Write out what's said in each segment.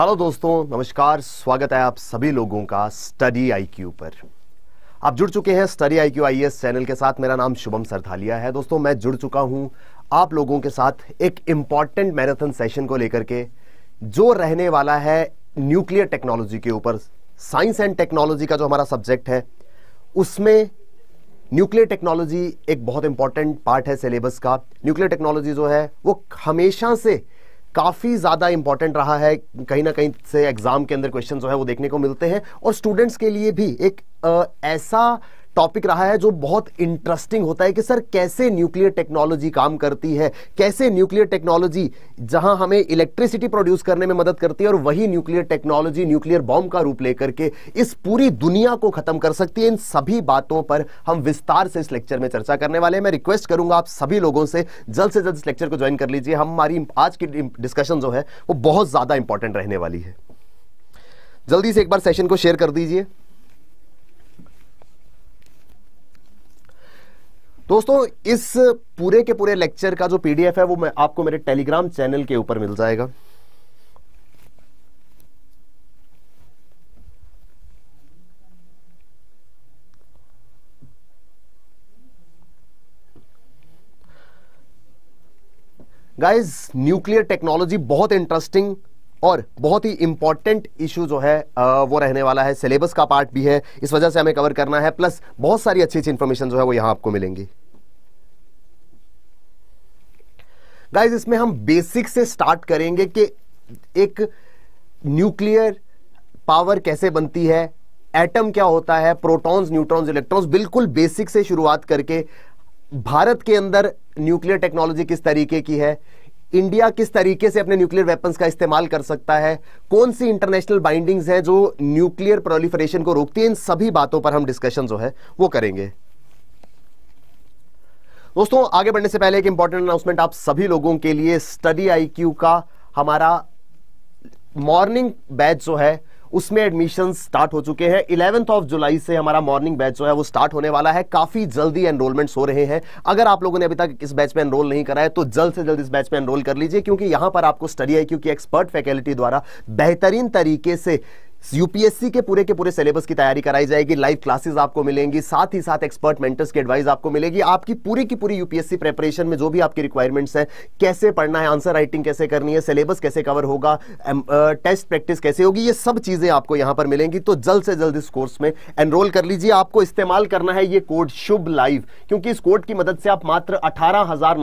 Hello दोस्तों नमस्कार स्वागत है आप सभी लोगों का स्टडी आईक्यू पर आप जुड़ चुके हैं study IQ IAS e channel के साथ मेरा नाम शुभम सरथालिया है दोस्तों मैं जुड़ चुका हूं आप लोगों के साथ एक इंपॉर्टेंट मैराथन सेशन को लेकर के जो रहने वाला है न्यूक्लियर टेक्नोलॉजी के ऊपर साइंस एंड टेक्नोलॉजी का जो हमारा सब्जेक्ट है उसमें न्यूक्लियर टेक्नोलॉजी एक बहुत इंपॉर्टेंट पार्ट है सिलेबस का न्यूक्लियर टेक्नोलॉजी जो है वो हमेशा से काफ़ी ज़्यादा इंपॉर्टेंट रहा है कहीं ना कहीं से एग्ज़ाम के अंदर क्वेश्चन जो है वो देखने को मिलते हैं और स्टूडेंट्स के लिए भी एक आ, ऐसा टॉपिक रहा है जो बहुत इंटरेस्टिंग होता है कि सर कैसे न्यूक्लियर टेक्नोलॉजी काम करती है कैसे न्यूक्लियर टेक्नोलॉजी जहां हमें इलेक्ट्रिसिटी प्रोड्यूस करने में मदद करती है और वही न्यूक्लियर टेक्नोलॉजी न्यूक्लियर बॉम्ब का रूप लेकर के इस पूरी दुनिया को खत्म कर सकती है इन सभी बातों पर हम विस्तार से इस लेक्चर में चर्चा करने वाले हैं मैं रिक्वेस्ट करूंगा आप सभी लोगों से जल्द से जल्द इस लेक्चर को ज्वाइन कर लीजिए हमारी आज की डिस्कशन जो है वो बहुत ज़्यादा इंपॉर्टेंट रहने वाली है जल्दी से एक बार सेशन को शेयर कर दीजिए दोस्तों इस पूरे के पूरे लेक्चर का जो पीडीएफ है वो मैं आपको मेरे टेलीग्राम चैनल के ऊपर मिल जाएगा गाइस न्यूक्लियर टेक्नोलॉजी बहुत इंटरेस्टिंग और बहुत ही इंपॉर्टेंट इशू जो है वो रहने वाला है सिलेबस का पार्ट भी है इस वजह से हमें कवर करना है प्लस बहुत सारी अच्छी अच्छी इन्फॉर्मेशन जो है वो यहां आपको मिलेंगी गाइज इसमें हम बेसिक से स्टार्ट करेंगे कि एक न्यूक्लियर पावर कैसे बनती है एटम क्या होता है प्रोटॉन्स न्यूट्रॉन्स इलेक्ट्रॉन्स बिल्कुल बेसिक से शुरुआत करके भारत के अंदर न्यूक्लियर टेक्नोलॉजी किस तरीके की है इंडिया किस तरीके से अपने न्यूक्लियर वेपन्स का इस्तेमाल कर सकता है कौन सी इंटरनेशनल बाइंडिंग्स हैं जो न्यूक्लियर प्रोलिफरेशन को रोकती है इन सभी बातों पर हम डिस्कशन जो है वो करेंगे दोस्तों आगे बढ़ने से पहले एक इंपॉर्टेंट अनाउंसमेंट आप सभी लोगों के लिए स्टडी आईक्यू का हमारा मॉर्निंग बैच जो है उसमें एडमिशन स्टार्ट हो चुके हैं इलेवंथ ऑफ जुलाई से हमारा मॉर्निंग बैच जो है वो स्टार्ट होने वाला है काफी जल्दी एनरोलमेंट्स हो रहे हैं अगर आप लोगों ने अभी तक इस बैच में एनरोल नहीं करा है तो जल्द से जल्द इस बैच में एनरोल कर लीजिए क्योंकि यहां पर आपको स्टडी आई की एक्सपर्ट फैकल्टी द्वारा बेहतरीन तरीके से यूपीएससी के पूरे के पूरे सिलेबस की तैयारी कराई जाएगी लाइव क्लासेस आपको मिलेंगी साथ ही साथ एक्सपर्ट मेंटर्स की एडवाइस आपको मिलेगी आपकी पूरी की पूरी यूपीएससी प्रेपरेशन में जो भी आपकी रिक्वायरमेंट्स है कैसे पढ़ना है आंसर राइटिंग कैसे करनी है सिलेबस कैसे कवर होगा टेस्ट प्रैक्टिस कैसे होगी ये सब चीजें आपको यहां पर मिलेंगी तो जल्द से जल्द इस कोर्स में एनरोल कर लीजिए आपको इस्तेमाल करना है ये कोड शुभ लाइव क्योंकि इस कोड की मदद से आप मात्र अठारह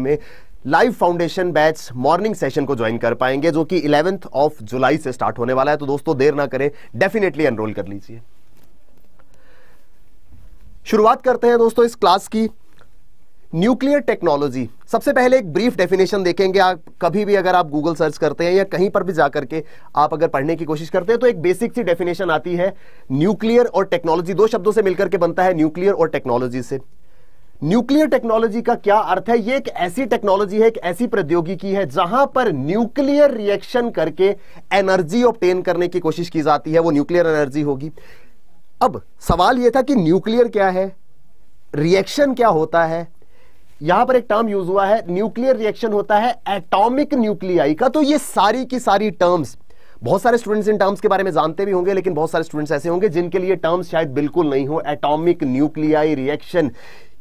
में live foundation batch morning session को ज्वाइन कर पाएंगे जो कि इलेवेंथ ऑफ जुलाई से स्टार्ट होने वाला है तो दोस्तों देर ना करें डेफिनेटली एनरोल कर लीजिए शुरुआत करते हैं दोस्तों इस क्लास की न्यूक्लियर टेक्नोलॉजी सबसे पहले एक ब्रीफ डेफिनेशन देखेंगे आप कभी भी अगर आप गूगल सर्च करते हैं या कहीं पर भी जाकर के आप अगर पढ़ने की कोशिश करते हैं तो एक बेसिक सी डेफिनेशन आती है न्यूक्लियर और टेक्नोलॉजी दो शब्दों से मिलकर के बनता है न्यूक्लियर और टेक्नोलॉजी से न्यूक्लियर टेक्नोलॉजी का क्या अर्थ है ये एक ऐसी टेक्नोलॉजी है एक ऐसी प्रौद्योगिकी है जहां पर न्यूक्लियर रिएक्शन करके एनर्जी ऑप्टेन करने की कोशिश की जाती है वो न्यूक्लियर एनर्जी होगी अब सवाल ये था कि न्यूक्लियर क्या है रिएक्शन क्या होता है यहां पर एक टर्म यूज हुआ है न्यूक्लियर रिएक्शन होता है एटॉमिक न्यूक्लियाई का तो ये सारी की सारी टर्म्स बहुत सारे स्टूडेंट्स इन टर्म्स के बारे में जानते भी होंगे लेकिन बहुत सारे स्टूडेंट्स ऐसे होंगे जिनके लिए टर्म्स शायद बिल्कुल नहीं हो एटॉमिक न्यूक्लियाई रिएक्शन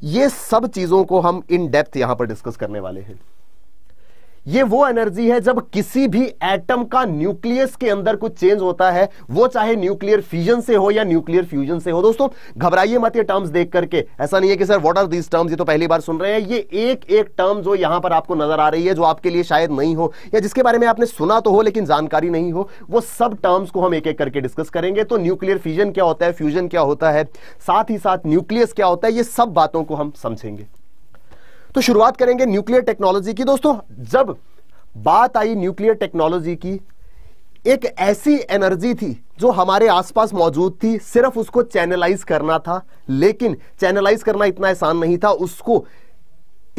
ये सब चीजों को हम इन डेप्थ यहां पर डिस्कस करने वाले हैं ये वो एनर्जी है जब किसी भी एटम का न्यूक्लियस के अंदर कुछ चेंज होता है वो चाहे न्यूक्लियर फ्यूजन से हो या न्यूक्लियर फ्यूजन से हो दोस्तों घबराइए मत ये टर्म्स देख करके ऐसा नहीं है कि sir what are these terms ये तो पहली बार सुन रहे हैं ये एक एक टर्म जो यहां पर आपको नजर आ रही है जो आपके लिए शायद नहीं हो या जिसके बारे में आपने सुना तो हो लेकिन जानकारी नहीं हो वो सब टर्म्स को हम एक एक करके डिस्कस करेंगे तो न्यूक्लियर फ्यूजन क्या होता है फ्यूजन क्या होता है साथ ही साथ न्यूक्लियस क्या होता है ये सब बातों को हम समझेंगे तो शुरुआत करेंगे न्यूक्लियर टेक्नोलॉजी की दोस्तों जब बात आई न्यूक्लियर टेक्नोलॉजी की एक ऐसी एनर्जी थी जो हमारे आसपास मौजूद थी सिर्फ उसको चैनलाइज करना था लेकिन चैनलाइज करना इतना आसान नहीं था उसको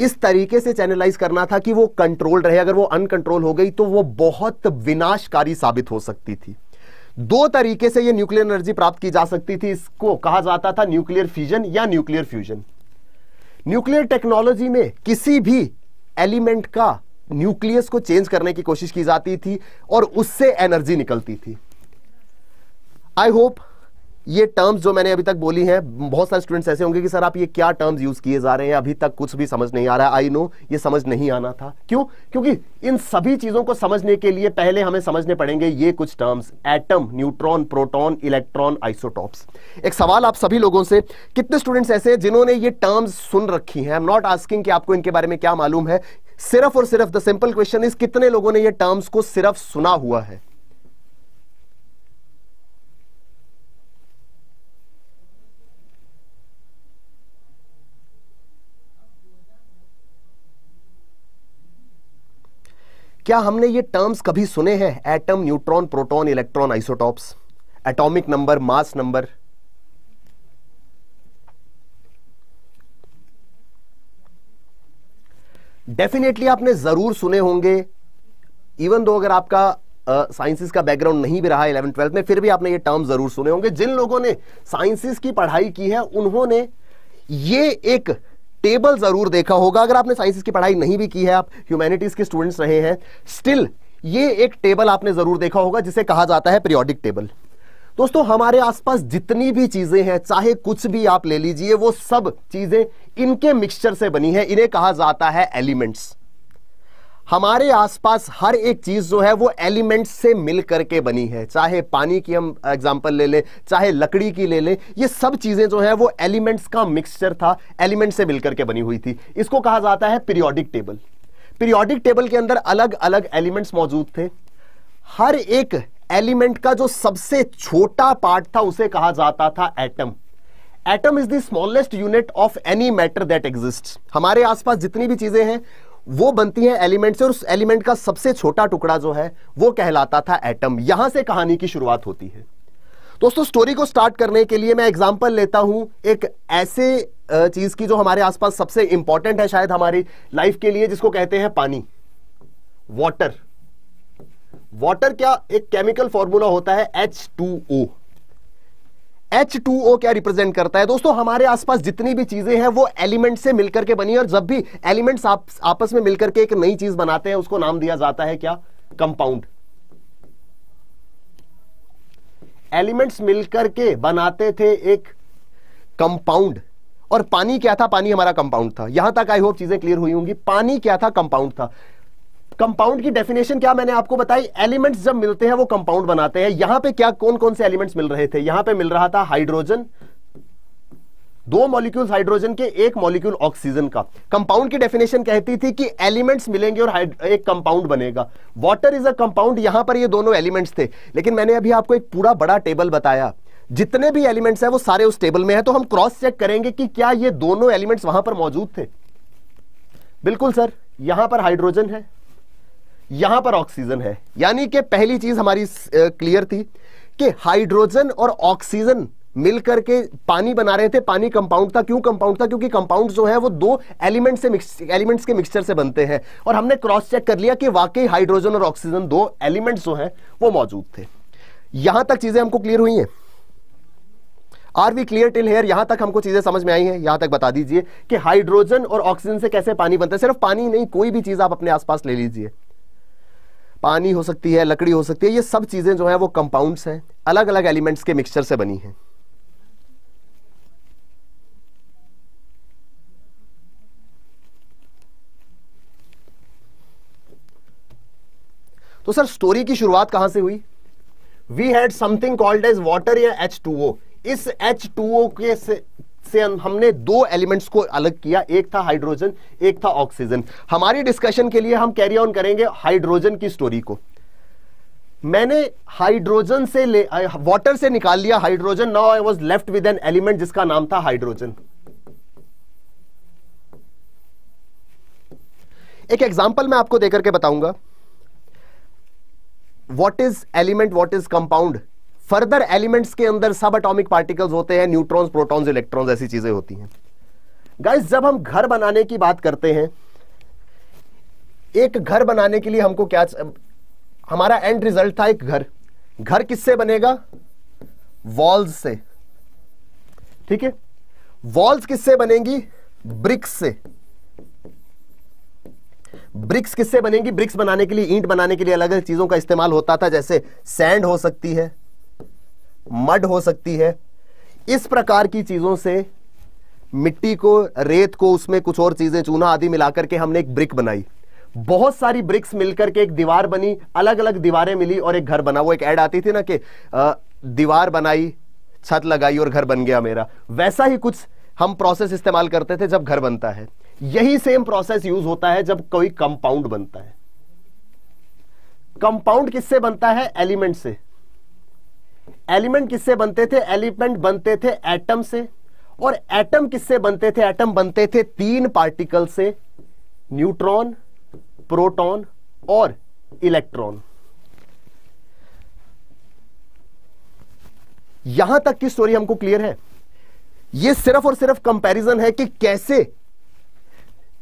इस तरीके से चैनलाइज करना था कि वो कंट्रोल रहे अगर वो अनकंट्रोल हो गई तो वो बहुत विनाशकारी साबित हो सकती थी दो तरीके से ये न्यूक्लियर एनर्जी प्राप्त की जा सकती थी इसको कहा जाता था न्यूक्लियर फ्यूजन या न्यूक्लियर फ्यूजन न्यूक्लियर टेक्नोलॉजी में किसी भी एलिमेंट का न्यूक्लियस को चेंज करने की कोशिश की जाती थी और उससे एनर्जी निकलती थी आई होप ये टर्म्स जो मैंने अभी तक बोली हैं बहुत सारे स्टूडेंट्स ऐसे होंगे कि सर आप ये क्या टर्म्स यूज किए जा रहे हैं अभी तक कुछ भी समझ नहीं आ रहा है आई नो ये समझ नहीं आना था क्यों क्योंकि इन सभी चीजों को समझने के लिए पहले हमें समझने पड़ेंगे ये कुछ terms atom neutron proton electron isotopes एक सवाल आप सभी लोगों से कितने स्टूडेंट्स ऐसे हैं जिन्होंने ये टर्म्स सुन रखी है एम नॉट आस्किंग कि आपको इनके बारे में क्या मालूम है सिर्फ और सिर्फ द सिंपल क्वेश्चन इज कितने लोगों ने ये टर्म्स को सिर्फ सुना हुआ है क्या हमने ये टर्म्स कभी सुने हैं atom neutron proton electron isotopes atomic number mass number definitely आपने जरूर सुने होंगे इवन दो अगर आपका साइंसिस uh, का बैकग्राउंड नहीं भी रहा इलेवन ट्वेल्थ में फिर भी आपने ये टर्म जरूर सुने होंगे जिन लोगों ने साइंसिस की पढ़ाई की है उन्होंने ये एक टेबल जरूर देखा होगा अगर आपने साइंसिस की पढ़ाई नहीं भी की है आप ह्यूमैनिटीज के स्टूडेंट्स रहे हैं स्टिल ये एक टेबल आपने जरूर देखा होगा जिसे कहा जाता है पीरियोडिक टेबल दोस्तों हमारे आसपास जितनी भी चीजें हैं चाहे कुछ भी आप ले लीजिए वो सब चीजें इनके मिक्सचर से बनी है इन्हें कहा जाता है एलिमेंट्स हमारे आसपास हर एक चीज जो है वो एलिमेंट्स से मिल करके बनी है चाहे पानी की हम एग्जांपल ले लें चाहे लकड़ी की ले लें ये सब चीजें जो है वो एलिमेंट्स का मिक्सचर था एलिमेंट से मिलकर के बनी हुई थी इसको कहा जाता है पीरियोडिक टेबल पीरियोडिक टेबल के अंदर अलग अलग एलिमेंट्स मौजूद थे हर एक एलिमेंट का जो सबसे छोटा पार्ट था उसे कहा जाता था atom atom is the smallest unit of any matter that exist हमारे आसपास जितनी भी चीजें हैं वो बनती है एलिमेंट से और उस एलिमेंट का सबसे छोटा टुकड़ा जो है वो कहलाता था एटम यहां से कहानी की शुरुआत होती है दोस्तों स्टोरी को स्टार्ट करने के लिए मैं एग्जाम्पल लेता हूं एक ऐसे चीज की जो हमारे आसपास सबसे इंपॉर्टेंट है शायद हमारी लाइफ के लिए जिसको कहते हैं पानी वॉटर वॉटर क्या एक केमिकल फॉर्मूला होता है H two O H two O क्या रिप्रेजेंट करता है दोस्तों हमारे आसपास जितनी भी चीजें हैं वो एलिमेंट से मिलकर के बनी है और जब भी एलिमेंट्स आप, आपस में मिलकर के एक नई चीज बनाते हैं उसको नाम दिया जाता है क्या कंपाउंड एलिमेंट्स मिलकर के बनाते थे एक कंपाउंड और पानी क्या था पानी हमारा कंपाउंड था यहां तक आई होप चीजें क्लियर हुई होंगी पानी क्या था कंपाउंड था कंपाउंड की डेफिनेशन क्या मैंने आपको बताई एलिमेंट्स जब मिलते हैं वो कंपाउंड बनाते हैं यहां पे क्या कौन कौन से एलिमेंट्स मिल रहे थे यहां पे मिल रहा था हाइड्रोजन दो मॉलिक्यूल्स हाइड्रोजन के एक मॉलिक्यूल ऑक्सीजन का कंपाउंड की डेफिनेशन कहती थी कि एलिमेंट्स मिलेंगे और एक कंपाउंड बनेगा वाटर इज अ कंपाउंड यहां पर ये दोनों एलिमेंट्स थे लेकिन मैंने अभी आपको एक पूरा बड़ा टेबल बताया जितने भी एलिमेंट्स हैं वो सारे उस टेबल में है तो हम क्रॉस चेक करेंगे कि क्या ये दोनों एलिमेंट्स वहां पर मौजूद थे बिल्कुल सर यहां पर हाइड्रोजन है यहां पर ऑक्सीजन है यानी कि पहली चीज हमारी क्लियर थी कि हाइड्रोजन और ऑक्सीजन मिलकर के पानी बना रहे थे पानी कंपाउंड था क्यों कंपाउंड था क्योंकि कंपाउंड जो है वो दो एलिमेंट से एलिमेंट्स के मिक्सचर से बनते हैं और हमने क्रॉस चेक कर लिया कि वाकई हाइड्रोजन और ऑक्सीजन दो एलिमेंट्स जो हैं वो मौजूद थे यहां तक चीजें हमको क्लियर हुई हैं are we clear till here यहां तक हमको चीजें समझ में आई हैं यहां तक बता दीजिए कि हाइड्रोजन और ऑक्सीजन से कैसे पानी बनता है सिर्फ पानी नहीं कोई भी चीज आप अपने आसपास ले लीजिए पानी हो सकती है लकड़ी हो सकती है ये सब चीज़ें जो है वो कंपाउंड्स हैं अलग अलग एलिमेंट्स के मिक्सचर से बनी है तो सर स्टोरी की शुरुआत कहां से हुई we had something called as water या एच टू ओ इस एच टू ओ के से हमने दो एलिमेंट्स को अलग किया एक था हाइड्रोजन एक था ऑक्सीजन हमारी डिस्कशन के लिए हम कैरी ऑन करेंगे हाइड्रोजन की स्टोरी को मैंने हाइड्रोजन से ले वाटर से निकाल लिया hydrogen now I was left with an element जिसका नाम था हाइड्रोजन एक एग्जांपल मैं आपको देकर के बताऊंगा what is element what is compound further elements के अंदर सब अटोमिक पार्टिकल्स होते हैं न्यूट्रॉन्स प्रोटॉन्स इलेक्ट्रॉन्स ऐसी चीजें होती हैं गाइस जब हम घर बनाने की बात करते हैं एक घर बनाने के लिए हमको क्या हमारा एंड रिजल्ट था एक घर घर किससे बनेगा वॉल्स से ठीक है वॉल्स किससे बनेगी ब्रिक्स से ब्रिक्स किससे बनेगी ब्रिक्स बनाने के लिए ईंट बनाने के लिए अलग अलग चीजों का इस्तेमाल होता था जैसे सैंड हो सकती है मड हो सकती है इस प्रकार की चीज़ों से मिट्टी को रेत को उसमें कुछ और चीज़ें चूना आदि मिलाकर के हमने एक ब्रिक बनाई बहुत सारी ब्रिक्स मिलकर के एक दीवार बनी अलग अलग दीवारें मिली और एक घर बना वो एक ऐड आती थी ना कि दीवार बनाई छत लगाई और घर बन गया मेरा वैसा ही कुछ हम प्रोसेस इस्तेमाल करते थे जब घर बनता है यही सेम प्रोसेस यूज होता है जब कोई कंपाउंड बनता है कंपाउंड किससे बनता है एलिमेंट से एलिमेंट किससे बनते थे एलिमेंट बनते थे एटम से और एटम किससे बनते थे एटम बनते थे तीन पार्टिकल से न्यूट्रॉन प्रोटॉन और इलेक्ट्रॉन यहां तक की स्टोरी हमको क्लियर है यह सिर्फ और सिर्फ कंपैरिजन है कि कैसे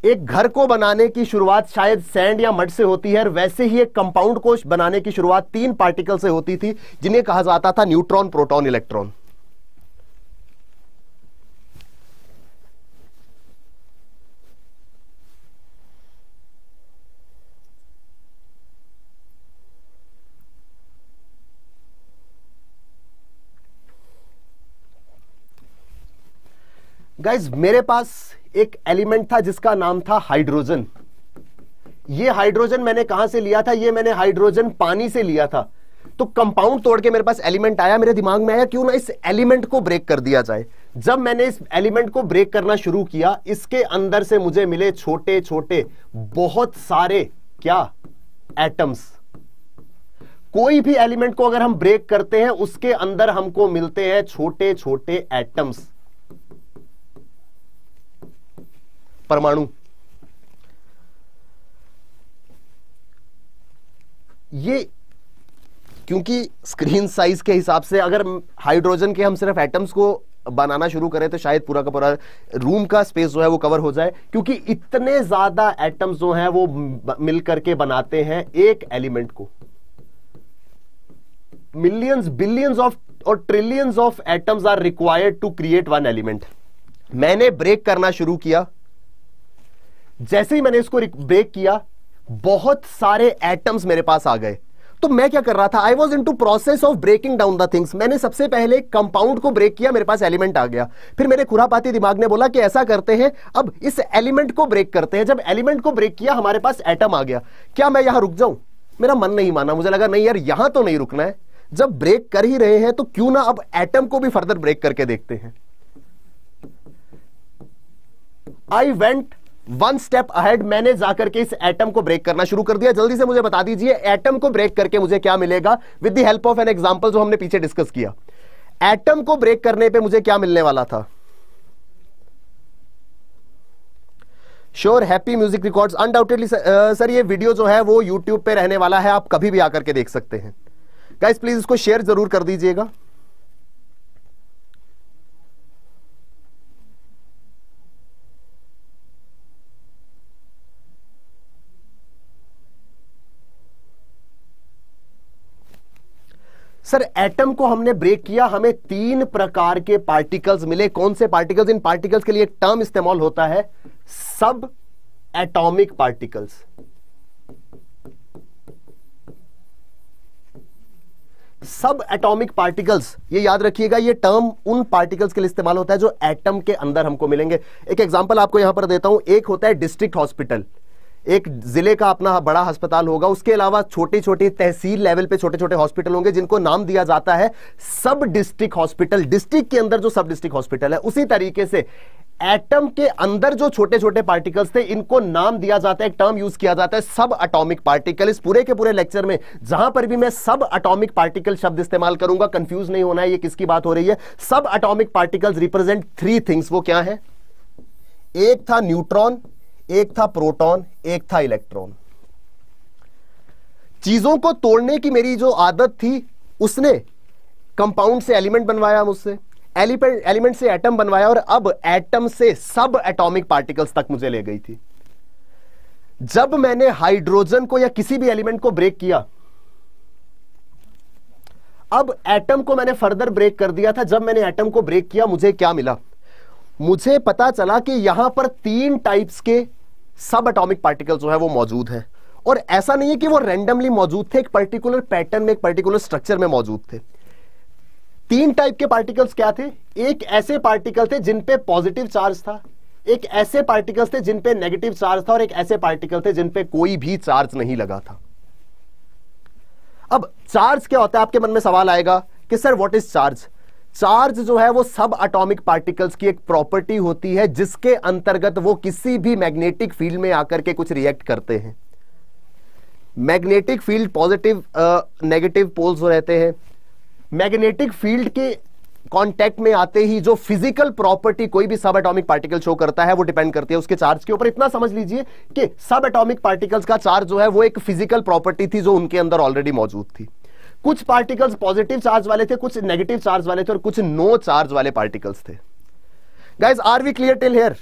एक घर को बनाने की शुरुआत शायद सैंड या मट से होती है और वैसे ही एक कंपाउंड को बनाने की शुरुआत तीन पार्टिकल से होती थी जिन्हें कहा जाता था न्यूट्रॉन प्रोटॉन इलेक्ट्रॉन गाइज मेरे पास एक एलिमेंट था जिसका नाम था हाइड्रोजन ये हाइड्रोजन मैंने कहां से लिया था ये मैंने हाइड्रोजन पानी से लिया था तो कंपाउंड तोड़ के मेरे पास एलिमेंट आया मेरे दिमाग में आया क्यों ना इस एलिमेंट को ब्रेक कर दिया जाए जब मैंने इस एलिमेंट को ब्रेक करना शुरू किया इसके अंदर से मुझे मिले छोटे छोटे बहुत सारे क्या एटम्स कोई भी एलिमेंट को अगर हम ब्रेक करते हैं उसके अंदर हमको मिलते हैं छोटे छोटे एटम्स परमाणु ये क्योंकि स्क्रीन साइज के हिसाब से अगर हाइड्रोजन के हम सिर्फ एटम्स को बनाना शुरू करें तो शायद पूरा का पूरा रूम का स्पेस जो है वो कवर हो जाए क्योंकि इतने ज्यादा एटम्स जो हैं वो मिलकर के बनाते हैं एक एलिमेंट को मिलियंस बिलियंस ऑफ और trillions of atoms are required to create one element मैंने ब्रेक करना शुरू किया जैसे ही मैंने इसको ब्रेक किया बहुत सारे एटम्स मेरे पास आ गए तो मैं क्या कर रहा था I was into process of breaking down the things मैंने सबसे पहले कंपाउंड को ब्रेक किया मेरे पास एलिमेंट आ गया फिर मेरे खुरापाती दिमाग ने बोला कि ऐसा करते हैं अब इस एलिमेंट को ब्रेक करते हैं जब एलिमेंट को ब्रेक किया हमारे पास एटम आ गया क्या मैं यहां रुक जाऊं मेरा मन नहीं माना मुझे लगा नहीं यार यहां तो नहीं रुकना है जब ब्रेक कर ही रहे हैं तो क्यों ना अब एटम को भी फर्दर ब्रेक करके देखते हैं I went one step ahead मैंने जाकर के इस एटम को ब्रेक करना शुरू कर दिया जल्दी से मुझे बता दीजिए एटम को ब्रेक करके मुझे क्या मिलेगा with the help of an example जो हमने पीछे डिस्कस किया एटम को ब्रेक करने पे मुझे क्या मिलने वाला था sure happy music records undoubtedly sir ये वीडियो जो है वो यूट्यूब पे रहने वाला है आप कभी भी आकर के देख सकते हैं गाइस प्लीज इसको शेयर जरूर कर दीजिएगा सर एटम को हमने ब्रेक किया हमें तीन प्रकार के पार्टिकल्स मिले कौन से पार्टिकल्स इन पार्टिकल्स के लिए एक टर्म इस्तेमाल होता है subatomic particles subatomic particles ये याद रखिएगा ये टर्म उन पार्टिकल्स के लिए इस्तेमाल होता है जो एटम के अंदर हमको मिलेंगे एक एग्जांपल आपको यहां पर देता हूं एक होता है डिस्ट्रिक्ट हॉस्पिटल एक जिले का अपना बड़ा अस्पताल होगा उसके अलावा छोटी छोटी तहसील लेवल पे छोटे छोटे हॉस्पिटल होंगे जिनको नाम दिया जाता है सब डिस्ट्रिक्ट हॉस्पिटल डिस्ट्रिक्ट के अंदर जो सब डिस्ट्रिक्ट हॉस्पिटल है उसी तरीके से एटम के अंदर जो छोटे छोटे पार्टिकल्स थे इनको नाम दिया जाता है एक टर्म यूज किया जाता है सब अटोमिक पार्टिकल इस पूरे के पूरे लेक्चर में जहां पर भी मैं सब अटोमिक पार्टिकल शब्द इस्तेमाल करूंगा कंफ्यूज नहीं होना है ये किसकी बात हो रही है subatomic particles represent three things वो क्या है एक था न्यूट्रॉन एक था प्रोटॉन एक था इलेक्ट्रॉन चीजों को तोड़ने की मेरी जो आदत थी उसने कंपाउंड से एलिमेंट बनवाया मुझसे एलिमेंट एलिमेंट से एटम बनवाया और अब एटम से सब एटॉमिक पार्टिकल्स तक मुझे ले गई थी जब मैंने हाइड्रोजन को या किसी भी एलिमेंट को ब्रेक किया अब एटम को मैंने फर्दर ब्रेक कर दिया था जब मैंने एटम को ब्रेक किया मुझे क्या मिला मुझे पता चला कि यहां पर तीन टाइप्स के सब एटॉमिक पार्टिकल जो है वो मौजूद हैं और ऐसा नहीं है कि वो रेंडमली मौजूद थे एक पर्टिकुलर पैटर्न में एक पर्टिकुलर स्ट्रक्चर में मौजूद थे तीन टाइप के पार्टिकल्स क्या थे एक ऐसे पार्टिकल थे जिन पे पॉजिटिव चार्ज था एक ऐसे पार्टिकल्स थे जिन पे नेगेटिव चार्ज था और एक ऐसे पार्टिकल थे जिन पे कोई भी चार्ज नहीं लगा था अब चार्ज क्या होता है आपके मन में सवाल आएगा कि sir what is charge charge जो है वो सब अटोमिक पार्टिकल्स की एक प्रॉपर्टी होती है जिसके अंतर्गत वो किसी भी मैग्नेटिक फील्ड में आकर के कुछ रिएक्ट करते हैं magnetic field positive negative poles रहते हैं मैग्नेटिक फील्ड के कांटेक्ट में आते ही जो फिजिकल प्रॉपर्टी कोई भी सब एटॉमिक पार्टिकल शो करता है वो डिपेंड करती है उसके चार्ज के ऊपर इतना समझ लीजिए कि सब एटॉमिक पार्टिकल्स का चार्ज जो है वो एक फिजिकल प्रॉपर्टी थी जो उनके अंदर ऑलरेडी मौजूद थी कुछ पार्टिकल्स पॉजिटिव चार्ज वाले थे कुछ नेगेटिव चार्ज वाले थे और कुछ नो चार्ज वाले पार्टिकल्स थे guys are we clear till here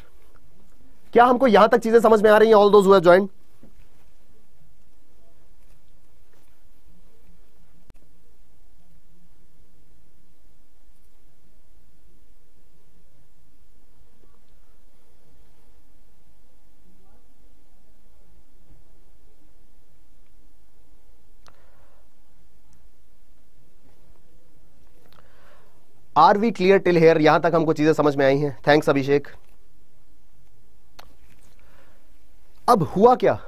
क्या हमको यहां तक चीजें समझ में आ रही है all those join are we clear till here यहां तक हमको चीजें समझ में आई हैं थैंक्स अभिषेक अब हुआ क्या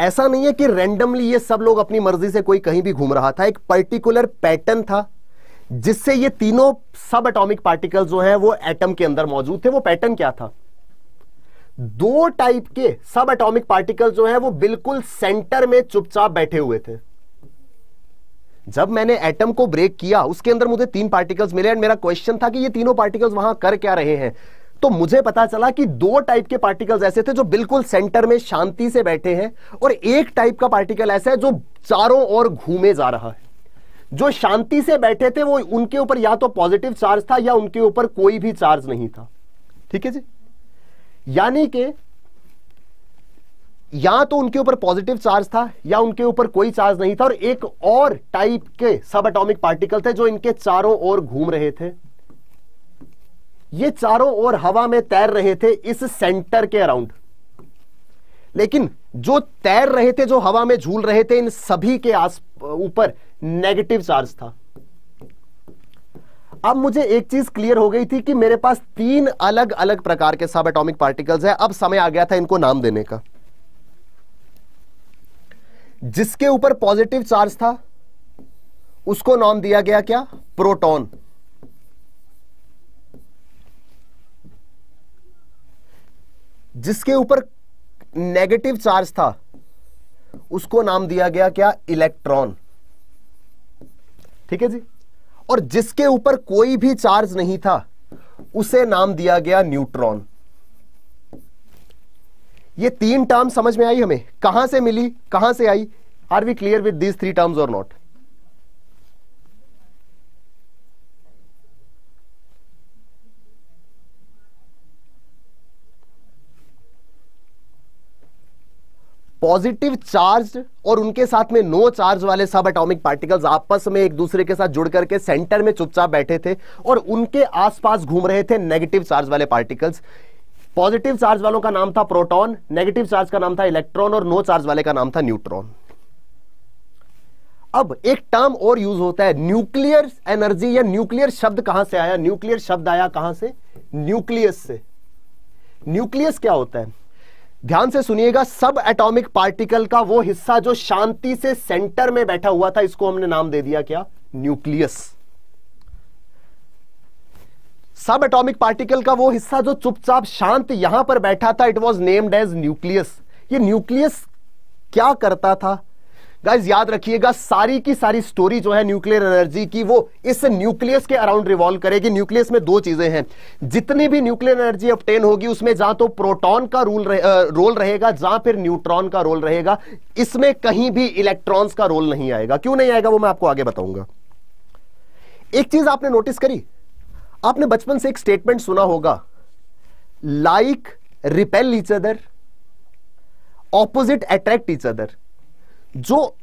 ऐसा नहीं है कि रैंडमली ये सब लोग अपनी मर्जी से कोई कहीं भी घूम रहा था एक पर्टिकुलर पैटर्न था जिससे ये तीनों सब एटॉमिक पार्टिकल जो हैं वो एटम के अंदर मौजूद थे वो पैटर्न क्या था दो टाइप के सब एटॉमिक पार्टिकल जो हैं वो बिल्कुल सेंटर में चुपचाप बैठे हुए थे जब मैंने एटम को ब्रेक किया उसके अंदर मुझे तीन पार्टिकल्स मिले एंड मेरा क्वेश्चन था कि ये तीनों पार्टिकल्स वहां कर क्या रहे हैं तो मुझे पता चला कि दो टाइप के पार्टिकल्स ऐसे थे जो बिल्कुल सेंटर में शांति से बैठे हैं और एक टाइप का पार्टिकल ऐसा है जो चारों ओर घूमे जा रहा है जो शांति से बैठे थे वो उनके ऊपर या तो पॉजिटिव चार्ज था या उनके ऊपर कोई भी चार्ज नहीं था ठीक है जी यानी कि या तो उनके ऊपर पॉजिटिव चार्ज था या उनके ऊपर कोई चार्ज नहीं था और एक और टाइप के सब एटॉमिक पार्टिकल थे जो इनके चारों ओर घूम रहे थे ये चारों ओर हवा में तैर रहे थे इस सेंटर के अराउंड लेकिन जो तैर रहे थे जो हवा में झूल रहे थे इन सभी के आस ऊपर नेगेटिव चार्ज था अब मुझे एक चीज क्लियर हो गई थी कि मेरे पास तीन अलग अलग प्रकार के सब एटॉमिक पार्टिकल्स हैं अब समय आ गया था इनको नाम देने का जिसके ऊपर पॉजिटिव चार्ज था उसको नाम दिया गया क्या प्रोटॉन जिसके ऊपर नेगेटिव चार्ज था उसको नाम दिया गया क्या इलेक्ट्रॉन ठीक है जी और जिसके ऊपर कोई भी चार्ज नहीं था उसे नाम दिया गया न्यूट्रॉन ये तीन टर्म समझ में आई हमें कहां से मिली कहां से आई are we clear with these three terms और नॉट पॉजिटिव चार्ज और उनके साथ में नो चार्ज वाले सब एटॉमिक पार्टिकल्स आपस में एक दूसरे के साथ जुड़ करके सेंटर में चुपचाप बैठे थे और उनके आसपास घूम रहे थे नेगेटिव चार्ज वाले पार्टिकल्स पॉजिटिव चार्ज वालों का नाम था प्रोटॉन नेगेटिव चार्ज का नाम था इलेक्ट्रॉन और नो चार्ज वाले का नाम था न्यूट्रॉन अब एक टर्म और यूज होता है न्यूक्लियर एनर्जी या न्यूक्लियर शब्द कहां से आया न्यूक्लियर शब्द आया कहां से न्यूक्लियस से न्यूक्लियस क्या होता है ध्यान से सुनिएगा सब एटॉमिक पार्टिकल का वो हिस्सा जो शांति से सेंटर में बैठा हुआ था इसको हमने नाम दे दिया क्या न्यूक्लियस सब एटॉमिक पार्टिकल का वो हिस्सा जो चुपचाप शांत यहां पर बैठा था it was named as nucleus ये न्यूक्लियस क्या करता था गाइज याद रखिएगा सारी की सारी स्टोरी जो है न्यूक्लियर एनर्जी की वो इस न्यूक्लियस के अराउंड रिवॉल्व करेगी न्यूक्लियस में दो चीजें हैं जितनी भी न्यूक्लियर एनर्जी अपटेन होगी उसमें जहां तो प्रोटॉन का रूल रोल रहेगा जहां फिर न्यूट्रॉन का रोल रहेगा इसमें कहीं भी इलेक्ट्रॉन का रोल नहीं आएगा क्यों नहीं आएगा वो मैं आपको आगे बताऊंगा एक चीज आपने नोटिस करी आपने बचपन से एक स्टेटमेंट सुना होगा like repel each other opposite attract each other जो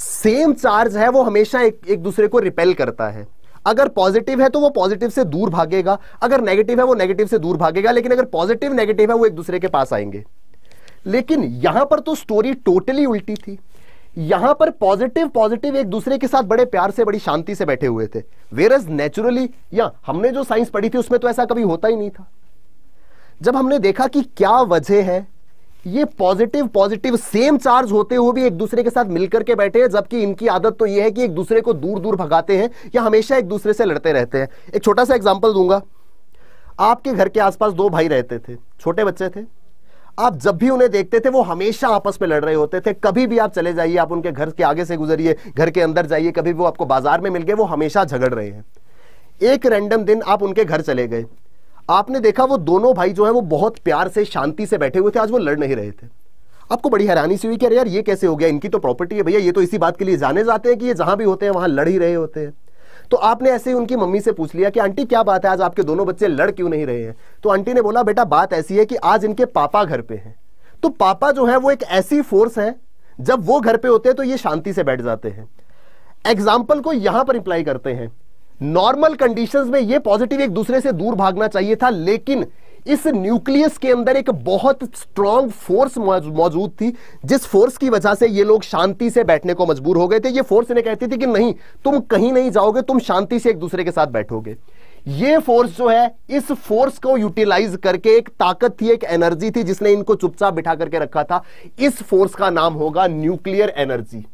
सेम चार्ज है वो हमेशा एक, एक दूसरे को रिपेल करता है अगर पॉजिटिव है तो वो पॉजिटिव से दूर भागेगा अगर नेगेटिव है वो नेगेटिव से दूर भागेगा लेकिन अगर पॉजिटिव नेगेटिव है वो एक दूसरे के पास आएंगे लेकिन यहां पर तो स्टोरी टोटली उल्टी थी यहां पर पॉजिटिव पॉजिटिव एक दूसरे के साथ बड़े प्यार से बड़ी शांति से बैठे हुए थे वेर एज नेचुरली या हमने जो साइंस पढ़ी थी उसमें तो ऐसा कभी होता ही नहीं था जब हमने देखा कि क्या वजह है ये पॉजिटिव पॉजिटिव सेम चार्ज होते हुए भी एक दूसरे के साथ मिलकर के बैठे हैं जबकि इनकी आदत तो ये है कि एक दूसरे को दूर दूर भगाते हैं या हमेशा एक दूसरे से लड़ते रहते हैं एक छोटा सा एग्जाम्पल दूंगा आपके घर के आसपास दो भाई रहते थे छोटे बच्चे थे आप जब भी उन्हें देखते थे वो हमेशा आपस में लड़ रहे होते थे कभी भी आप चले जाइए आप उनके घर के आगे से गुजरिए घर के अंदर जाइए कभी वो आपको बाजार में मिल गए वो हमेशा झगड़ रहे हैं एक रैंडम दिन आप उनके घर चले गए आपने देखा वो दोनों भाई जो है वो बहुत प्यार से शांति से बैठे हुए थे आज वो लड़ नहीं रहे थे आपको बड़ी हैरानी से हुई कि अरे यार ये कैसे हो गया इनकी तो प्रॉपर्टी है भैया ये तो इसी बात के लिए जाने जाते हैं कि ये जहां भी होते हैं वहां लड़ ही रहे होते हैं तो आपने ऐसे ही उनकी मम्मी से पूछ लिया कि आंटी क्या बात है आज आपके दोनों बच्चे लड़ क्यों नहीं रहे हैं तो आंटी ने बोला बेटा बात ऐसी है कि आज इनके पापा घर पे हैं तो पापा जो है वो एक ऐसी फोर्स है जब वो घर पे होते हैं तो ये शांति से बैठ जाते हैं एग्जाम्पल को यहां पर इंप्लाई करते हैं नॉर्मल कंडीशंस में ये पॉजिटिव एक दूसरे से दूर भागना चाहिए था लेकिन इस न्यूक्लियस के अंदर एक बहुत स्ट्रांग फोर्स मौजूद थी जिस फोर्स की वजह से ये लोग शांति से बैठने को मजबूर हो गए थे ये फोर्स इन्हें कहती थी कि नहीं तुम कहीं नहीं जाओगे तुम शांति से एक दूसरे के साथ बैठोगे ये फोर्स जो है इस फोर्स को यूटिलाइज करके एक ताकत थी एक एनर्जी थी जिसने इनको चुपचाप बिठा करके रखा था इस फोर्स का नाम होगा न्यूक्लियर एनर्जी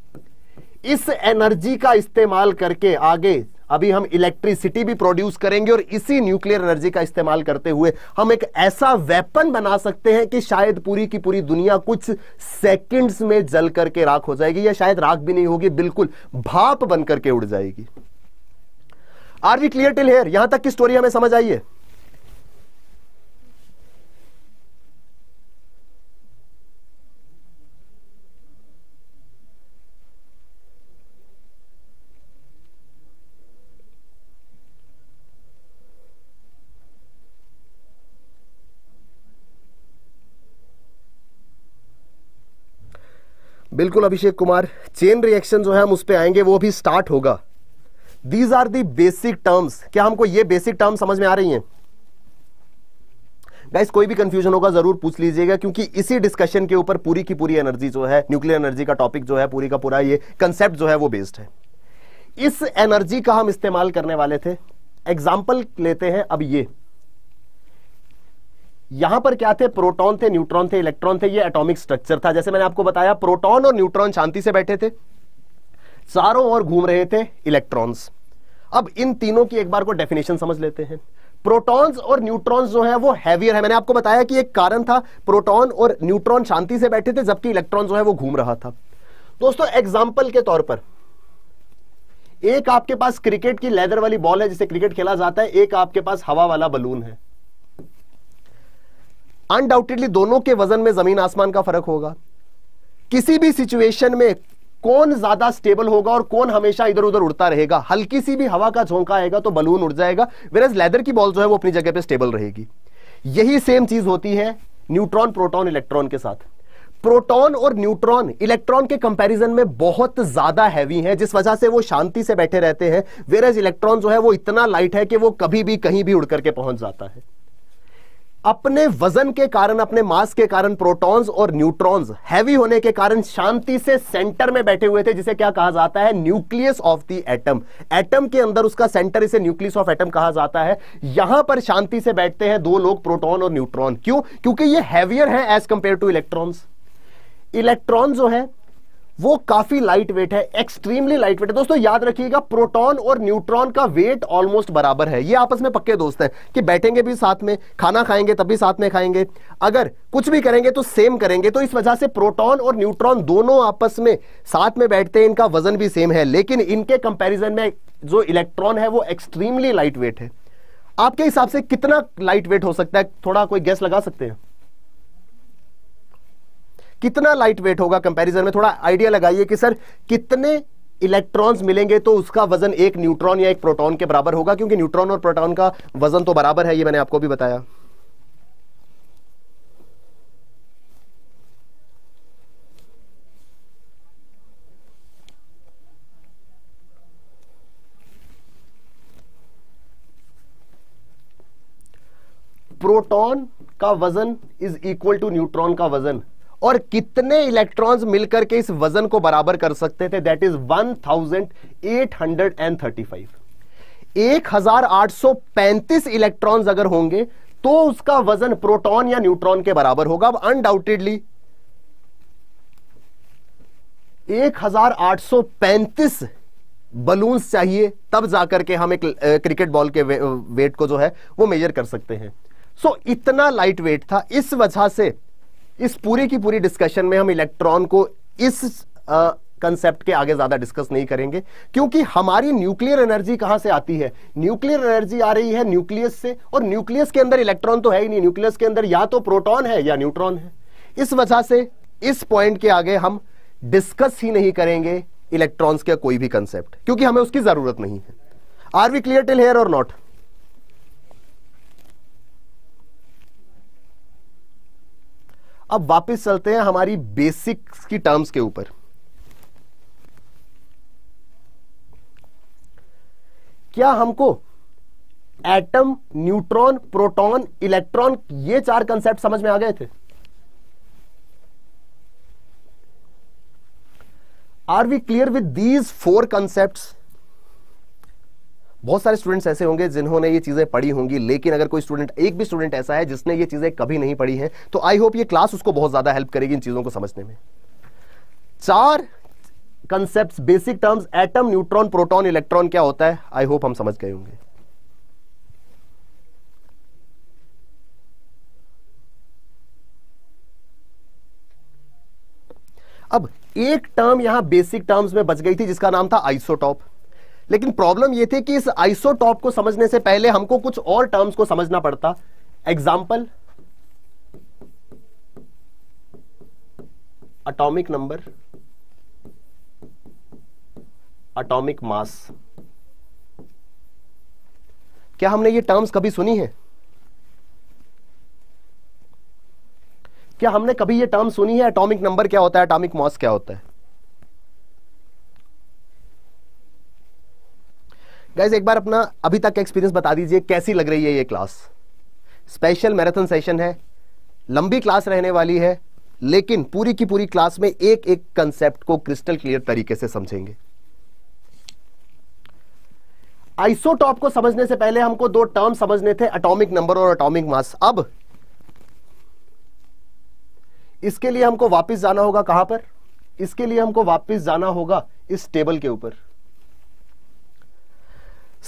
इस एनर्जी का इस्तेमाल करके आगे अभी हम इलेक्ट्रिसिटी भी प्रोड्यूस करेंगे और इसी न्यूक्लियर एनर्जी का इस्तेमाल करते हुए हम एक ऐसा वेपन बना सकते हैं कि शायद पूरी की पूरी दुनिया कुछ सेकंड्स में जल करके राख हो जाएगी या शायद राख भी नहीं होगी बिल्कुल भाप बन करके उड़ जाएगी are we clear till here यहां तक की स्टोरी हमें समझ आई है बिल्कुल अभिषेक कुमार चेन रिएक्शन जो है हम उस पर आएंगे वो भी स्टार्ट होगा these are the basic terms क्या हमको ये बेसिक टर्म समझ में आ रही हैं गाइस कोई भी कंफ्यूजन होगा जरूर पूछ लीजिएगा क्योंकि इसी डिस्कशन के ऊपर पूरी की पूरी एनर्जी जो है न्यूक्लियर एनर्जी का टॉपिक जो है पूरी का पूरा ये कंसेप्ट जो है वो बेस्ड है इस एनर्जी का हम इस्तेमाल करने वाले थे एग्जाम्पल लेते हैं अब ये यहां पर क्या थे प्रोटॉन थे न्यूट्रॉन थे इलेक्ट्रॉन थे ये एटॉमिक स्ट्रक्चर था जैसे मैंने आपको बताया प्रोटॉन और न्यूट्रॉन शांति से बैठे थे चारों ओर घूम रहे थे इलेक्ट्रॉन्स अब इन तीनों की एक बार को डेफिनेशन समझ लेते हैं प्रोटॉन्स और न्यूट्रॉन्स जो है वो हैवियर है मैंने आपको बताया कि एक कारण था प्रोटॉन और न्यूट्रॉन शांति से बैठे थे जबकि इलेक्ट्रॉन जो है वो घूम रहा था दोस्तों एग्जाम्पल के तौर पर एक आपके पास क्रिकेट की लेदर वाली बॉल है जिसे क्रिकेट खेला जाता है एक आपके पास हवा वाला बलून है अनडाउटेडली दोनों के वजन में जमीन आसमान का फर्क होगा किसी भी सिचुएशन में कौन ज्यादा स्टेबल होगा और कौन हमेशा इधर उधर उड़ता रहेगा हल्की सी भी हवा का झोंका आएगा तो बलून उड़ जाएगा वेरज लेदर की बॉल जो है वो अपनी जगह पे स्टेबल रहेगी यही सेम चीज होती है न्यूट्रॉन प्रोटॉन इलेक्ट्रॉन के साथ प्रोटॉन और न्यूट्रॉन इलेक्ट्रॉन के कंपैरिजन में बहुत ज्यादा हैवी हैं जिस वजह से वो शांति से बैठे रहते हैं वेरज इलेक्ट्रॉन जो है वो इतना लाइट है कि वो कभी भी कहीं भी उड़ करके पहुंच जाता है अपने वजन के कारण अपने मास के कारण प्रोटॉन्स और न्यूट्रॉन्स हैवी होने के कारण शांति से सेंटर में बैठे हुए थे जिसे क्या कहा जाता है nucleus of the atom atom के अंदर उसका सेंटर इसे न्यूक्लियस ऑफ एटम कहा जाता है यहां पर शांति से बैठते हैं दो लोग प्रोटॉन और न्यूट्रॉन क्यों क्योंकि ये हैवियर है as compared to electrons electron जो है वो काफी लाइट वेट है एक्सट्रीमली लाइट वेट है दोस्तों याद रखिएगा प्रोटॉन और न्यूट्रॉन का वेट ऑलमोस्ट बराबर है ये आपस में पक्के दोस्त हैं कि बैठेंगे भी साथ में खाना खाएंगे तब भी साथ में खाएंगे अगर कुछ भी करेंगे तो सेम करेंगे तो इस वजह से प्रोटॉन और न्यूट्रॉन दोनों आपस में साथ में बैठते हैं इनका वजन भी सेम है लेकिन इनके कंपेरिजन में जो इलेक्ट्रॉन है वो एक्सट्रीमली लाइट वेट है आपके हिसाब से कितना लाइट वेट हो सकता है थोड़ा कोई गैस लगा सकते हैं कितना लाइट वेट होगा कंपैरिजन में थोड़ा आइडिया लगाइए कि सर कितने इलेक्ट्रॉन्स मिलेंगे तो उसका वजन एक न्यूट्रॉन या एक प्रोटॉन के बराबर होगा क्योंकि न्यूट्रॉन और प्रोटॉन का वजन तो बराबर है ये मैंने आपको भी बताया प्रोटॉन का वजन इज इक्वल टू न्यूट्रॉन का वजन और कितने इलेक्ट्रॉन्स मिलकर के इस वजन को बराबर कर सकते थे दैट इज 1835 1835 इलेक्ट्रॉन्स अगर होंगे तो उसका वजन प्रोटॉन या न्यूट्रॉन के बराबर होगा अब अनडाउटेडली 1835 बलून्स चाहिए तब जाकर के हम एक क्रिकेट बॉल के वे, वेट को जो है वो मेजर कर सकते हैं सो so, इतना लाइट वेट था इस वजह से इस पूरी की पूरी डिस्कशन में हम इलेक्ट्रॉन को इस कंसेप्ट के आगे ज्यादा डिस्कस नहीं करेंगे क्योंकि हमारी न्यूक्लियर एनर्जी कहां से आती है न्यूक्लियर एनर्जी आ रही है न्यूक्लियस से और न्यूक्लियस के अंदर इलेक्ट्रॉन तो है ही नहीं न्यूक्लियस के अंदर या तो प्रोटॉन है या न्यूट्रॉन है इस वजह से इस पॉइंट के आगे हम डिस्कस ही नहीं करेंगे इलेक्ट्रॉन्स का कोई भी कंसेप्ट क्योंकि हमें उसकी जरूरत नहीं है are we clear till here और नॉट अब वापस चलते हैं हमारी बेसिक्स की टर्म्स के ऊपर क्या हमको एटम न्यूट्रॉन प्रोटॉन इलेक्ट्रॉन ये चार कंसेप्ट समझ में आ गए थे are we clear with these four concepts बहुत सारे स्टूडेंट्स ऐसे होंगे जिन्होंने ये चीज़ें पढ़ी होंगी लेकिन अगर कोई स्टूडेंट एक भी स्टूडेंट ऐसा है जिसने ये चीज़ें कभी नहीं पढ़ी है तो आई होप ये क्लास उसको बहुत ज़्यादा हेल्प करेगी इन चीज़ों को समझने में चार concept basic terms atom neutron proton electron क्या होता है आई होप हम समझ गए होंगे अब एक टर्म यहां बेसिक टर्म्स में बच गई थी जिसका नाम था आइसोटॉप लेकिन प्रॉब्लम यह थी कि इस आइसोटॉप को समझने से पहले हमको कुछ और टर्म्स को समझना पड़ता example atomic number atomic mass क्या हमने ये टर्म्स कभी सुनी है क्या हमने कभी ये टर्म सुनी है एटॉमिक नंबर क्या होता है एटॉमिक मास क्या होता है गाइज एक बार अपना अभी तक का एक्सपीरियंस बता दीजिए कैसी लग रही है ये क्लास स्पेशल मैराथन सेशन है लंबी क्लास रहने वाली है लेकिन पूरी की पूरी क्लास में एक एक कंसेप्ट को क्रिस्टल क्लियर तरीके से समझेंगे आइसोटॉप को समझने से पहले हमको दो टर्म समझने थे एटॉमिक नंबर और एटॉमिक मास अब इसके लिए हमको वापस जाना होगा कहां पर इसके लिए हमको वापस जाना होगा इस टेबल के ऊपर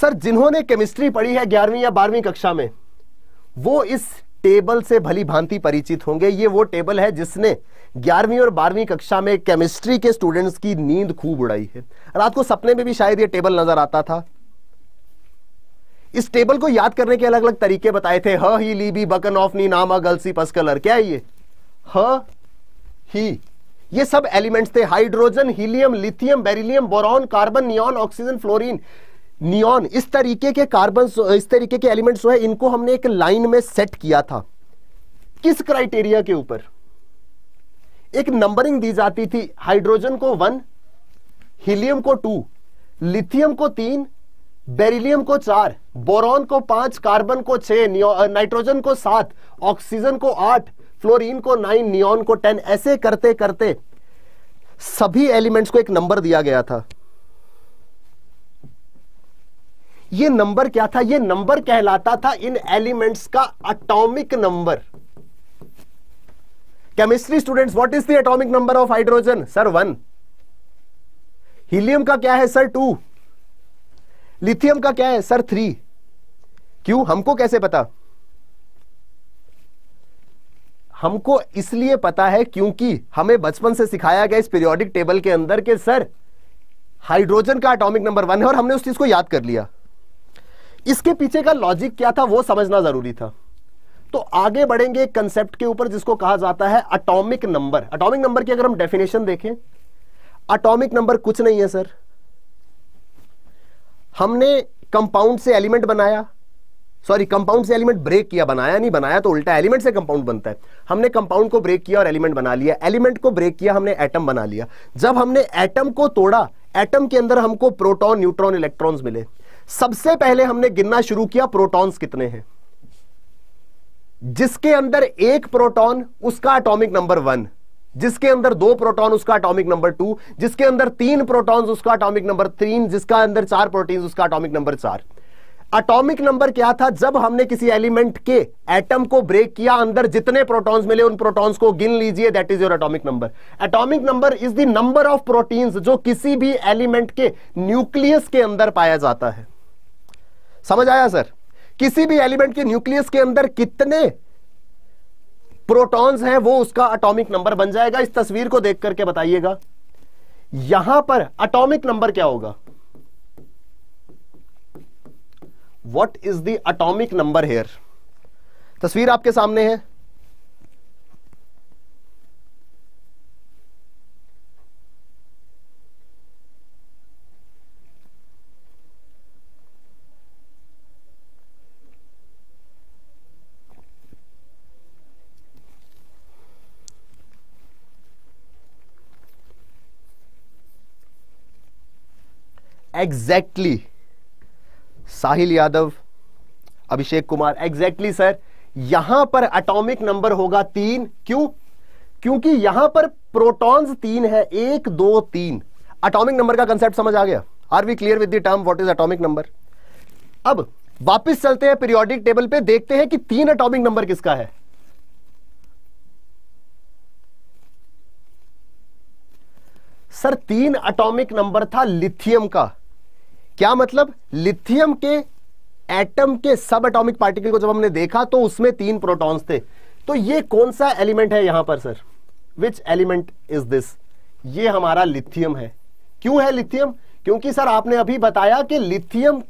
सर जिन्होंने केमिस्ट्री पढ़ी है ग्यारहवीं या बारहवीं कक्षा में वो इस टेबल से भली भांति परिचित होंगे ये वो टेबल है जिसने ग्यारहवीं और बारहवीं कक्षा में केमिस्ट्री के स्टूडेंट्स की नींद खूब उड़ाई है रात को सपने में भी शायद ये टेबल नजर आता था इस टेबल को याद करने के अलग अलग तरीके बताए थे ह ही ली बी बकन ऑफ नी नामा गलसी पसकलर क्या है ये ह ही ये सब एलिमेंट्स थे hydrogen helium lithium beryllium boron carbon neon oxygen fluorine neon इस तरीके के कार्बन इस तरीके के एलिमेंट्स जो है इनको हमने एक लाइन में सेट किया था किस क्राइटेरिया के ऊपर एक नंबरिंग दी जाती थी हाइड्रोजन को वन हीलियम को टू लिथियम को तीन बेरिलियम को चार बोरॉन को पांच कार्बन को छह नाइट्रोजन uh, को सात ऑक्सीजन को आठ फ्लोरीन को नाइन नियॉन को टेन ऐसे करते करते सभी एलिमेंट्स को एक नंबर दिया गया था ये नंबर क्या था ये नंबर कहलाता था इन एलिमेंट्स का atomic number chemistry students what is the atomic number of hydrogen sir one helium का क्या है सर टू लिथियम का क्या है सर थ्री क्यों हमको कैसे पता हमको इसलिए पता है क्योंकि हमें बचपन से सिखाया गया इस पीरियोडिक टेबल के अंदर के सर हाइड्रोजन का एटॉमिक नंबर वन है और हमने उस चीज को याद कर लिया इसके पीछे का लॉजिक क्या था वो समझना जरूरी था तो आगे बढ़ेंगे एक कंसेप्ट के ऊपर जिसको कहा जाता है अटोमिक नंबर अटोमिक नंबर की अगर हम डेफिनेशन देखें अटोमिक नंबर कुछ नहीं है सर हमने कंपाउंड से एलिमेंट बनाया सॉरी कंपाउंड से एलिमेंट ब्रेक किया बनाया नहीं बनाया तो उल्टा एलिमेंट से कंपाउंड बनता है हमने कंपाउंड को ब्रेक किया और एलिमेंट बना लिया एलिमेंट को ब्रेक किया हमने एटम बना लिया जब हमने एटम को तोड़ा एटम के अंदर हमको प्रोटॉन न्यूट्रॉन इलेक्ट्रॉन्स मिले सबसे पहले हमने गिनना शुरू किया प्रोटॉन्स कितने हैं जिसके अंदर एक प्रोटॉन उसका एटॉमिक नंबर वन जिसके अंदर दो प्रोटॉन उसका एटॉमिक नंबर टू जिसके अंदर तीन प्रोटॉन्स उसका एटॉमिक नंबर तीन जिसका अंदर चार प्रोटीन उसका एटॉमिक नंबर चार एटॉमिक नंबर क्या था जब हमने किसी एलिमेंट के एटम को ब्रेक किया अंदर जितने प्रोटॉन्स मिले उन प्रोटॉन्स को गिन लीजिए that is your atomic number atomic number is the number of proteins जो किसी भी एलिमेंट के न्यूक्लियस के अंदर पाया जाता है समझ आया सर किसी भी एलिमेंट के न्यूक्लियस के अंदर कितने प्रोटॉन्स हैं वो उसका अटोमिक नंबर बन जाएगा इस तस्वीर को देख करके बताइएगा यहां पर अटोमिक नंबर क्या होगा what is the atomic number here तस्वीर आपके सामने है exactly Sahil Yadav Abhishek Kumar exactly sir यहां पर एटॉमिक नंबर होगा तीन क्यों क्योंकि यहां पर प्रोटॉन्स तीन है एक दो तीन एटॉमिक नंबर का कंसेप्ट समझ आ गया are we clear with the term what is atomic number अब वापस चलते हैं पीरियोडिक टेबल पे देखते हैं कि तीन एटॉमिक नंबर किसका है सर तीन एटॉमिक नंबर था लिथियम का क्या मतलब लिथियम के एटम के सब एटॉमिक पार्टिकल को जब हमने देखा तो उसमें तीन प्रोटॉन्स थे तो ये कौन सा एलिमेंट है यहां पर sir which element is this ये हमारा लिथियम है क्यों है लिथियम क्योंकि सर आपने अभी बताया कि लिथियम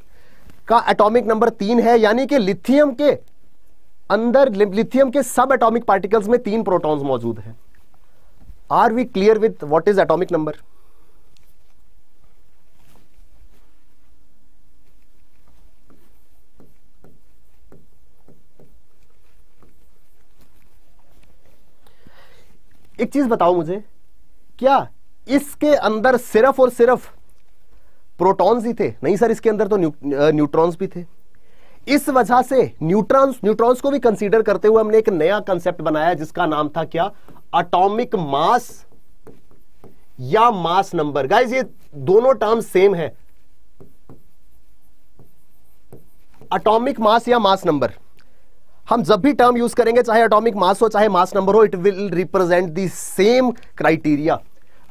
का एटॉमिक नंबर तीन है यानी कि लिथियम के अंदर लिथियम के सब एटॉमिक पार्टिकल्स में तीन प्रोटॉन्स मौजूद हैं are we clear with what is atomic number एक चीज बताओ मुझे क्या इसके अंदर सिर्फ और सिर्फ प्रोटॉन्स ही थे नहीं सर इसके अंदर तो न्यू, न्यूट्रॉन्स भी थे इस वजह से न्यूट्रॉन्स न्यूट्रॉन्स को भी कंसीडर करते हुए हमने एक नया कंसेप्ट बनाया जिसका नाम था क्या अटोमिक मास या मास नंबर गाइज ये दोनों टर्म सेम है अटोमिक मास या मास नंबर हम जब भी टर्म यूज करेंगे चाहे अटोमिक मास हो चाहे मास नंबर हो it will represent the same criteria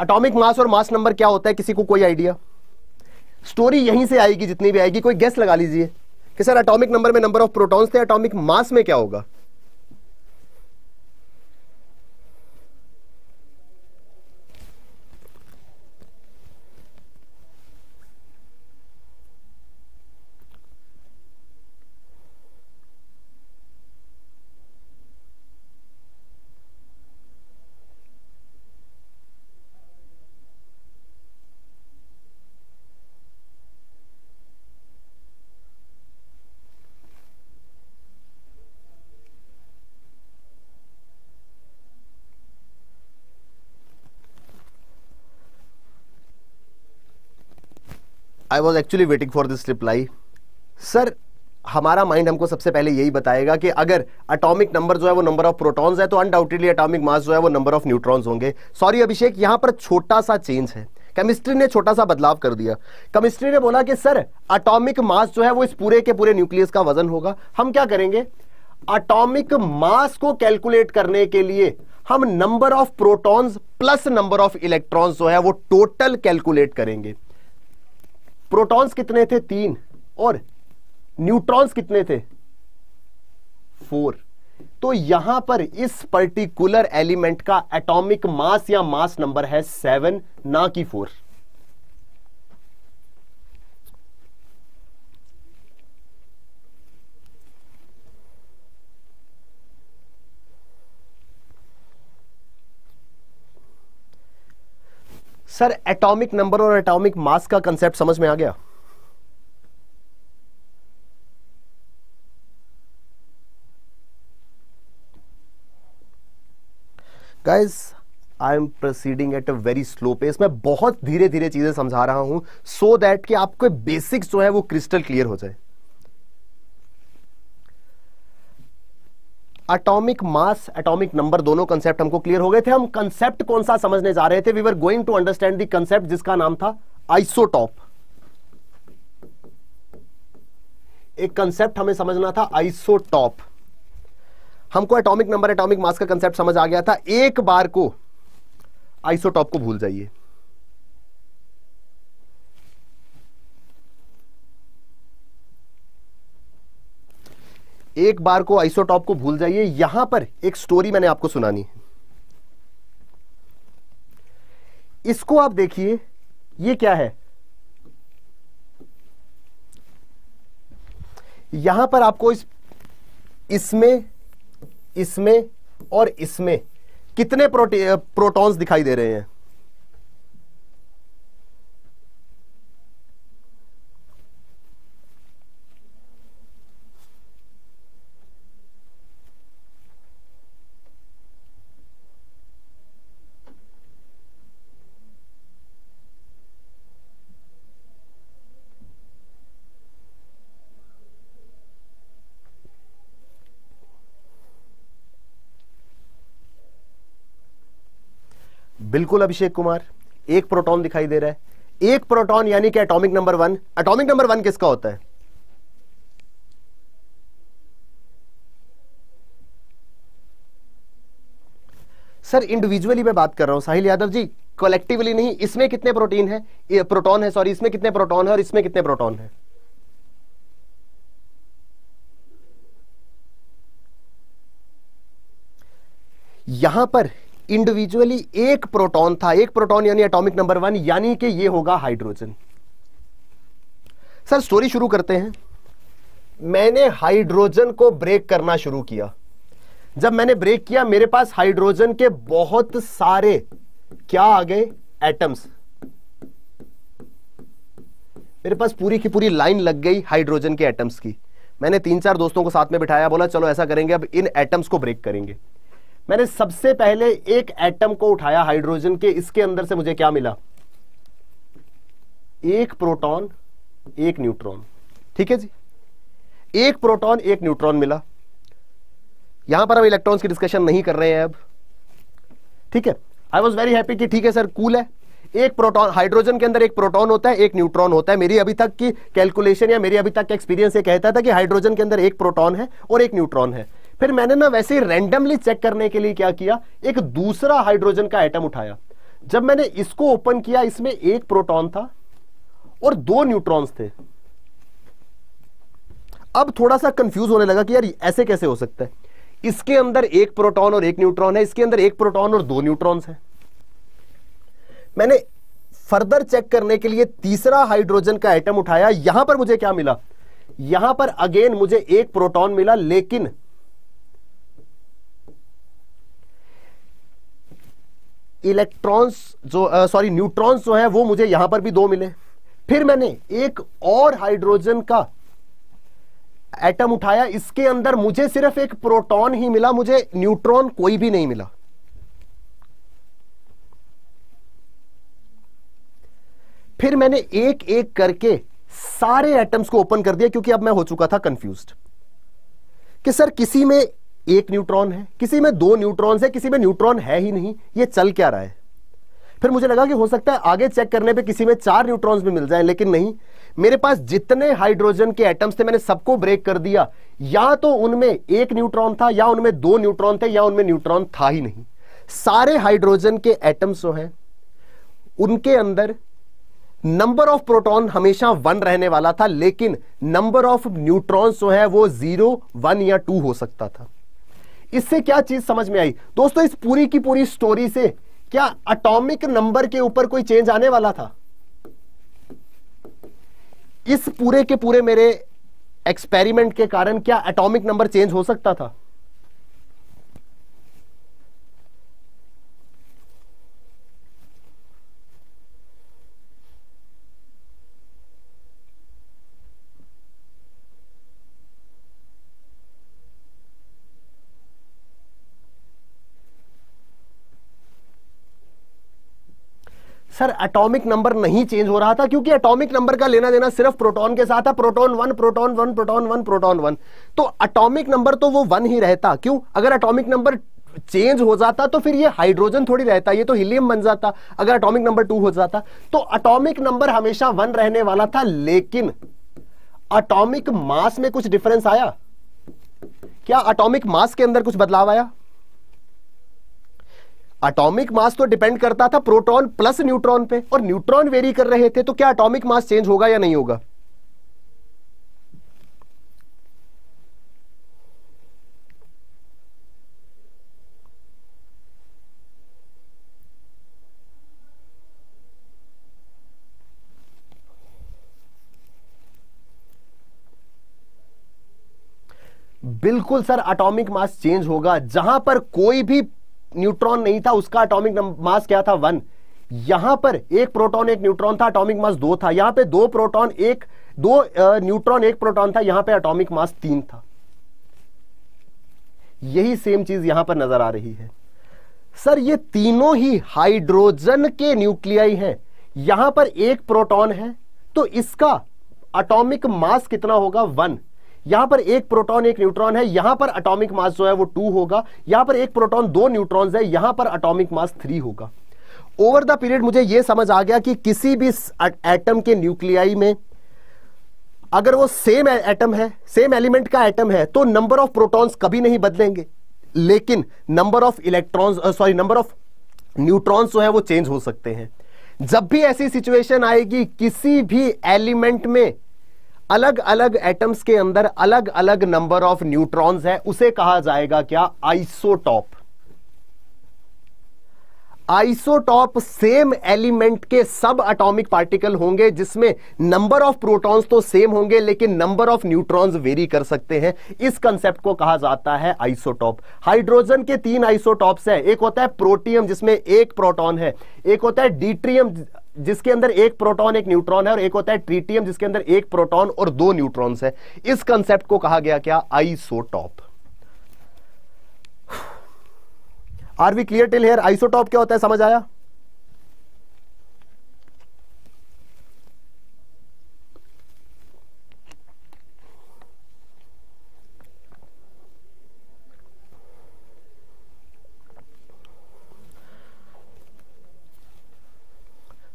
atomic mass और मास नंबर क्या होता है किसी को कोई आइडिया स्टोरी यहीं से आएगी जितनी भी आएगी कोई गैस लगा लीजिए कि सर अटोमिक नंबर में नंबर ऑफ प्रोटोन्स थे अटोमिक मास में क्या होगा I was actually waiting for this reply sir हमारा माइंड हमको सबसे पहले यही बताएगा कि अगर अटोमिक नंबर जो है वो नंबर ऑफ प्रोटॉन्स है तो अनडाउटेडली अटोमिक मास जो है वो नंबर ऑफ न्यूट्रॉन्स होंगे सॉरी अभिषेक यहां पर छोटा सा चेंज है केमिस्ट्री ने छोटा सा बदलाव कर दिया केमिस्ट्री ने बोला कि सर अटोमिक मास जो है वो इस पूरे के पूरे न्यूक्लियस का वजन होगा हम क्या करेंगे अटोमिक मास को कैलकुलेट करने के लिए हम number of protons plus number of electrons जो है वो टोटल कैलकुलेट करेंगे प्रोटॉन्स कितने थे तीन और न्यूट्रॉन्स कितने थे फोर तो यहां पर इस पर्टिकुलर एलिमेंट का एटॉमिक मास या मास नंबर है सेवन ना कि फोर सर एटॉमिक नंबर और एटॉमिक मास का कंसेप्ट समझ में आ गया guys I am proceeding at a very slow pace मैं बहुत धीरे धीरे चीजें समझा रहा हूं सो so दैट कि आपके बेसिक्स जो है वो क्रिस्टल क्लियर हो जाए अटोमिक मास एटॉमिक नंबर दोनों कंसेप्ट हमको क्लियर हो गए थे हम कंसेप्ट कौन सा समझने जा रहे थे we were going to understand the concept जिसका नाम था आइसोटॉप एक कंसेप्ट हमें समझना था आइसोटॉप हमको एटॉमिक नंबर एटॉमिक मास का कंसेप्ट समझ आ गया था एक बार को आइसोटॉप को भूल जाइए एक बार को आइसोटॉप को भूल जाइए यहां पर एक स्टोरी मैंने आपको सुनानी है इसको आप देखिए ये क्या है यहां पर आपको इस इसमें इसमें और इसमें कितने प्रोटॉन्स दिखाई दे रहे हैं बिल्कुल अभिषेक कुमार एक प्रोटॉन दिखाई दे रहा है एक प्रोटॉन यानी कि atomic number one atomic number one किसका होता है सर इंडिविजुअली मैं बात कर रहा हूं साहिल यादव जी कलेक्टिवली नहीं इसमें कितने प्रोटीन है प्रोटॉन है सॉरी इसमें कितने प्रोटॉन है और इसमें कितने प्रोटॉन है यहां पर इंडिविजुअली एक प्रोटॉन था एक प्रोटॉन यानी एटॉमिक नंबर वन यानी कि ये होगा हाइड्रोजन सर स्टोरी शुरू करते हैं मैंने हाइड्रोजन को ब्रेक करना शुरू किया जब मैंने ब्रेक किया मेरे पास हाइड्रोजन के बहुत सारे क्या आ गए एटम्स मेरे पास पूरी की पूरी लाइन लग गई हाइड्रोजन के एटम्स की मैंने तीन चार दोस्तों को साथ में बिठाया बोला चलो ऐसा करेंगे अब इन एटम्स को ब्रेक करेंगे मैंने सबसे पहले एक एटम को उठाया हाइड्रोजन के इसके अंदर से मुझे क्या मिला एक प्रोटॉन एक न्यूट्रॉन ठीक है जी एक प्रोटॉन एक न्यूट्रॉन मिला यहां पर हम इलेक्ट्रॉन्स की डिस्कशन नहीं कर रहे हैं अब ठीक है आई वॉज वेरी हैप्पी कि ठीक है सर कूल है एक प्रोटॉन हाइड्रोजन के अंदर एक प्रोटॉन होता है एक न्यूट्रॉन होता है मेरी अभी तक की कैलकुलेशन या मेरी अभी तक का एक्सपीरियंस ये कहता था कि हाइड्रोजन के अंदर एक प्रोटॉन है और एक न्यूट्रॉन है फिर मैंने ना वैसे ही रेंडमली चेक करने के लिए क्या किया एक दूसरा हाइड्रोजन का एटम उठाया जब मैंने इसको ओपन किया इसमें एक प्रोटॉन था और दो न्यूट्रॉन्स थे अब थोड़ा सा कंफ्यूज होने लगा कि यार ऐसे कैसे हो सकता है इसके अंदर एक प्रोटॉन और एक न्यूट्रॉन है इसके अंदर एक प्रोटॉन और दो न्यूट्रॉन्स हैं मैंने फर्दर चेक करने के लिए तीसरा हाइड्रोजन का एटम उठाया यहां पर मुझे क्या मिला यहां पर अगेन मुझे एक प्रोटॉन मिला लेकिन इलेक्ट्रॉन्स जो सॉरी न्यूट्रॉन्स जो है वो मुझे यहां पर भी दो मिले फिर मैंने एक और हाइड्रोजन का एटम उठाया इसके अंदर मुझे सिर्फ एक प्रोटॉन ही मिला मुझे न्यूट्रॉन कोई भी नहीं मिला फिर मैंने एक एक करके सारे एटम्स को ओपन कर दिया क्योंकि अब मैं हो चुका था कंफ्यूज्ड कि सर किसी में एक न्यूट्रॉन है किसी में दो न्यूट्रॉन है किसी में न्यूट्रॉन है ही नहीं ये चल क्या रहा है फिर मुझे लगा कि हो सकता है आगे चेक करने पे किसी में चार न्यूट्रॉन्स भी मिल जाए लेकिन नहीं मेरे पास जितने हाइड्रोजन के एटम्स थे मैंने सबको ब्रेक कर दिया या तो उनमें एक न्यूट्रॉन था या उनमें दो न्यूट्रॉन थे या उनमें न्यूट्रॉन था ही नहीं सारे हाइड्रोजन के एटम्स जो हैं उनके अंदर नंबर ऑफ प्रोटॉन हमेशा वन रहने वाला था लेकिन नंबर ऑफ न्यूट्रॉन्स जो है वो जीरो वन या टू हो सकता था इससे क्या चीज समझ में आई दोस्तों इस पूरी की पूरी स्टोरी से क्या अटोमिक नंबर के ऊपर कोई चेंज आने वाला था इस पूरे के पूरे मेरे एक्सपेरिमेंट के कारण क्या एटॉमिक नंबर चेंज हो सकता था सर एटॉमिक नंबर नहीं चेंज हो रहा था क्योंकि एटॉमिक नंबर का लेना देना सिर्फ प्रोटॉन के साथ था proton one proton one proton one proton one तो एटॉमिक नंबर तो वो वन ही रहता क्यों अगर एटॉमिक नंबर चेंज हो जाता तो फिर ये हाइड्रोजन थोड़ी रहता ये तो हीलियम बन जाता अगर एटॉमिक नंबर टू हो जाता तो एटॉमिक नंबर हमेशा वन रहने वाला था लेकिन अटोमिक मास में कुछ डिफरेंस आया क्या अटोमिक मास के अंदर कुछ बदलाव आया अटोमिक मास तो डिपेंड करता था प्रोटॉन प्लस न्यूट्रॉन पे और न्यूट्रॉन वेरी कर रहे थे तो क्या अटोमिक मास चेंज होगा या नहीं होगा बिल्कुल सर अटोमिक मास चेंज होगा जहां पर कोई भी न्यूट्रॉन नहीं था उसका अटोमिक मास क्या था वन यहां पर एक प्रोटॉन एक न्यूट्रॉन था अटोमिक मास दो था यहां पे दो प्रोटॉन एक दो न्यूट्रॉन एक प्रोटॉन था यहां पे अटोमिक मास तीन था यही सेम चीज यहां पर नजर आ रही है सर ये तीनों ही हाइड्रोजन के न्यूक्लियाई हैं यहां पर एक प्रोटॉन है तो इसका अटोमिक मास कितना होगा वन यहां पर एक प्रोटॉन एक न्यूट्रॉन है यहां पर अटोमिक मास जो है वो टू होगा यहां पर एक प्रोटॉन दो न्यूट्रॉन है यहां पर अटोमिक मास थ्री होगा ओवर द पीरियड मुझे यह समझ आ गया कि किसी भी एटम के न्यूक्लियाई में अगर वो सेम एटम है सेम एलिमेंट का एटम है तो नंबर ऑफ प्रोटॉन्स कभी नहीं बदलेंगे लेकिन number of electrons sorry number of neutrons जो है वो चेंज हो सकते हैं जब भी ऐसी सिचुएशन आएगी किसी भी एलिमेंट में अलग अलग एटम्स के अंदर अलग अलग नंबर ऑफ न्यूट्रॉन्स है उसे कहा जाएगा क्या आइसोटॉप आइसोटॉप सेम एलिमेंट के सब अटोमिक पार्टिकल होंगे जिसमें नंबर ऑफ प्रोटॉन्स तो सेम होंगे लेकिन नंबर ऑफ न्यूट्रॉन्स वेरी कर सकते हैं इस कंसेप्ट को कहा जाता है आइसोटॉप हाइड्रोजन के तीन आइसोटॉप्स हैं एक होता है प्रोटियम जिसमें एक प्रोटॉन है एक होता है डीट्रियम जिसके अंदर एक प्रोटॉन एक न्यूट्रॉन है और एक होता है ट्रीटियम जिसके अंदर एक प्रोटॉन और दो न्यूट्रॉन्स है इस कंसेप्ट को कहा गया क्या isotope are we clear till here isotope क्या होता है समझ आया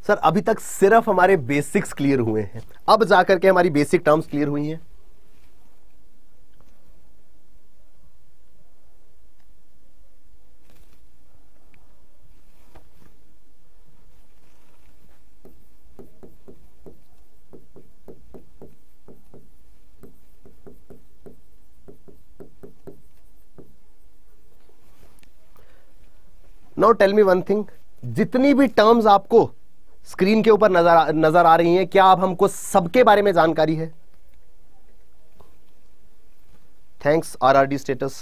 सर अभी तक सिर्फ हमारे बेसिक्स क्लियर हुए हैं अब जाकर के हमारी बेसिक टर्म्स क्लियर हुई हैं now tell me one thing जितनी भी टर्म्स आपको स्क्रीन के ऊपर नजर नजर आ रही हैं क्या आप हमको सबके बारे में जानकारी है थैंक्स आरआरडी स्टेटस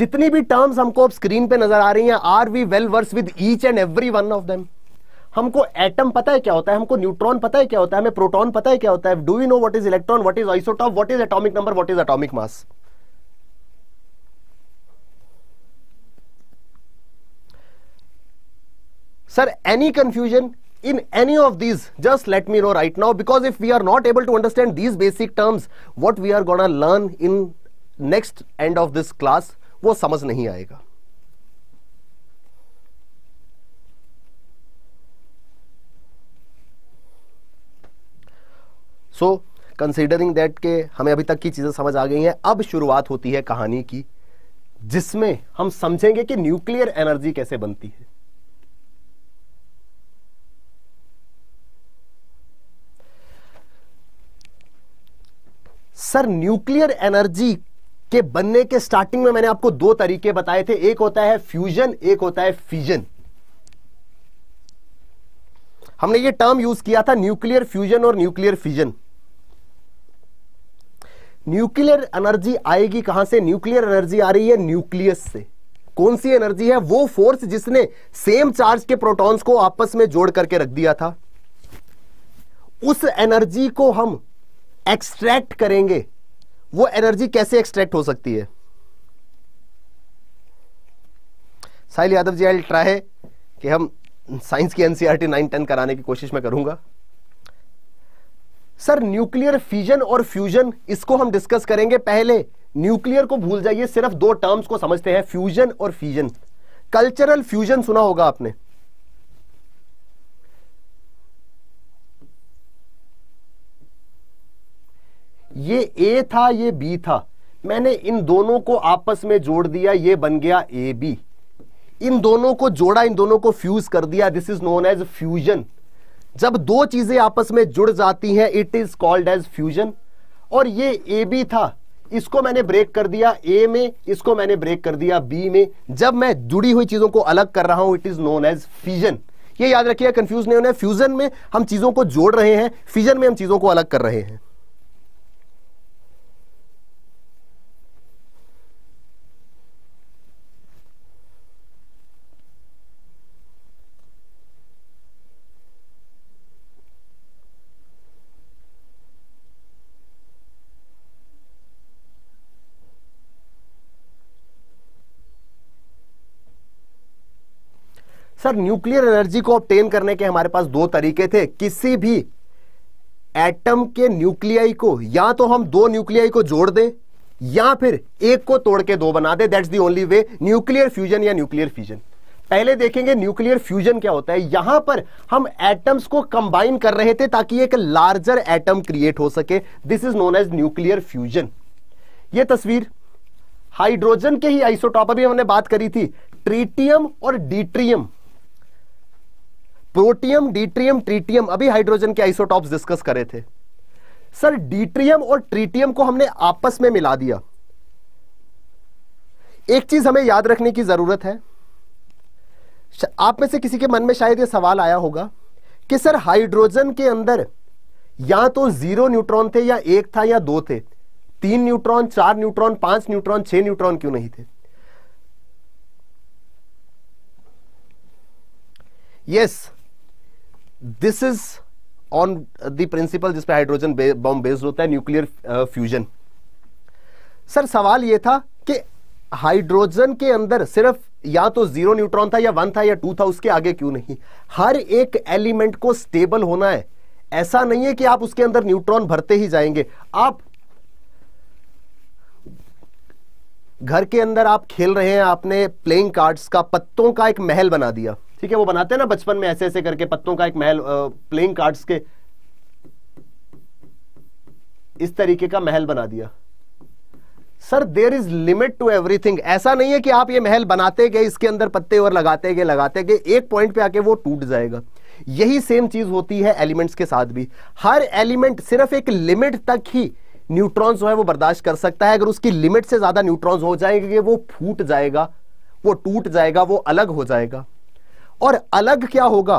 जितनी भी टर्म्स हमको अब स्क्रीन पे नजर आ रही हैं are we well versed with each and every one of them हमको एटम पता है क्या होता है हमको न्यूट्रॉन पता है क्या होता है हमें प्रोटॉन पता है क्या होता है do you know what is electron what is isotope what is atomic number what is atomic mass sir any confusion in any of these just let me know right now because if we are not able to understand these basic terms what we are गोड are learn in next end of this class वो समझ नहीं आएगा so considering that के हमें अभी तक की चीजें समझ आ गई हैं अब शुरुआत होती है कहानी की जिसमें हम समझेंगे कि न्यूक्लियर एनर्जी कैसे बनती है सर न्यूक्लियर एनर्जी के बनने के स्टार्टिंग में मैंने आपको दो तरीके बताए थे एक होता है फ्यूजन एक होता है फिजन हमने ये टर्म यूज किया था न्यूक्लियर फ्यूजन और न्यूक्लियर फिजन न्यूक्लियर एनर्जी आएगी कहां से न्यूक्लियर एनर्जी आ रही है न्यूक्लियस से कौन सी एनर्जी है वो फोर्स जिसने सेम चार्ज के प्रोटॉन्स को आपस में जोड़ करके रख दिया था उस एनर्जी को हम एक्सट्रैक्ट करेंगे वो एनर्जी कैसे एक्सट्रैक्ट हो सकती है साहिल यादव जी आई ट्राई है कि हम साइंस की एनसीईआरटी नाइन टेन कराने की कोशिश में करूंगा सर न्यूक्लियर फ्यूजन और फ्यूजन इसको हम डिस्कस करेंगे पहले न्यूक्लियर को भूल जाइए सिर्फ दो टर्म्स को समझते हैं फ्यूजन और फ्यूजन कल्चरल फ्यूजन सुना होगा आपने ये ए था ये बी था मैंने इन दोनों को आपस में जोड़ दिया ये बन गया ए बी इन दोनों को जोड़ा इन दोनों को फ्यूज कर दिया this is known as fusion जब दो चीजें आपस में जुड़ जाती हैं it is called as fusion और ये ए बी था इसको मैंने ब्रेक कर दिया ए में इसको मैंने ब्रेक कर दिया बी में जब मैं जुड़ी हुई चीजों को अलग कर रहा हूं it is known as fusion ये याद रखिए कंफ्यूज नहीं होना फ्यूजन में हम चीजों को जोड़ रहे हैं फ्यूजन में हम चीजों को अलग कर रहे हैं सर न्यूक्लियर एनर्जी को ऑप्टेन करने के हमारे पास दो तरीके थे किसी भी एटम के न्यूक्लियाई को या तो हम दो न्यूक्लियाई को जोड़ दें या फिर एक को तोड़ के दो बना दे that's the only way nuclear fusion या न्यूक्लियर फ्यूजन पहले देखेंगे न्यूक्लियर फ्यूजन क्या होता है यहां पर हम एटम्स को कंबाइन कर रहे थे ताकि एक लार्जर एटम क्रिएट हो सके this is known as nuclear fusion ये तस्वीर हाइड्रोजन के ही आइसोटॉप अभी हमने बात करी थी ट्रीटियम और डीट्रियम प्रोटियम डीट्रियम ट्रीटियम अभी हाइड्रोजन के आइसोटॉप्स डिस्कस करे थे सर डीट्रियम और ट्रीटियम को हमने आपस में मिला दिया एक चीज हमें याद रखने की जरूरत है आप में से किसी के मन में शायद यह सवाल आया होगा कि सर हाइड्रोजन के अंदर या तो जीरो न्यूट्रॉन थे या एक था या दो थे तीन न्यूट्रॉन चार न्यूट्रॉन पांच न्यूट्रॉन छह न्यूट्रॉन क्यों नहीं थे yes yes, this is on the principle जिसपे हाइड्रोजन बॉम्ब बेस्ड होता है न्यूक्लियर फ्यूजन सर सवाल यह था कि हाइड्रोजन के अंदर सिर्फ या तो जीरो न्यूट्रॉन था या वन था या टू था उसके आगे क्यों नहीं हर एक एलिमेंट को स्टेबल होना है ऐसा नहीं है कि आप उसके अंदर न्यूट्रॉन भरते ही जाएंगे आप घर के अंदर आप खेल रहे हैं आपने प्लेइंग कार्ड्स का पत्तों का एक महल बना दिया ठीक है वो बनाते हैं ना बचपन में ऐसे ऐसे करके पत्तों का एक महल प्लेइंग कार्ड्स के इस तरीके का महल बना दिया sir there is limit to everything ऐसा नहीं है कि आप ये महल बनाते गए इसके अंदर पत्ते और लगाते गए लगाते गए एक पॉइंट पे आके वो टूट जाएगा यही सेम चीज होती है एलिमेंट्स के साथ भी हर एलिमेंट सिर्फ एक लिमिट तक ही न्यूट्रॉन्स जो है वो बर्दाश्त कर सकता है अगर उसकी लिमिट से ज्यादा न्यूट्रॉन्स हो जाएंगे वो फूट जाएगा वो टूट जाएगा वो अलग हो जाएगा और अलग क्या होगा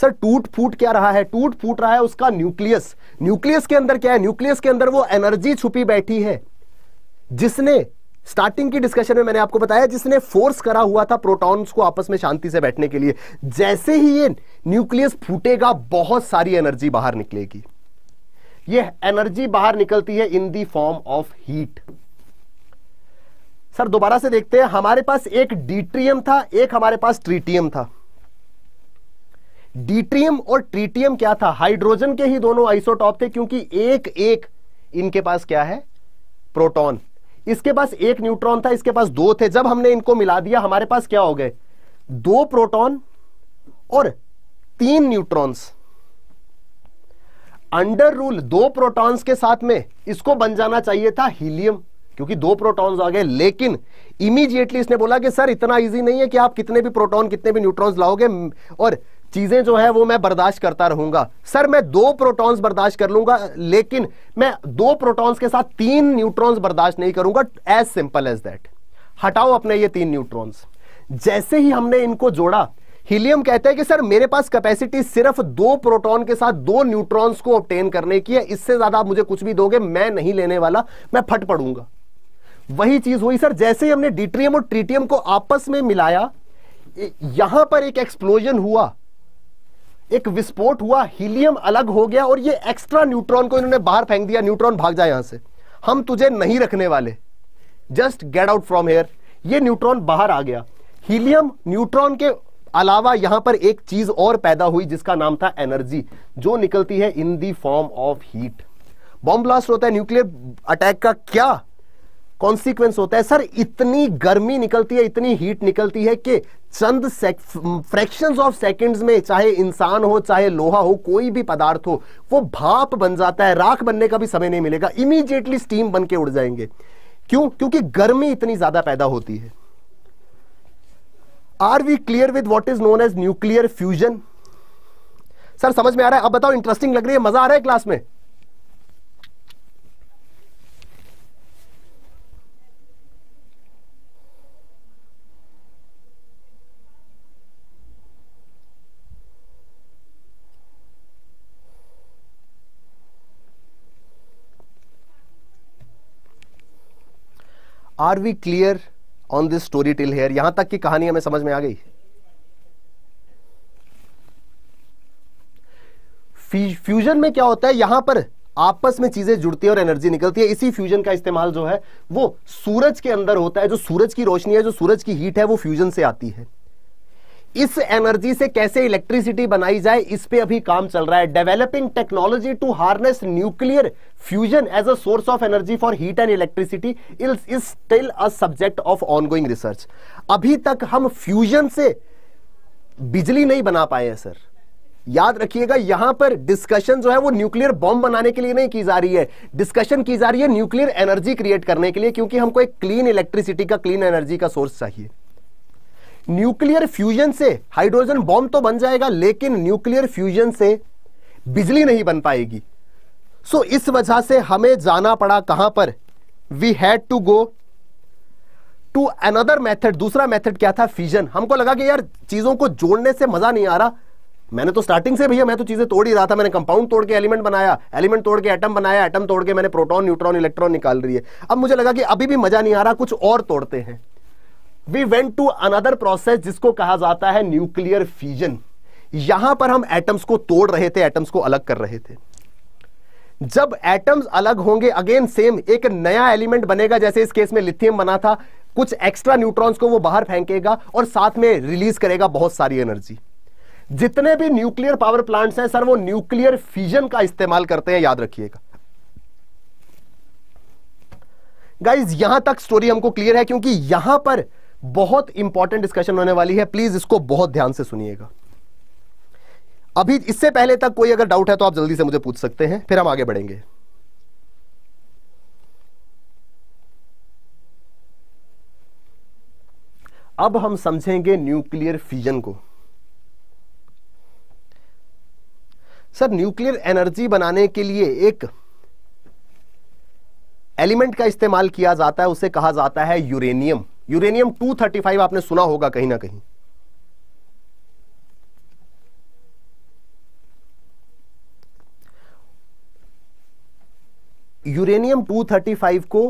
सर टूट फूट क्या रहा है टूट फूट रहा है उसका न्यूक्लियस न्यूक्लियस के अंदर क्या है न्यूक्लियस के अंदर वो एनर्जी छुपी बैठी है जिसने स्टार्टिंग की डिस्कशन में मैंने आपको बताया जिसने फोर्स करा हुआ था प्रोटॉन्स को आपस में शांति से बैठने के लिए जैसे ही ये न्यूक्लियस फूटेगा बहुत सारी एनर्जी बाहर निकलेगी ये एनर्जी बाहर निकलती है in the form of heat sir दोबारा से देखते हैं हमारे पास एक डीट्रियम था एक हमारे पास ट्रीटियम था डीट्रियम और ट्रीटियम क्या था हाइड्रोजन के ही दोनों आइसोटॉप थे क्योंकि एक एक इनके पास क्या है प्रोटॉन इसके पास एक न्यूट्रॉन था इसके पास दो थे जब हमने इनको मिला दिया हमारे पास क्या हो गए दो प्रोटॉन और तीन न्यूट्रॉन्स अंडर रूल दो प्रोटॉन्स के साथ में इसको बन जाना चाहिए था हीलियम क्योंकि दो प्रोटॉन्स आ गए लेकिन इमीजिएटली इसने बोला कि सर इतना इजी नहीं है कि आप कितने भी प्रोटॉन कितने भी न्यूट्रॉन्स लाओगे और चीजें जो है वो मैं बर्दाश्त करता रहूंगा सर मैं दो प्रोटॉन्स बर्दाश्त कर लूंगा लेकिन मैं दो प्रोटॉन्स के साथ तीन न्यूट्रॉन्स बर्दाश्त नहीं करूंगा एज सिंपल एज दैट हटाओ अपने ये तीन न्यूट्रॉन्स जैसे ही हमने इनको जोड़ा हीलियम कहते हैं कि सर मेरे पास कैपेसिटी सिर्फ दो प्रोटॉन के साथ दो न्यूट्रॉन्स को ऑप्टेन करने की है इससे ज्यादा आप मुझे कुछ भी दोगे मैं नहीं लेने वाला मैं फट पड़ूंगा वही चीज हुई सर जैसे ही हमने डिट्रियम और ट्रिटियम को आपस में मिलाया यहां पर एक एक्सप्लोजन हुआ एक विस्फोट हुआ हीलियम अलग हो गया और ये एक्स्ट्रा न्यूट्रॉन को इन्होंने बाहर फेंक दिया न्यूट्रॉन भाग जाए यहां से हम तुझे नहीं रखने वाले just get out from here ये न्यूट्रॉन बाहर आ गया हीलियम न्यूट्रॉन के अलावा यहां पर एक चीज और पैदा हुई जिसका नाम था एनर्जी जो निकलती है in the form of heat bomb blast होता है न्यूक्लियर अटैक का क्या कॉन्सिक्वेंस होता है सर इतनी गर्मी निकलती है इतनी हीट निकलती है कि चंद फ्रैक्शन ऑफ सेकेंड्स में चाहे इंसान हो चाहे लोहा हो कोई भी पदार्थ हो वो भाप बन जाता है राख बनने का भी समय नहीं मिलेगा इमीजिएटली स्टीम बन के उड़ जाएंगे क्यों क्योंकि गर्मी इतनी ज्यादा पैदा होती है are we clear with what is known as nuclear fusion sir समझ में आ रहा है अब बताओ इंटरेस्टिंग लग रही है मजा आ रहा है क्लास में are we clear on this story till here यहां तक की कहानी हमें समझ में आ गई फ्यूजन में क्या होता है यहां पर आपस में चीजें जुड़ती है और एनर्जी निकलती है इसी फ्यूजन का इस्तेमाल जो है वो सूरज के अंदर होता है जो सूरज की रोशनी है जो सूरज की हीट है वो फ्यूजन से आती है इस एनर्जी से कैसे इलेक्ट्रिसिटी बनाई जाए इस पे अभी काम चल रहा है developing technology to harness nuclear fusion as a source of energy for heat and electricity is still a subject of ongoing research अभी तक हम फ्यूजन से बिजली नहीं बना पाए हैं सर याद रखिएगा यहां पर डिस्कशन जो है वो न्यूक्लियर बॉम्ब बनाने के लिए नहीं की जा रही है डिस्कशन की जा रही है न्यूक्लियर एनर्जी क्रिएट करने के लिए क्योंकि हमको एक क्लीन इलेक्ट्रिसिटी का क्लीन एनर्जी का सोर्स चाहिए न्यूक्लियर फ्यूजन से हाइड्रोजन बॉम्ब तो बन जाएगा लेकिन न्यूक्लियर फ्यूजन से बिजली नहीं बन पाएगी सो so, इस वजह से हमें जाना पड़ा कहां पर we had to go to another method दूसरा मेथड क्या था फ्यूजन हमको लगा कि यार चीजों को जोड़ने से मजा नहीं आ रहा मैंने तो स्टार्टिंग से भैया मैं तो चीजें तोड़ ही रहा था मैंने कंपाउंड तोड़ के एलिमेंट बनाया एलिमेंट तोड़ के एटम बनाया एटम तोड़ के मैंने प्रोटॉन न्यूट्रॉन इलेक्ट्रॉन निकाल रही है अब मुझे लगा कि अभी भी मजा नहीं आ रहा कुछ और तोड़ते हैं we went to another process जिसको कहा जाता है न्यूक्लियर फ्यूजन यहां पर हम एटम्स को तोड़ रहे थे एटम्स को अलग कर रहे थे जब एटम्स अलग होंगे अगेन सेम एक नया एलिमेंट बनेगा जैसे इस केस में लिथियम बना था कुछ एक्स्ट्रा न्यूट्रॉन्स को वो बाहर फेंकेगा और साथ में रिलीज करेगा बहुत सारी एनर्जी जितने भी न्यूक्लियर पावर प्लांट्स हैं सर वो न्यूक्लियर फ्यूजन का इस्तेमाल करते हैं याद रखिएगा गाइज यहां तक स्टोरी हमको क्लियर है क्योंकि यहां पर बहुत इंपॉर्टेंट डिस्कशन होने वाली है प्लीज इसको बहुत ध्यान से सुनिएगा अभी इससे पहले तक कोई अगर डाउट है तो आप जल्दी से मुझे पूछ सकते हैं फिर हम आगे बढ़ेंगे अब हम समझेंगे न्यूक्लियर फ्यूजन को सर न्यूक्लियर एनर्जी बनाने के लिए एक एलिमेंट का इस्तेमाल किया जाता है उसे कहा जाता है यूरेनियम यूरेनियम 235 आपने सुना होगा कहीं ना कहीं यूरेनियम 235 को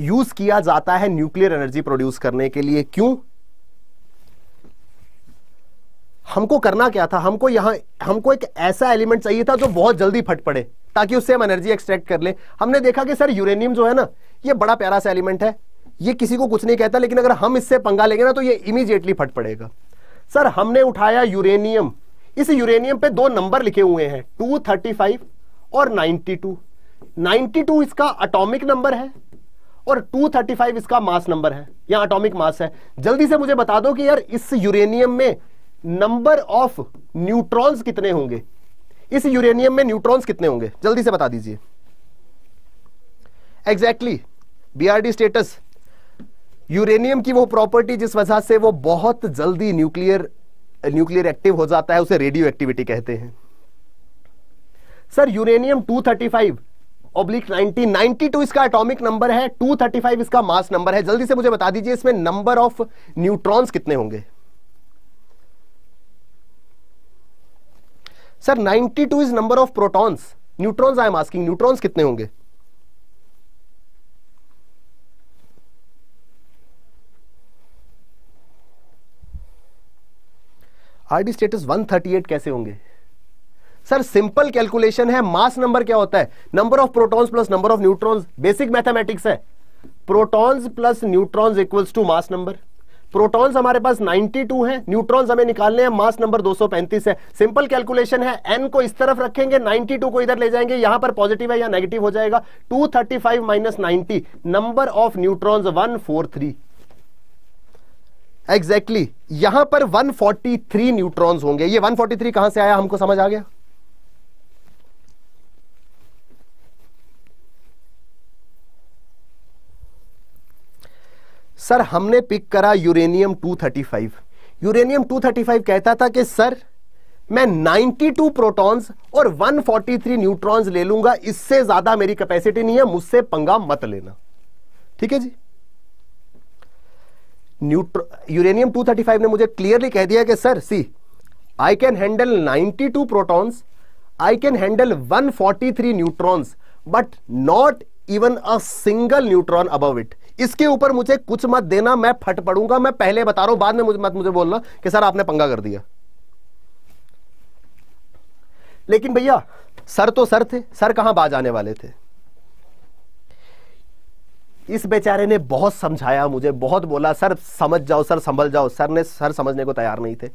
यूज किया जाता है न्यूक्लियर एनर्जी प्रोड्यूस करने के लिए क्यों हमको करना क्या था हमको यहां हमको एक ऐसा एलिमेंट चाहिए था जो बहुत जल्दी फट पड़े ताकि उससे हम एनर्जी एक्सट्रैक्ट कर ले हमने देखा कि सर यूरेनियम जो है ना ये बड़ा प्यारा सा एलिमेंट है ये किसी को कुछ नहीं कहता लेकिन अगर हम इससे पंगा लेंगे ना तो ये इमीजिएटली फट पड़ेगा सर हमने उठाया यूरेनियम इस यूरेनियम पे दो नंबर लिखे हुए हैं 235 और 92 92 इसका अटोमिक नंबर है और 235 इसका मास नंबर है या अटोमिक मास है जल्दी से मुझे बता दो कि यार इस यूरेनियम में नंबर ऑफ न्यूट्रॉन्स कितने होंगे इस यूरेनियम में न्यूट्रॉन्स कितने होंगे जल्दी से बता दीजिए exactly exactly. BRD status uranium की वो प्रॉपर्टी जिस वजह से वो बहुत जल्दी न्यूक्लियर न्यूक्लियर एक्टिव हो जाता है उसे रेडियो एक्टिविटी कहते हैं सर यूरेनियम 235 ऑब्लिक 92 इसका एटॉमिक नंबर है 235 इसका मास नंबर है जल्दी से मुझे बता दीजिए इसमें नंबर ऑफ न्यूट्रॉन्स कितने होंगे sir 92 is number of protons neutrons I am asking neutrons कितने होंगे आरडी स्टेटस 138 कैसे होंगे सर सिंपल कैलकुलेशन है मास नंबर क्या होता है number of protons plus number of neutrons basic mathematics है protons plus neutrons equals to mass number protons हमारे पास 92 हैं न्यूट्रॉन्स हमें निकालने हैं मास नंबर 235 है सिंपल कैलकुलेशन है एन को इस तरफ रखेंगे 92 को इधर ले जाएंगे यहां पर पॉजिटिव है या नेगेटिव हो जाएगा 235 thirty minus ninety number of neutrons three exactly exactly. यहां पर 143 न्यूट्रॉन्स होंगे ये 143 कहां से आया हमको समझ आ गया सर हमने पिक करा यूरेनियम 235 यूरेनियम 235 कहता था कि सर मैं 92 प्रोटॉन्स और 143 न्यूट्रॉन्स ले लूंगा इससे ज्यादा मेरी कैपेसिटी नहीं है मुझसे पंगा मत लेना ठीक है जी न्यूट्रो यूरेनियम 235 ने मुझे क्लियरली कह दिया कि sir see I can handle 92 two protons I can handle 143 neutrons but not even a single neutron above it इसके ऊपर मुझे कुछ मत देना मैं फट पड़ूंगा मैं पहले बता रहा हूं बाद में मुझे मत मुझे बोलना कि सर आपने पंगा कर दिया लेकिन भैया सर तो सर थे सर कहां बाज आने वाले थे इस बेचारे ने बहुत समझाया मुझे बहुत बोला सर समझ जाओ सर संभल जाओ सर ने सर समझने को तैयार नहीं थे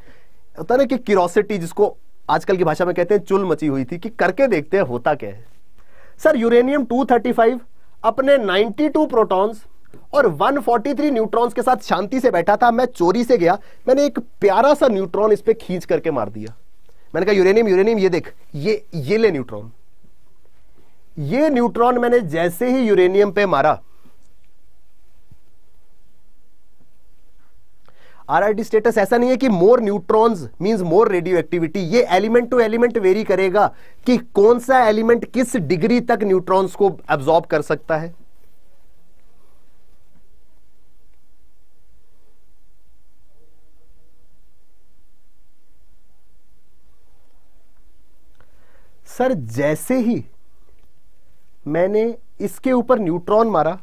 होता ना कि क्यूरोसिटी जिसको आजकल की भाषा में कहते हैं चुल मची हुई थी कि करके देखते हैं होता क्या है सर यूरेनियम 235 अपने 92 प्रोटॉन्स और 143 न्यूट्रॉन्स के साथ शांति से बैठा था मैं चोरी से गया मैंने एक प्यारा सा न्यूट्रॉन इस पर खींच करके मार दिया मैंने कहा यूरेनियम यूरेनियम ये देख ये ये ले न्यूट्रॉन ये न्यूट्रॉन मैंने जैसे ही यूरेनियम पे मारा आरआरटी स्टेटस ऐसा नहीं है कि more neutrons means more radioactivity ये एलिमेंट टू एलिमेंट वेरी करेगा कि कौन सा एलिमेंट किस डिग्री तक न्यूट्रॉन्स को एब्जॉर्ब कर सकता है सर जैसे ही मैंने इसके ऊपर न्यूट्रॉन मारा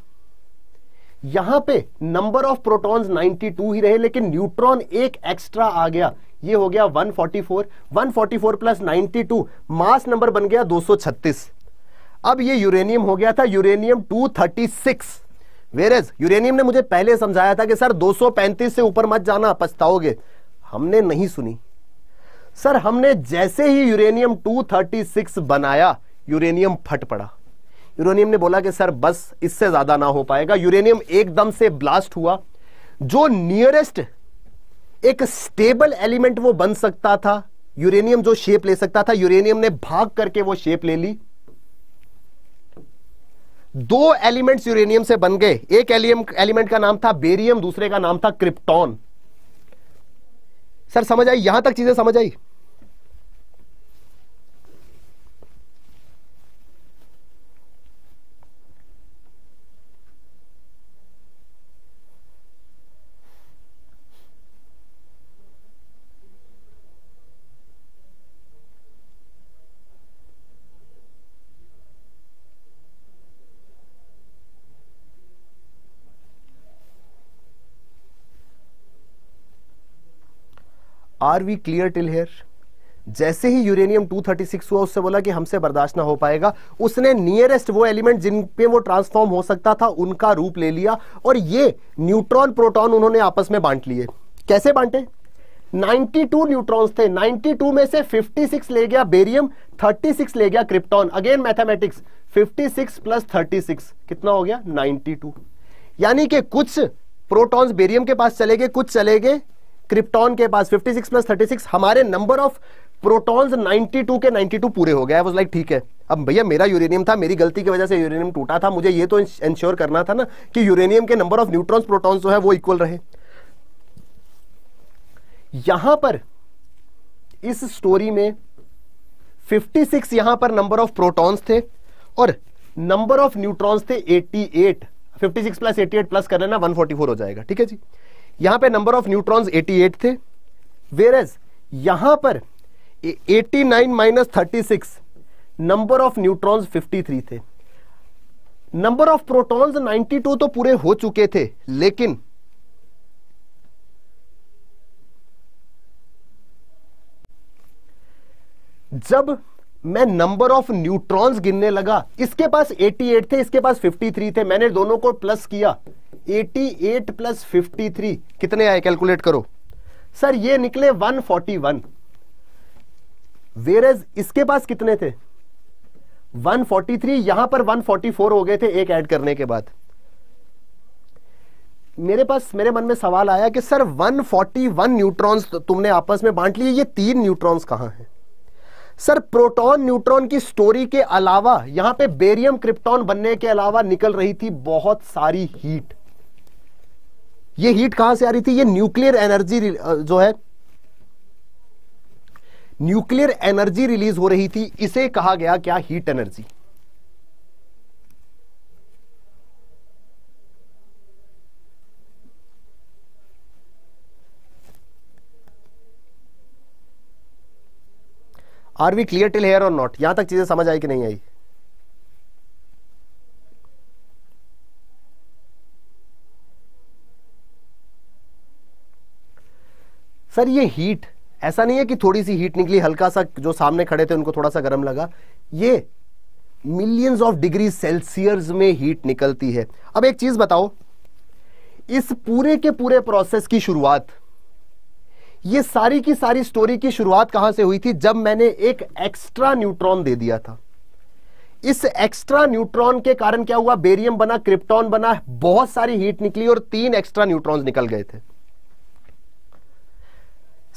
यहां पे नंबर ऑफ प्रोटॉन्स 92 ही रहे लेकिन न्यूट्रॉन एक एक्स्ट्रा आ गया ये हो गया 144 144 प्लस 92 मास नंबर बन गया 236 अब ये यूरेनियम हो गया था यूरेनियम 236 वेरेज यूरेनियम ने मुझे पहले समझाया था कि सर 235 से ऊपर मत जाना पछताओगे हमने नहीं सुनी सर हमने जैसे ही यूरेनियम 236 बनाया यूरेनियम फट पड़ा यूरेनियम ने बोला कि सर बस इससे ज्यादा ना हो पाएगा यूरेनियम एकदम से ब्लास्ट हुआ जो नियरेस्ट एक स्टेबल एलिमेंट वो बन सकता था यूरेनियम जो शेप ले सकता था यूरेनियम ने भाग करके वो शेप ले ली दो एलिमेंट्स यूरेनियम से बन गए एक एलिमेंट का नाम था बेरियम दूसरे का नाम था क्रिप्टॉन सर समझ आई यहां तक चीजें समझ आई are we clear till here जैसे ही यूरेनियम 236 हुआ उससे बोला कि हमसे बर्दाश्त ना हो पाएगा उसने नियरेस्ट वो एलिमेंट जिन पे वो ट्रांसफॉर्म हो सकता था उनका रूप ले लिया और ये न्यूट्रॉन प्रोटॉन उन्होंने आपस में बांट लिए कैसे बांटे 92 न्यूट्रॉन्स थे 92 में से 56 ले गया बेरियम 36 ले गया क्रिप्टॉन अगेन मैथमेटिक्स 56 प्लस 36 कितना हो गया नाइनटी यानी कि कुछ प्रोटॉन्स बेरियम के पास चले गए कुछ चले गए क्रिप्टॉन के पास 56 प्लस 36 हमारे नंबर ऑफ प्रोटॉन्स 92 के 92 पूरे हो गया आई वाज लाइक ठीक है अब भैया मेरा यूरेनियम था मेरी गलती की वजह से यूरेनियम टूटा था मुझे ये तो इंश्योर करना था ना कि यूरेनियम के नंबर ऑफ न्यूट्रॉन्स प्रोटॉन्स जो है वो इक्वल रहे यहां पर इस स्टोरी में 56 यहां पर नंबर ऑफ प्रोटॉन्स थे और नंबर ऑफ न्यूट्रॉन्स थे 88 56 प्लस 88 प्लस कर लेना 144 हो जाएगा ठीक है जी यहां पे नंबर ऑफ न्यूट्रॉन्स 88 थे वेर एज यहां पर 89 nine minus thirty number of neutrons 53 थे नंबर ऑफ प्रोटॉन्स 92 तो पूरे हो चुके थे लेकिन जब मैं नंबर ऑफ न्यूट्रॉन्स गिनने लगा इसके पास 88 थे इसके पास 53 थे मैंने दोनों को प्लस किया eighty eight plus fifty three कितने आए कैलकुलेट करो सर ये निकले वन फोर्टी वन वेरज इसके पास कितने थे वन फोर्टी थ्री यहां पर वन फोर्टी फोर हो गए थे एक ऐड करने के बाद मेरे पास मेरे मन में सवाल आया कि सर 141 न्यूट्रॉन्स तो तुमने आपस में बांट लिए ये तीन न्यूट्रॉन्स कहां हैं सर प्रोटॉन न्यूट्रॉन की स्टोरी के अलावा यहां पे बेरियम क्रिप्टॉन बनने के अलावा निकल रही थी बहुत सारी हीट ये हीट कहां से आ रही थी ये न्यूक्लियर एनर्जी जो है न्यूक्लियर एनर्जी रिलीज हो रही थी इसे कहा गया क्या heat energy are we clear till here और नॉट यहां तक चीजें समझ आई कि नहीं आई सर ये हीट ऐसा नहीं है कि थोड़ी सी हीट निकली हल्का सा जो सामने खड़े थे उनको थोड़ा सा गर्म लगा ये मिलियंस ऑफ डिग्री सेल्सियस में हीट निकलती है अब एक चीज बताओ इस पूरे के पूरे प्रोसेस की शुरुआत ये सारी की सारी स्टोरी की शुरुआत कहां से हुई थी जब मैंने एक एक्स्ट्रा न्यूट्रॉन दे दिया था इस एक्स्ट्रा न्यूट्रॉन के कारण क्या हुआ बेरियम बना क्रिप्टॉन बना बहुत सारी हीट निकली और तीन एक्स्ट्रा न्यूट्रॉन्स निकल गए थे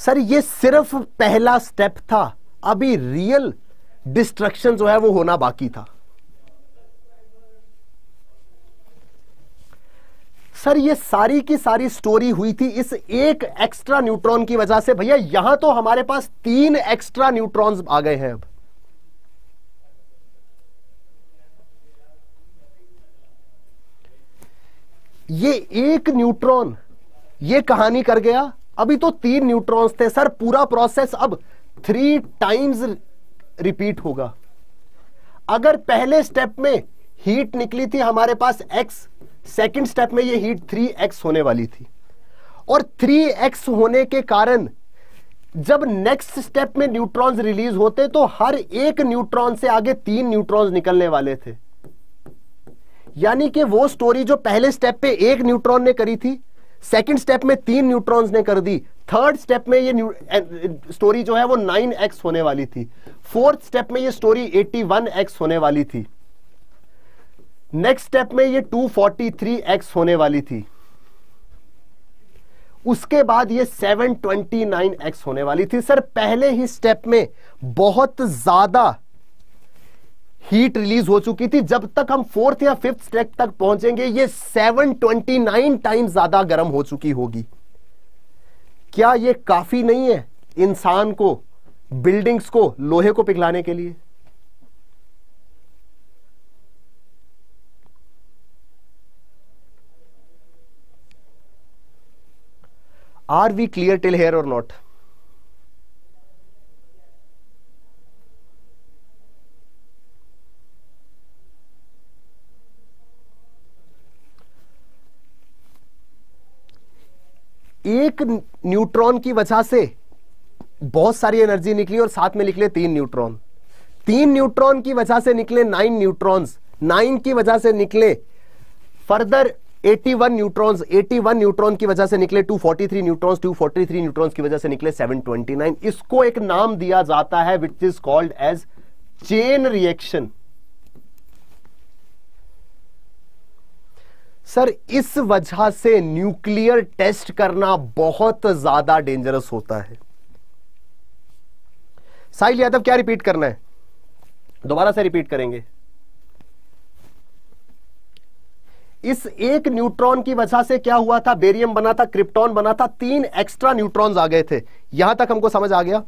सर ये सिर्फ पहला स्टेप था अभी रियल डिस्ट्रक्शन जो है वो होना बाकी था सर ये सारी की सारी स्टोरी हुई थी इस एक एक्स्ट्रा न्यूट्रॉन की वजह से भैया यहां तो हमारे पास तीन एक्स्ट्रा न्यूट्रॉन्स आ गए हैं अब ये एक न्यूट्रॉन ये कहानी कर गया अभी तो तीन न्यूट्रॉन्स थे सर पूरा प्रोसेस अब थ्री टाइम्स रिपीट होगा अगर पहले स्टेप में हीट निकली थी हमारे पास एक्स सेकंड स्टेप में ये हीट थ्री एक्स होने वाली थी और थ्री एक्स होने के कारण जब नेक्स्ट स्टेप में न्यूट्रॉन्स रिलीज होते तो हर एक न्यूट्रॉन से आगे तीन न्यूट्रॉन्स निकलने वाले थे यानी कि वो स्टोरी जो पहले स्टेप पे एक न्यूट्रॉन ने करी थी सेकेंड स्टेप में तीन न्यूट्रॉन्स ने कर दी थर्ड स्टेप में ये स्टोरी uh, जो है वो 9x होने वाली थी फोर्थ स्टेप में ये स्टोरी 81x होने वाली थी नेक्स्ट स्टेप में ये 243x होने वाली थी उसके बाद ये 729x होने वाली थी सर पहले ही स्टेप में बहुत ज्यादा हीट रिलीज हो चुकी थी जब तक हम फोर्थ या फिफ्थ स्टेप तक पहुंचेंगे ये 729 टाइम ज्यादा गर्म हो चुकी होगी क्या ये काफी नहीं है इंसान को बिल्डिंग्स को लोहे को पिघलाने के लिए are we clear till here और नॉट एक न्यूट्रॉन की वजह से बहुत सारी एनर्जी निकली और साथ में निकले तीन न्यूट्रॉन तीन न्यूट्रॉन की वजह से निकले नाइन न्यूट्रॉन्स नाइन की वजह से निकले फर्दर 81 न्यूट्रॉन्स 81 न्यूट्रॉन की वजह से निकले 243 न्यूट्रॉन्स 243 न्यूट्रॉन्स की वजह से निकले 729 इसको एक नाम दिया जाता है which is called as chain reaction sir इस वजह से न्यूक्लियर टेस्ट करना बहुत ज्यादा डेंजरस होता है साहिल यादव क्या रिपीट करना है दोबारा से रिपीट करेंगे इस एक न्यूट्रॉन की वजह से क्या हुआ था बेरियम बना था क्रिप्टॉन बना था तीन एक्स्ट्रा न्यूट्रॉन्स आ गए थे यहां तक हमको समझ आ गया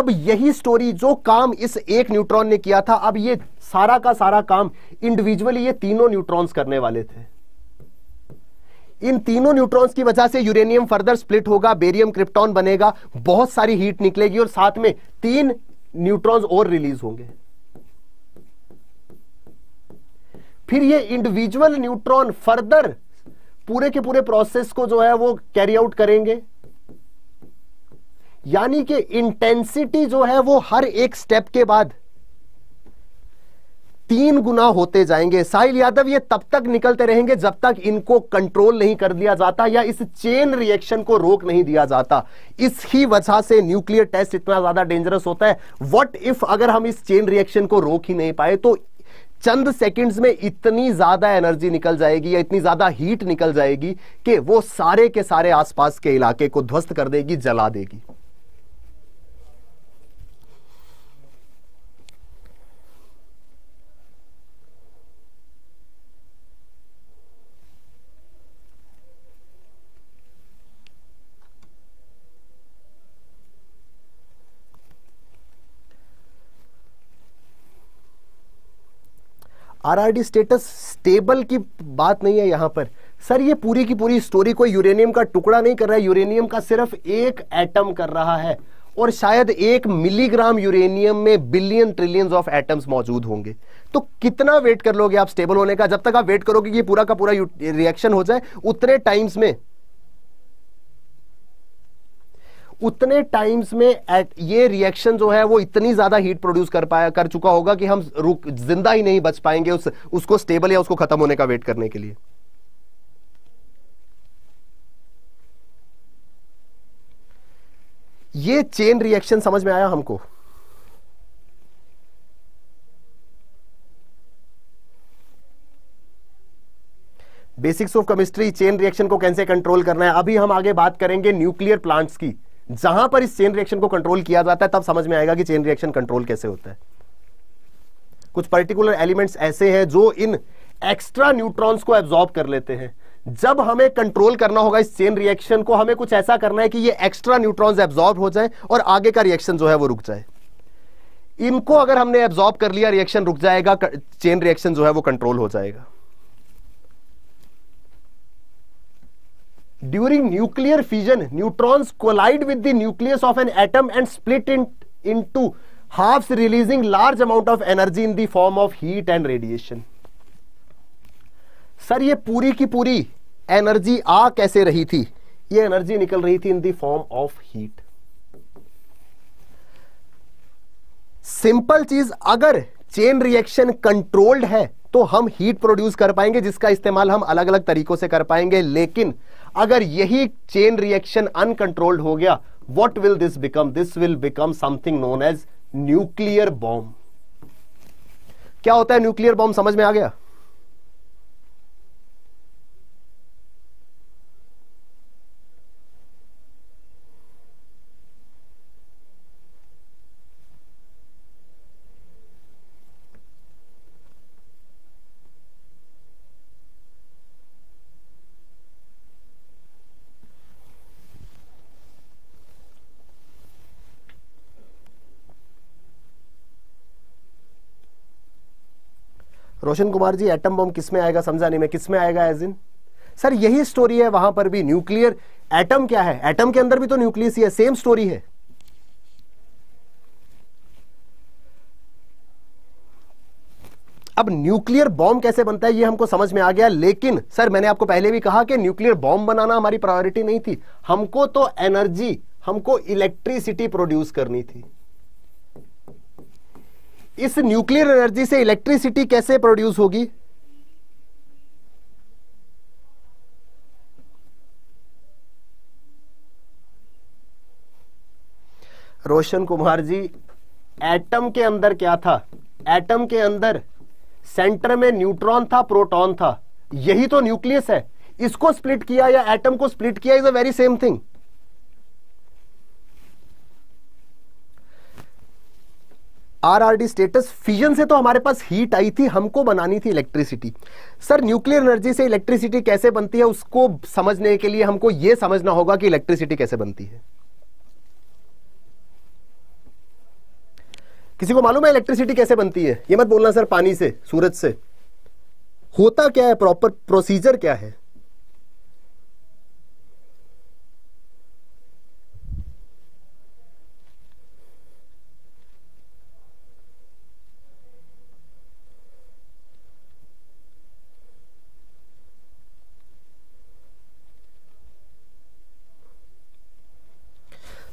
अब यही स्टोरी जो काम इस एक न्यूट्रॉन ने किया था अब ये सारा का सारा काम इंडिविजुअली ये तीनों न्यूट्रॉन्स करने वाले थे इन तीनों न्यूट्रॉन्स की वजह से यूरेनियम फर्दर स्प्लिट होगा बेरियम क्रिप्टॉन बनेगा बहुत सारी हीट निकलेगी और साथ में तीन न्यूट्रॉन्स और रिलीज होंगे फिर ये इंडिविजुअल न्यूट्रॉन फर्दर पूरे के पूरे प्रोसेस को जो है वो कैरी आउट करेंगे यानी कि इंटेंसिटी जो है वो हर एक स्टेप के बाद तीन गुना होते जाएंगे साहिल यादव ये तब तक निकलते रहेंगे जब तक इनको कंट्रोल नहीं कर दिया जाता या इस चेन रिएक्शन को रोक नहीं दिया जाता इस ही वजह से न्यूक्लियर टेस्ट इतना ज्यादा डेंजरस होता है व्हाट इफ अगर हम इस चेन रिएक्शन को रोक ही नहीं पाए तो चंद सेकंड्स में इतनी ज्यादा एनर्जी निकल जाएगी या इतनी ज्यादा हीट निकल जाएगी कि वो सारे के सारे आसपास के इलाके को ध्वस्त कर देगी जला देगी आरआरडी स्टेटस स्टेबल की बात नहीं है यहां पर सर ये पूरी की पूरी स्टोरी कोई यूरेनियम का टुकड़ा नहीं कर रहा है यूरेनियम का सिर्फ एक एटम कर रहा है और शायद एक मिलीग्राम यूरेनियम में बिलियन ट्रिलियन ऑफ एटम्स मौजूद होंगे तो कितना वेट कर लोगे आप स्टेबल होने का जब तक आप वेट करोगे कि पूरा का पूरा रिएक्शन हो जाए उतने टाइम्स में उतने टाइम्स में एट ये रिएक्शन जो है वो इतनी ज्यादा हीट प्रोड्यूस कर पाया कर चुका होगा कि हम रुक जिंदा ही नहीं बच पाएंगे उस उसको स्टेबल या उसको खत्म होने का वेट करने के लिए ये चेन रिएक्शन समझ में आया हमको basics of chemistry chain reaction को कैसे कंट्रोल करना है अभी हम आगे बात करेंगे न्यूक्लियर प्लांट्स की जहां पर इस चेन रिएक्शन को कंट्रोल किया जाता है तब समझ में आएगा कि चेन रिएक्शन कंट्रोल कैसे होता है कुछ पर्टिकुलर एलिमेंट्स ऐसे हैं जो इन एक्स्ट्रा न्यूट्रॉन्स को एब्जॉर्ब कर लेते हैं जब हमें कंट्रोल करना होगा इस चेन रिएक्शन को हमें कुछ ऐसा करना है कि ये एक्स्ट्रा न्यूट्रॉन्स एब्जॉर्ब हो जाए और आगे का रिएक्शन जो है वो रुक जाए इनको अगर हमने एब्जॉर्ब कर लिया रिएक्शन रुक जाएगा चेन रिएक्शन जो है वो कंट्रोल हो जाएगा during nuclear fusion neutrons collide with the nucleus of an atom and split in into half releasing large amount of energy in the of heat and radiation sir ये पूरी की पूरी energy आ कैसे रही थी ये एनर्जी निकल रही थी in the form of heat simple चीज अगर चेन रिएक्शन कंट्रोल्ड है तो हम हीट प्रोड्यूस कर पाएंगे जिसका इस्तेमाल हम अलग अलग तरीकों से कर पाएंगे लेकिन अगर यही चेन रिएक्शन अनकंट्रोल्ड हो गया what will this become this will become something known as nuclear bomb क्या होता है न्यूक्लियर बॉम्ब समझ में आ गया रोशन कुमार जी एटम बम किस में आएगा समझाने में किसमें आएगा एज इन सर यही स्टोरी है वहां पर भी न्यूक्लियर एटम क्या है एटम के अंदर भी तो न्यूक्लियस ही है सेम स्टोरी है अब न्यूक्लियर बॉम्ब कैसे बनता है ये हमको समझ में आ गया लेकिन सर मैंने आपको पहले भी कहा कि न्यूक्लियर बॉम्ब बनाना हमारी प्रायोरिटी नहीं थी हमको तो एनर्जी हमको इलेक्ट्रिसिटी प्रोड्यूस करनी थी इस न्यूक्लियर एनर्जी से इलेक्ट्रिसिटी कैसे प्रोड्यूस होगी रोशन कुमार जी एटम के अंदर क्या था एटम के अंदर सेंटर में न्यूट्रॉन था प्रोटॉन था यही तो न्यूक्लियस है इसको स्प्लिट किया या एटम को स्प्लिट किया is a very same thing RRD status fusion से तो हमारे पास हीट आई थी हमको बनानी थी इलेक्ट्रिसिटी सर न्यूक्लियर एनर्जी से इलेक्ट्रिसिटी कैसे बनती है उसको समझने के लिए हमको यह समझना होगा कि इलेक्ट्रिसिटी कैसे बनती है किसी को मालूम है इलेक्ट्रिसिटी कैसे बनती है यह मत बोलना सर पानी से सूरज से होता क्या है प्रॉपर प्रोसीजर क्या है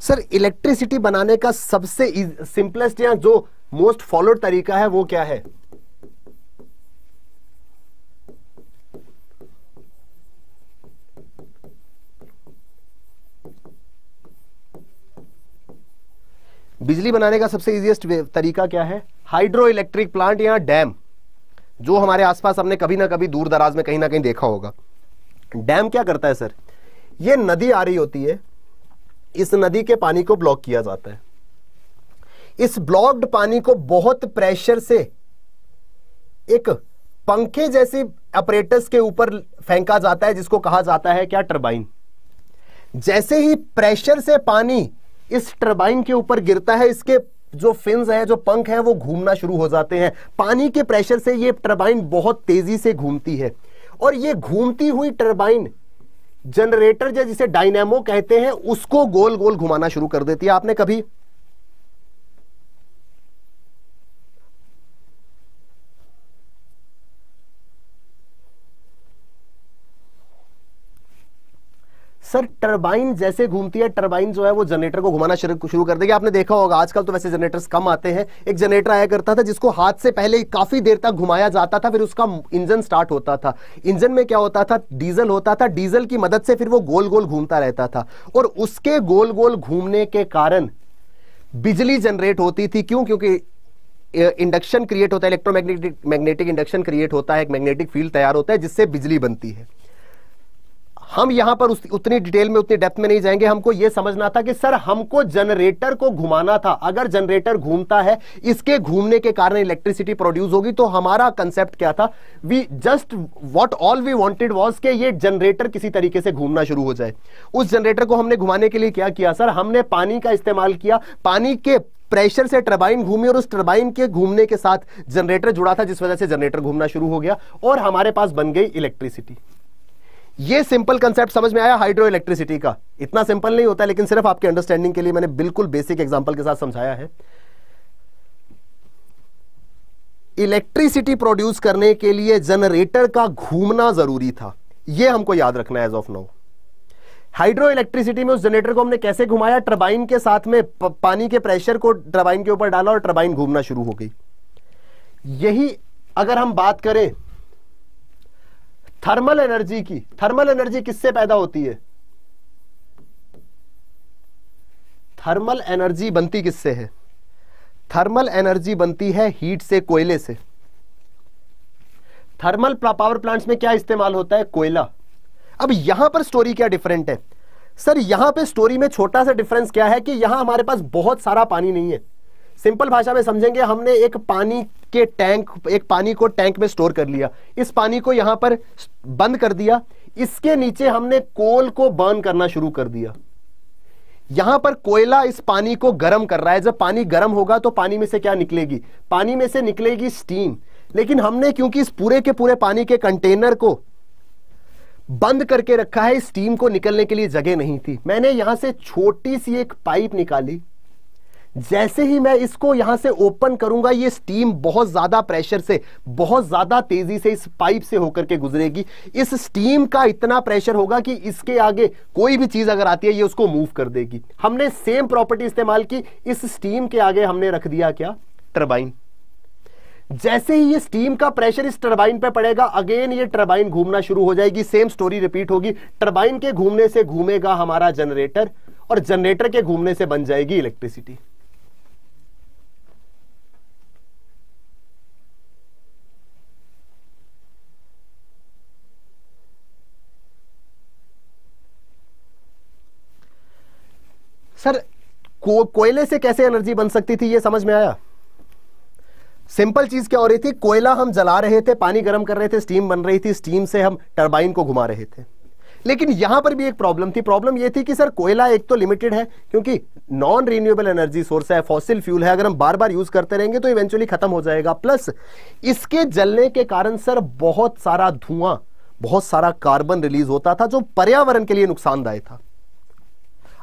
सर इलेक्ट्रिसिटी बनाने का सबसे सिंपलेस्ट या जो मोस्ट फॉलोड तरीका है वो क्या है बिजली बनाने का सबसे इजिएस्ट तरीका क्या है हाइड्रो इलेक्ट्रिक प्लांट या डैम जो हमारे आसपास हमने कभी ना कभी दूर दराज में कहीं ना कहीं देखा होगा डैम क्या करता है सर ये नदी आ रही होती है इस नदी के पानी को ब्लॉक किया जाता है इस ब्लॉक्ड पानी को बहुत प्रेशर से एक पंखे जैसे ऑपरेटर्स के ऊपर फेंका जाता है जिसको कहा जाता है क्या टर्बाइन जैसे ही प्रेशर से पानी इस टर्बाइन के ऊपर गिरता है इसके जो फिन्स है जो पंख है वो घूमना शुरू हो जाते हैं पानी के प्रेशर से ये टर्बाइन बहुत तेजी से घूमती है और ये घूमती हुई टर्बाइन जनरेटर जिसे डायनेमो कहते हैं उसको गोल गोल घुमाना शुरू कर देती है आपने कभी सर टरबाइन जैसे घूमती है टरबाइन जो है वो जनरेटर को घुमाना शुरू कर देगी आपने देखा होगा आजकल तो वैसे जनरेटर्स कम आते हैं एक जनरेटर आया करता था जिसको हाथ से पहले काफी देर तक घुमाया जाता था फिर उसका इंजन स्टार्ट होता था इंजन में क्या होता था डीजल होता था डीजल की मदद से फिर वो गोल गोल घूमता रहता था और उसके गोल गोल घूमने के कारण बिजली जनरेट होती थी क्यों क्योंकि इंडक्शन क्रिएट होता है इलेक्ट्रोमैग्नेटिक मैग्नेटिक इंडक्शन क्रिएट होता है एक मैग्नेटिक फील्ड तैयार होता है जिससे बिजली बनती है हम यहां पर उस, उतनी डिटेल में उतनी डेप्थ में नहीं जाएंगे हमको यह समझना था कि सर हमको जनरेटर को घुमाना था अगर जनरेटर घूमता है इसके घूमने के कारण इलेक्ट्रिसिटी प्रोड्यूस होगी तो हमारा कंसेप्ट क्या था we just what all we wanted was के ये जनरेटर किसी तरीके से घूमना शुरू हो जाए उस जनरेटर को हमने घुमाने के लिए क्या किया सर हमने पानी का इस्तेमाल किया पानी के प्रेशर से टर्बाइन घूमी और उस टर्बाइन के घूमने के साथ जनरेटर जुड़ा था जिस वजह से जनरेटर घूमना शुरू हो गया और हमारे पास बन गई इलेक्ट्रिसिटी ये सिंपल कंसेप्ट समझ में आया हाइड्रो इलेक्ट्रिसिटी का इतना सिंपल नहीं होता लेकिन सिर्फ आपके अंडरस्टैंडिंग के लिए मैंने बिल्कुल बेसिक एग्जांपल के साथ समझाया है इलेक्ट्रिसिटी प्रोड्यूस करने के लिए जनरेटर का घूमना जरूरी था यह हमको याद रखना as of now hydro electricity में उस जनरेटर को हमने कैसे घुमाया टर्बाइन के साथ में पानी के प्रेशर को ट्रबाइन के ऊपर डाला और टर्बाइन घूमना शुरू हो गई यही अगर हम बात करें थर्मल एनर्जी की थर्मल एनर्जी किससे पैदा होती है थर्मल एनर्जी बनती किससे है थर्मल एनर्जी बनती है हीट से कोयले से थर्मल पावर प्लांट्स में क्या इस्तेमाल होता है कोयला अब यहां पर स्टोरी क्या डिफरेंट है सर यहां पे स्टोरी में छोटा सा डिफरेंस क्या है कि यहां हमारे पास बहुत सारा पानी नहीं है सिंपल भाषा में समझेंगे हमने एक पानी के टैंक एक पानी को टैंक में स्टोर कर लिया इस पानी को यहां पर बंद कर दिया इसके नीचे हमने कोल को बर्न करना शुरू कर दिया यहां पर कोयला इस पानी को गर्म कर रहा है जब पानी गर्म होगा तो पानी में से क्या निकलेगी पानी में से निकलेगी स्टीम लेकिन हमने क्योंकि इस पूरे के पूरे पानी के कंटेनर को बंद करके रखा है स्टीम को निकलने के लिए जगह नहीं थी मैंने यहां से छोटी सी एक पाइप निकाली जैसे ही मैं इसको यहां से ओपन करूंगा ये स्टीम बहुत ज्यादा प्रेशर से बहुत ज्यादा तेजी से इस पाइप से होकर के गुजरेगी इस स्टीम का इतना प्रेशर होगा कि इसके आगे कोई भी चीज अगर आती है ये उसको मूव कर देगी हमने सेम प्रॉपर्टी इस्तेमाल की इस स्टीम के आगे हमने रख दिया क्या टर्बाइन जैसे ही ये स्टीम का प्रेशर इस टर्बाइन पे पड़ेगा अगेन ये टर्बाइन घूमना शुरू हो जाएगी सेम स्टोरी रिपीट होगी टर्बाइन के घूमने से घूमेगा हमारा जनरेटर और जनरेटर के घूमने से बन जाएगी इलेक्ट्रिसिटी सर को, कोयले से कैसे एनर्जी बन सकती थी ये समझ में आया सिंपल चीज क्या हो रही थी कोयला हम जला रहे थे पानी गर्म कर रहे थे स्टीम बन रही थी स्टीम से हम टर्बाइन को घुमा रहे थे लेकिन यहां पर भी एक प्रॉब्लम थी प्रॉब्लम यह थी कि सर कोयला एक तो लिमिटेड है क्योंकि नॉन रिन्यूएबल एनर्जी सोर्स है फॉसिल फ्यूल है अगर हम बार बार यूज करते रहेंगे तो इवेंचुअली खत्म हो जाएगा प्लस इसके जलने के कारण सर बहुत सारा धुआं बहुत सारा कार्बन रिलीज होता था जो पर्यावरण के लिए नुकसानदायक था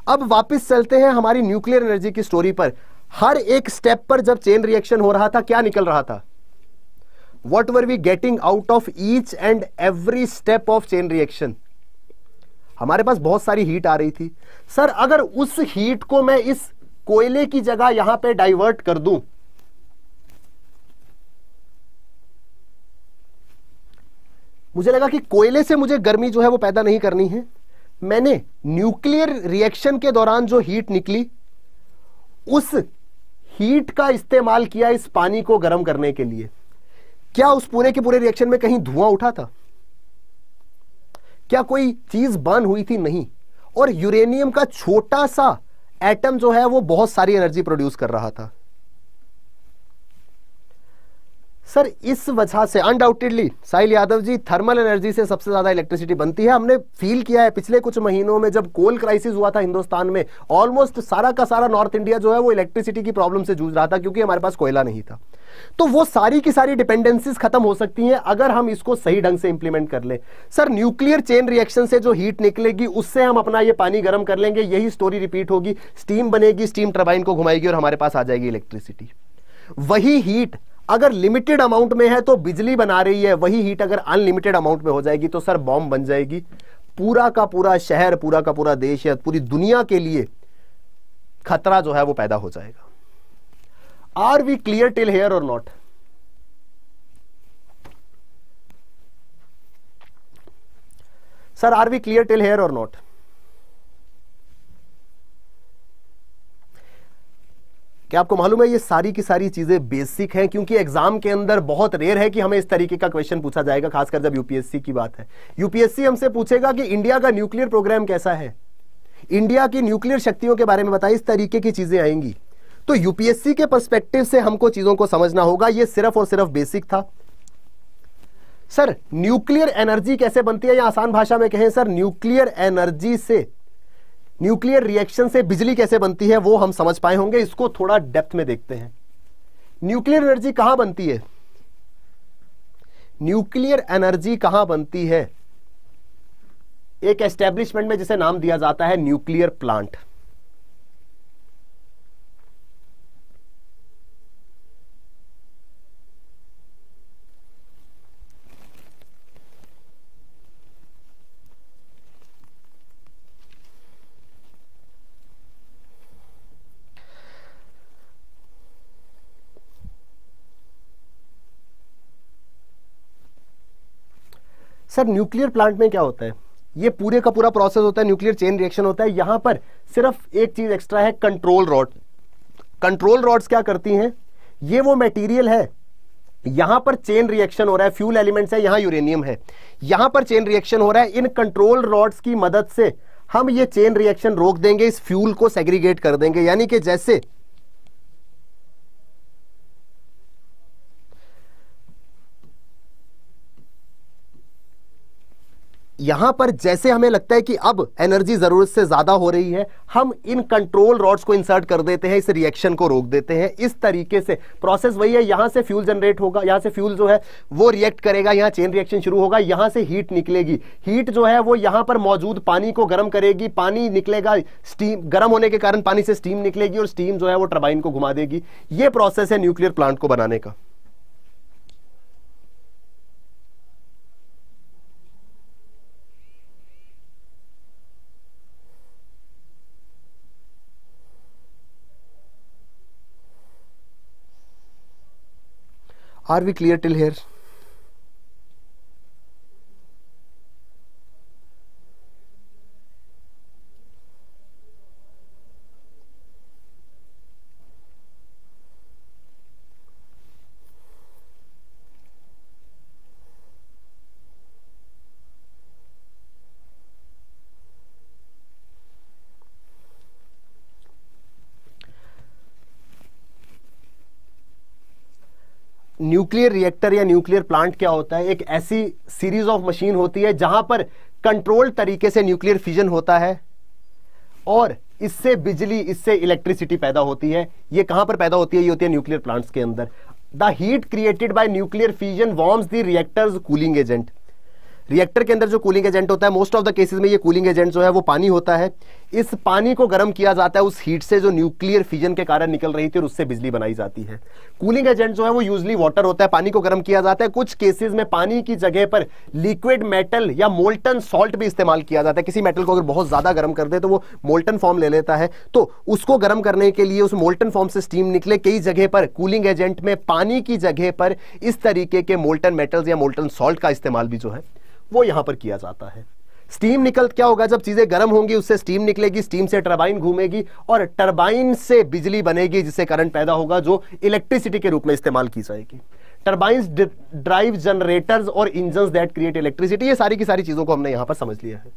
अब वापस चलते हैं हमारी न्यूक्लियर एनर्जी की स्टोरी पर हर एक स्टेप पर जब चेन रिएक्शन हो रहा था क्या निकल रहा था what were we getting out of each and every step of chain reaction हमारे पास बहुत सारी हीट आ रही थी सर अगर उस हीट को मैं इस कोयले की जगह यहां पे डाइवर्ट कर दूं मुझे लगा कि कोयले से मुझे गर्मी जो है वो पैदा नहीं करनी है मैंने न्यूक्लियर रिएक्शन के दौरान जो हीट निकली उस हीट का इस्तेमाल किया इस पानी को गर्म करने के लिए क्या उस पूरे के पूरे रिएक्शन में कहीं धुआं उठा था क्या कोई चीज बर्न हुई थी नहीं और यूरेनियम का छोटा सा एटम जो है वो बहुत सारी एनर्जी प्रोड्यूस कर रहा था सर इस वजह से undoubtedly Sahil Yadav ji thermal energy से सबसे ज्यादा इलेक्ट्रिसिटी बनती है हमने फील किया है पिछले कुछ महीनों में जब कोल क्राइसिस हुआ था हिंदुस्तान में ऑलमोस्ट सारा का सारा नॉर्थ इंडिया जो है वो इलेक्ट्रिसिटी की प्रॉब्लम से जूझ रहा था क्योंकि हमारे पास कोयला नहीं था तो वो सारी की सारी डिपेंडेंसीज खत्म हो सकती हैं अगर हम इसको सही ढंग से इंप्लीमेंट कर ले सर न्यूक्लियर चेन रिएक्शन से जो हीट निकलेगी उससे हम अपना ये पानी गर्म कर लेंगे यही स्टोरी रिपीट होगी स्टीम बनेगी स्टीम टर्बाइन को घुमाएगी और हमारे पास आ जाएगी इलेक्ट्रिसिटी वही हीट अगर लिमिटेड अमाउंट में है तो बिजली बना रही है वही हीट अगर अनलिमिटेड अमाउंट में हो जाएगी तो सर बॉम्ब बन जाएगी पूरा का पूरा शहर पूरा का पूरा देश या पूरी दुनिया के लिए खतरा जो है वो पैदा हो जाएगा are we clear till here और not sir are we clear till here और नॉट क्या आपको मालूम है ये सारी की सारी चीज़ें बेसिक हैं क्योंकि एग्जाम के अंदर बहुत रेयर है कि हमें इस तरीके का क्वेश्चन पूछा जाएगा खासकर जब यूपीएससी की बात है यूपीएससी हमसे पूछेगा कि इंडिया का न्यूक्लियर प्रोग्राम कैसा है इंडिया की न्यूक्लियर शक्तियों के बारे में बताए इस तरीके की चीज़ें आएंगी तो यूपीएससी के परस्पेक्टिव से हमको चीज़ों को समझना होगा यह सिर्फ और सिर्फ बेसिक था सर न्यूक्लियर एनर्जी कैसे बनती है या आसान भाषा में कहें सर न्यूक्लियर एनर्जी से न्यूक्लियर रिएक्शन से बिजली कैसे बनती है वो हम समझ पाए होंगे इसको थोड़ा डेप्थ में देखते हैं न्यूक्लियर एनर्जी कहां बनती है न्यूक्लियर एनर्जी कहां बनती है एक एस्टेब्लिशमेंट में जिसे नाम दिया जाता है nuclear plant sir nuclear plant में क्या होता है ये पूरे का पूरा प्रोसेस होता है न्यूक्लियर चेन रिएक्शन होता है यहां पर सिर्फ एक चीज एक्स्ट्रा है कंट्रोल रॉड कंट्रोल रॉड्स क्या करती हैं ये वो मटेरियल है यहां पर चेन रिएक्शन हो रहा है फ्यूल एलिमेंट्स है यहां यूरेनियम है यहां पर चेन रिएक्शन हो रहा है इन कंट्रोल रॉड्स की मदद से हम ये चेन रिएक्शन रोक देंगे इस फ्यूल को सेग्रीगेट कर देंगे यानी कि जैसे यहां पर जैसे हमें लगता है कि अब एनर्जी जरूरत से ज्यादा हो रही है हम इन कंट्रोल रॉड्स को इंसर्ट कर देते हैं इस रिएक्शन को रोक देते हैं इस तरीके से प्रोसेस वही है यहां से फ्यूल जनरेट होगा यहां से फ्यूल जो है वो रिएक्ट करेगा यहां चेन रिएक्शन शुरू होगा यहां से हीट निकलेगी हीट जो है वो यहां पर मौजूद पानी को गर्म करेगी पानी निकलेगा स्टीम गर्म होने के कारण पानी से स्टीम निकलेगी और स्टीम जो है वो टर्बाइन को घुमा देगी ये प्रोसेस है न्यूक्लियर प्लांट को बनाने का are we clear till here nuclear reactor या न्यूक्लियर प्लांट क्या होता है एक ऐसी सीरीज ऑफ मशीन होती है जहां पर कंट्रोल तरीके से न्यूक्लियर फिजन होता है और इससे बिजली इससे इलेक्ट्रिसिटी पैदा होती है ये कहां पर पैदा होती है ये होती है न्यूक्लियर प्लांट्स के अंदर the heat created by nuclear fusion warms the reactors cooling agent reactor के अंदर जो कूलिंग एजेंट होता है मोस्ट ऑफ द केसेस में ये कूलिंग एजेंट जो है वो पानी होता है इस पानी को गर्म किया जाता है उस हीट से जो न्यूक्लियर फिजन के कारण निकल रही थी और उससे बिजली बनाई जाती है कूलिंग एजेंट जो है वो यूजली वाटर होता है पानी को गर्म किया जाता है कुछ केसेज में पानी की जगह पर लिक्विड मेटल या मोल्टन सॉल्ट भी इस्तेमाल किया जाता है किसी मेटल को अगर बहुत ज्यादा गर्म कर दे तो वो मोल्टन फॉर्म ले लेता है तो उसको गर्म करने के लिए उस मोल्टन फॉर्म से स्टीम निकले कई जगह पर कूलिंग एजेंट में पानी की जगह पर इस तरीके के मोल्टन मेटल्स या मोल्टन सॉल्ट का इस्तेमाल भी जो है वो यहां पर किया जाता है स्टीम निकल क्या होगा जब चीजें गर्म होंगी उससे स्टीम निकलेगी स्टीम से टरबाइन घूमेगी और टरबाइन से बिजली बनेगी जिससे करंट पैदा होगा जो इलेक्ट्रिसिटी के रूप में इस्तेमाल की जाएगी टर्बाइंस ड्राइव जनरेटर्स और इंजन दैट क्रिएट इलेक्ट्रिसिटी ये सारी की सारी चीजों को हमने यहां पर समझ लिया है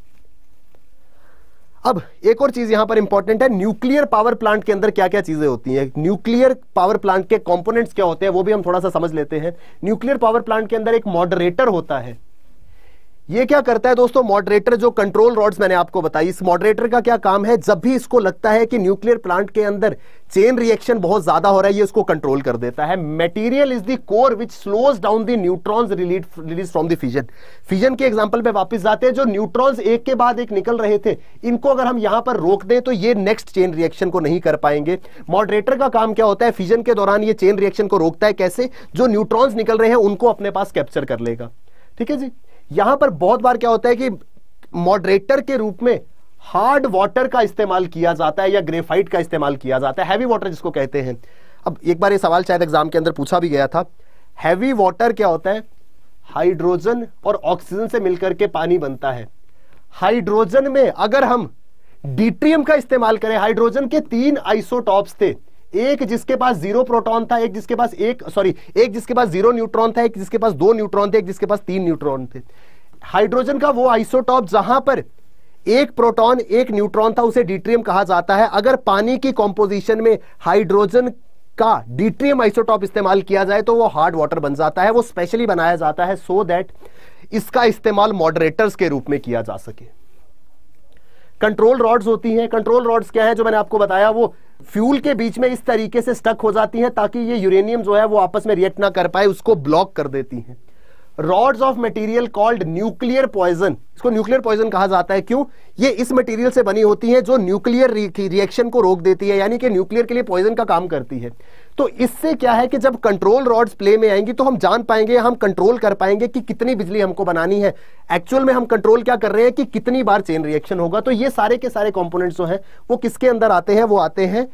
अब एक और चीज यहां पर इंपॉर्टेंट है न्यूक्लियर पावर प्लांट के अंदर क्या क्या चीजें होती हैं न्यूक्लियर पावर प्लांट के कंपोनेंट्स क्या होते हैं वो भी हम थोड़ा सा समझ लेते हैं न्यूक्लियर पावर प्लांट के अंदर एक मॉडरेटर होता है ये क्या करता है दोस्तों मॉडरेटर जो कंट्रोल रॉड्स मैंने आपको बताई इस मॉडरेटर का क्या काम है जब भी इसको लगता है कि न्यूक्लियर प्लांट के अंदर चेन रिएक्शन बहुत ज्यादा हो रहा है ये इसको कंट्रोल कर देता है material is the core which slows down the neutrons release from the fission fission के एग्जाम्पल पे वापस जाते हैं जो न्यूट्रॉन्स एक के बाद एक निकल रहे थे इनको अगर हम यहां पर रोक दें तो ये नेक्स्ट चेन रिएक्शन को नहीं कर पाएंगे मॉडरेटर का काम क्या होता है फिजन के दौरान ये चेन रिएक्शन को रोकता है कैसे जो न्यूट्रॉन्स निकल रहे हैं उनको अपने पास कैप्चर कर लेगा ठीक है जी यहां पर बहुत बार क्या होता है कि मॉडरेटर के रूप में हार्ड वाटर का इस्तेमाल किया जाता है या ग्रेफाइट का इस्तेमाल किया जाता है हैवी वाटर जिसको कहते हैं अब एक बार ये सवाल शायद एग्जाम के अंदर पूछा भी गया था हैवी वाटर क्या होता है हाइड्रोजन और ऑक्सीजन से मिलकर के पानी बनता है हाइड्रोजन में अगर हम डीट्रियम का इस्तेमाल करें हाइड्रोजन के तीन आइसोटॉप्स थे एक जिसके पास जीरो प्रोटॉन था एक जिसके पास एक सॉरी एक जिसके पास जीरो न्यूट्रॉन था एक जिसके पास दो न्यूट्रॉन थे एक जिसके पास तीन न्यूट्रॉन थे हाइड्रोजन का वो आइसोटॉप जहां पर एक प्रोटॉन एक न्यूट्रॉन था उसे डिट्रियम कहा जाता है अगर पानी की कॉम्पोजिशन में हाइड्रोजन का डिट्रियम आइसोटॉप इस्तेमाल किया जाए तो वो हार्ड वाटर बन जाता है वो स्पेशली बनाया जाता है सो so दैट इसका इस्तेमाल मॉडरेटर्स के रूप में किया जा सके कंट्रोल रॉड्स होती हैं कंट्रोल रॉड्स क्या है जो मैंने आपको बताया वो फ्यूल के बीच में इस तरीके से स्टक हो जाती हैं ताकि ये यूरेनियम जो है वो आपस में रिएक्ट ना कर पाए उसको ब्लॉक कर देती हैं rods of material called nuclear poison इसको न्यूक्लियर पॉइजन कहा जाता है क्यों ये इस मटेरियल से बनी होती है जो न्यूक्लियर रिएक्शन को रोक देती है यानी कि न्यूक्लियर के लिए पॉइजन का काम करती है तो इससे क्या है कि जब कंट्रोल रॉड्स प्ले में आएंगी तो हम जान पाएंगे हम कंट्रोल कर पाएंगे कि कितनी बिजली हमको बनानी है एक्चुअल में हम कंट्रोल क्या कर रहे हैं कि कितनी बार चेन रिएक्शन होगा तो ये सारे के सारे कॉम्पोनेंट्स जो है वो किसके अंदर आते हैं वो आते हैं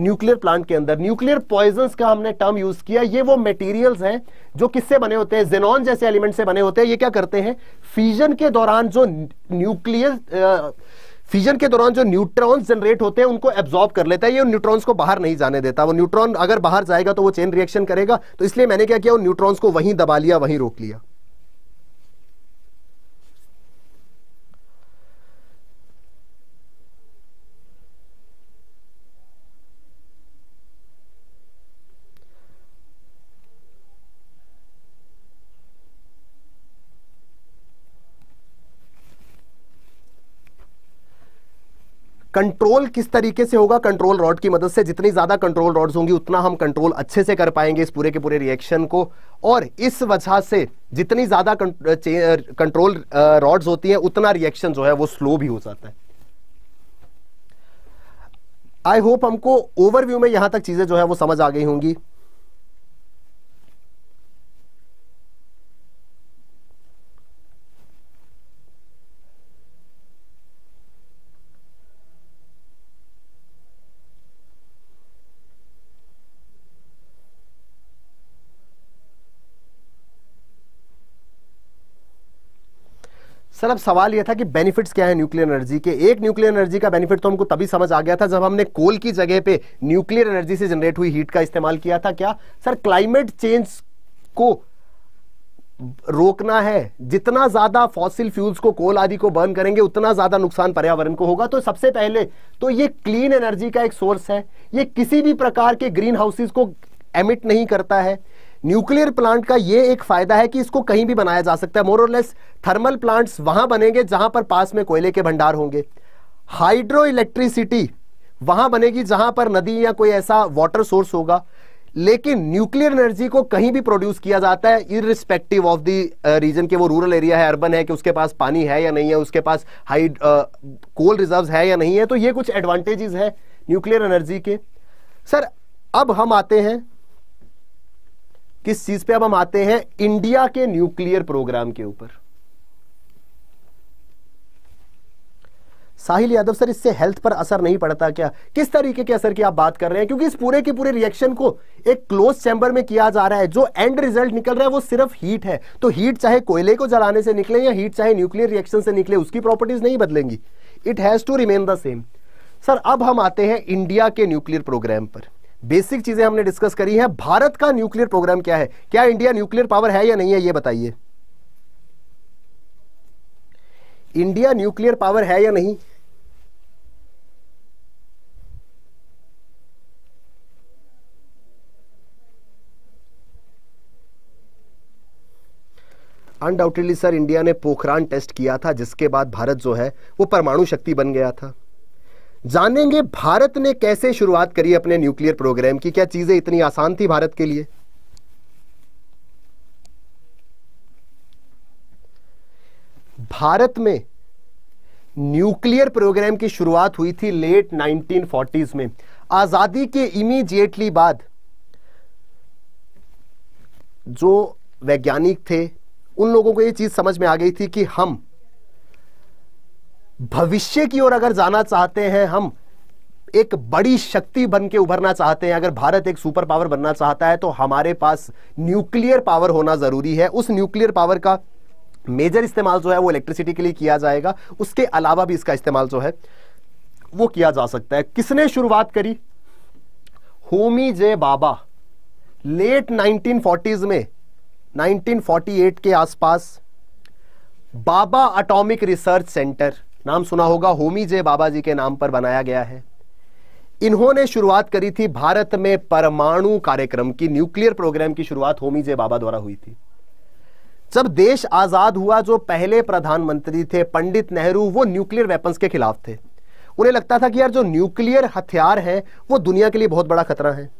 न्यूक्लियर प्लांट के अंदर न्यूक्लियर पॉइजन का हमने टर्म यूज किया ये वो मटेरियल्स हैं जो किससे बने होते हैं जेनॉन जैसे एलिमेंट से बने होते हैं ये क्या करते हैं फ्यूजन के दौरान जो न्यूक्लियर फिजन के दौरान जो न्यूट्रॉन्स जनरेट होते हैं उनको एब्जॉर्ब कर लेता है ये न्यूट्रॉन्स को बाहर नहीं जाने देता वो न्यूट्रॉन अगर बाहर जाएगा तो वो चेन रिएक्शन करेगा तो इसलिए मैंने क्या किया उन न्यूट्रॉन्स को वहीं दबा लिया वहीं रोक लिया कंट्रोल किस तरीके से होगा कंट्रोल रॉड की मदद से जितनी ज़्यादा कंट्रोल रॉड्स होंगी उतना हम कंट्रोल अच्छे से कर पाएंगे इस पूरे के पूरे रिएक्शन को और इस वजह से जितनी ज़्यादा कंट्रोल रॉड्स होती है उतना रिएक्शन जो है वो स्लो भी हो जाता है आई होप हमको ओवरव्यू में यहां तक चीजें जो है वो समझ आ गई होंगी सर अब सवाल यह था कि बेनिफिट्स क्या है न्यूक्लियर एनर्जी के एक न्यूक्लियर एनर्जी का बेनिफिट तो हमको तभी समझ आ गया था जब हमने कोल की जगह पे न्यूक्लियर एनर्जी से जनरेट हुई हीट का इस्तेमाल किया था क्या सर क्लाइमेट चेंज को रोकना है जितना ज्यादा फॉसिल फ्यूल्स को कोल आदि को बर्न करेंगे उतना ज्यादा नुकसान पर्यावरण को होगा तो सबसे पहले तो ये क्लीन एनर्जी का एक सोर्स है ये किसी भी प्रकार के ग्रीन हाउसेस को एमिट नहीं करता है न्यूक्लियर प्लांट का ये एक फायदा है कि इसको कहीं भी बनाया जा सकता है मोर और लेस थर्मल प्लांट्स वहां बनेंगे जहां पर पास में कोयले के भंडार होंगे हाइड्रो इलेक्ट्रिसिटी वहां बनेगी जहां पर नदी या कोई ऐसा वाटर सोर्स होगा लेकिन न्यूक्लियर एनर्जी को कहीं भी प्रोड्यूस किया जाता है इरिस्पेक्टिव ऑफ दी रीजन के वो रूरल एरिया है अर्बन है कि उसके पास पानी है या नहीं है उसके पास हाई कोल रिजर्व्स है या नहीं है तो ये कुछ एडवांटेजेस है न्यूक्लियर एनर्जी के सर अब हम आते हैं किस चीज पे अब हम आते हैं इंडिया के न्यूक्लियर प्रोग्राम के ऊपर साहिल यादव सर इससे हेल्थ पर असर नहीं पड़ता क्या किस तरीके के असर की आप बात कर रहे हैं क्योंकि इस पूरे के पूरे रिएक्शन को एक क्लोज चैंबर में किया जा रहा है जो एंड रिजल्ट निकल रहा है वो सिर्फ हीट है तो हीट चाहे कोयले को जलाने से निकले या हीट चाहे न्यूक्लियर रिएक्शन से निकले उसकी प्रॉपर्टीज नहीं बदलेंगी it has to remain the same sir अब हम आते हैं इंडिया के न्यूक्लियर प्रोग्राम पर बेसिक चीजें हमने डिस्कस करी है भारत का न्यूक्लियर प्रोग्राम क्या है क्या इंडिया न्यूक्लियर पावर है या नहीं है ये बताइए इंडिया न्यूक्लियर पावर है या नहीं अनडाउटेडली सर इंडिया ने पोखरान टेस्ट किया था जिसके बाद भारत जो है वो परमाणु शक्ति बन गया था जानेंगे भारत ने कैसे शुरुआत करी अपने न्यूक्लियर प्रोग्राम की क्या चीजें इतनी आसान थी भारत के लिए भारत में न्यूक्लियर प्रोग्राम की शुरुआत हुई थी लेट 1940s में आजादी के इमीजिएटली बाद जो वैज्ञानिक थे उन लोगों को यह चीज समझ में आ गई थी कि हम भविष्य की ओर अगर जाना चाहते हैं हम एक बड़ी शक्ति बन के उभरना चाहते हैं अगर भारत एक सुपर पावर बनना चाहता है तो हमारे पास न्यूक्लियर पावर होना ज़रूरी है उस न्यूक्लियर पावर का मेजर इस्तेमाल जो है वो इलेक्ट्रिसिटी के लिए किया जाएगा उसके अलावा भी इसका इस्तेमाल जो है वो किया जा सकता है किसने शुरुआत करी Homi J Bhabha late nineteen में नाइनटीन के आसपास बाबा अटोमिक रिसर्च सेंटर नाम सुना होगा होमी जे बाबा जी के नाम पर बनाया गया है इन्होंने शुरुआत करी थी भारत में परमाणु कार्यक्रम की न्यूक्लियर प्रोग्राम की शुरुआत होमी जे बाबा द्वारा हुई थी जब देश आजाद हुआ जो पहले प्रधानमंत्री थे पंडित नेहरू वो न्यूक्लियर वेपन्स के खिलाफ थे उन्हें लगता था कि यार जो न्यूक्लियर हथियार है वो दुनिया के लिए बहुत बड़ा खतरा है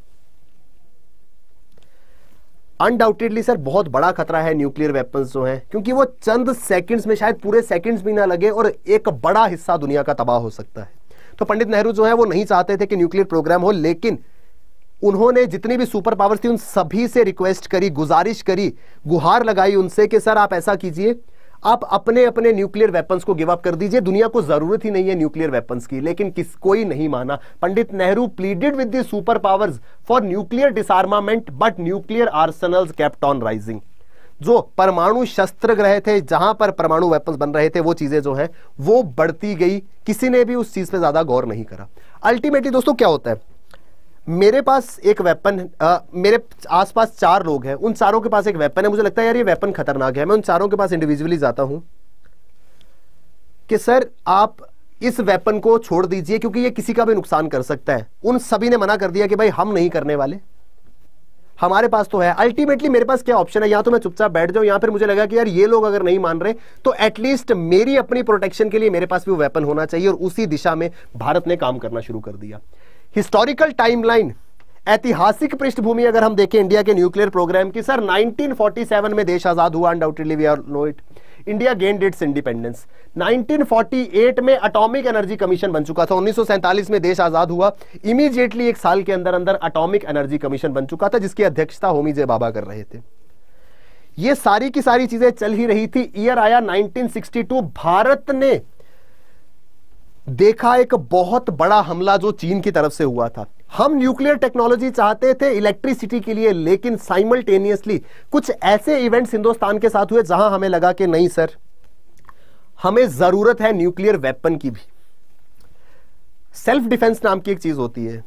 अनडाउटेडली सर बहुत बड़ा खतरा है न्यूक्लियर वेपन्स जो हैं क्योंकि वो चंद सेकंड्स में शायद पूरे सेकंड्स भी ना लगे और एक बड़ा हिस्सा दुनिया का तबाह हो सकता है तो पंडित नेहरू जो है वो नहीं चाहते थे कि न्यूक्लियर प्रोग्राम हो लेकिन उन्होंने जितनी भी सुपर पावर्स थी उन सभी से रिक्वेस्ट करी गुजारिश करी गुहार लगाई उनसे कि सर आप ऐसा कीजिए आप अपने अपने न्यूक्लियर वेपन्स को गिव अप कर दीजिए दुनिया को जरूरत ही नहीं है न्यूक्लियर वेपन्स की लेकिन किस कोई नहीं माना Pandit Nehru pleaded with the super powers for nuclear disarmament but nuclear arsenal kept on on rising जो परमाणु शस्त्र रहे थे जहां पर परमाणु वेपन्स बन रहे थे वो चीजें जो है वो बढ़ती गई किसी ने भी उस चीज पे ज्यादा गौर नहीं करा अल्टीमेटली दोस्तों क्या होता है मेरे पास एक वेपन आ, मेरे आसपास चार लोग हैं उन चारों के पास एक वेपन है मुझे लगता है यार ये वेपन खतरनाक है मैं उन चारों के पास इंडिविजुअली जाता हूं कि सर आप इस वेपन को छोड़ दीजिए क्योंकि ये किसी का भी नुकसान कर सकता है उन सभी ने मना कर दिया कि भाई हम नहीं करने वाले हमारे पास तो है अल्टीमेटली मेरे पास क्या ऑप्शन है या तो मैं चुपचाप बैठ जाऊं या फिर मुझे लगा कि यार ये लोग अगर नहीं मान रहे तो एटलीस्ट मेरी अपनी प्रोटेक्शन के लिए मेरे पास भी वो वेपन होना चाहिए और उसी दिशा में भारत ने काम करना शुरू कर दिया हिस्टोरिकल टाइमलाइन ऐतिहासिक पृष्ठभूमि अगर हम देखें इंडिया के न्यूक्लियर प्रोग्राम की सर 1947 में देश आजाद हुआ undoubtedly we are know it India gain its independence 1948 में अटोमिक एनर्जी कमीशन बन चुका था उन्नीस में देश आजाद हुआ इमीजिएटली एक साल के अंदर अंदर अटोमिक एनर्जी कमीशन बन चुका था जिसकी अध्यक्षता होमी जय बाबा कर रहे थे ये सारी की सारी चीजें चल ही रही थी ईयर आया 1962 भारत ने देखा एक बहुत बड़ा हमला जो चीन की तरफ से हुआ था हम न्यूक्लियर टेक्नोलॉजी चाहते थे इलेक्ट्रिसिटी के लिए लेकिन साइमल्टेनियसली कुछ ऐसे इवेंट्स हिंदुस्तान के साथ हुए जहां हमें लगा कि नहीं सर हमें जरूरत है न्यूक्लियर वेपन की भी सेल्फ डिफेंस नाम की एक चीज होती है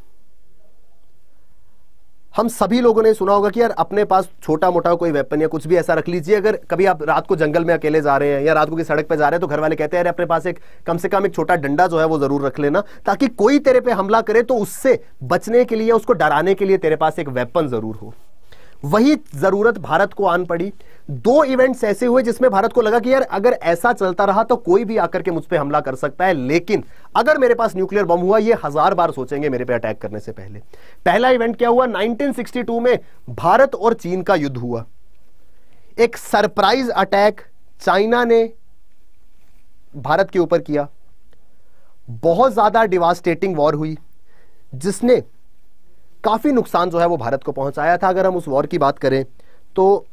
हम सभी लोगों ने सुना होगा कि यार अपने पास छोटा मोटा कोई वेपन या कुछ भी ऐसा रख लीजिए अगर कभी आप रात को जंगल में अकेले जा रहे हैं या रात को किसी सड़क पर जा रहे हैं तो घर वाले कहते हैं यार अपने पास एक कम से कम एक छोटा डंडा जो है वो जरूर रख लेना ताकि कोई तेरे पे हमला करे तो उससे बचने के लिए उसको डराने के लिए तेरे पास एक वेपन जरूर हो वही जरूरत भारत को आन पड़ी दो इवेंट्स ऐसे हुए जिसमें भारत को लगा कि यार अगर ऐसा चलता रहा तो कोई भी आकर के मुझ पर हमला कर सकता है लेकिन अगर मेरे पास न्यूक्लियर बम हुआ ये हजार बार सोचेंगे मेरे पे अटैक करने से पहले पहला इवेंट क्या हुआ 1962 में भारत और चीन का युद्ध हुआ एक सरप्राइज अटैक चाइना ने भारत के ऊपर किया बहुत ज्यादा डिवास्टेटिंग वॉर हुई जिसने काफ़ी नुकसान जो है वो भारत को पहुंचाया था अगर हम उस वॉर की बात करें तो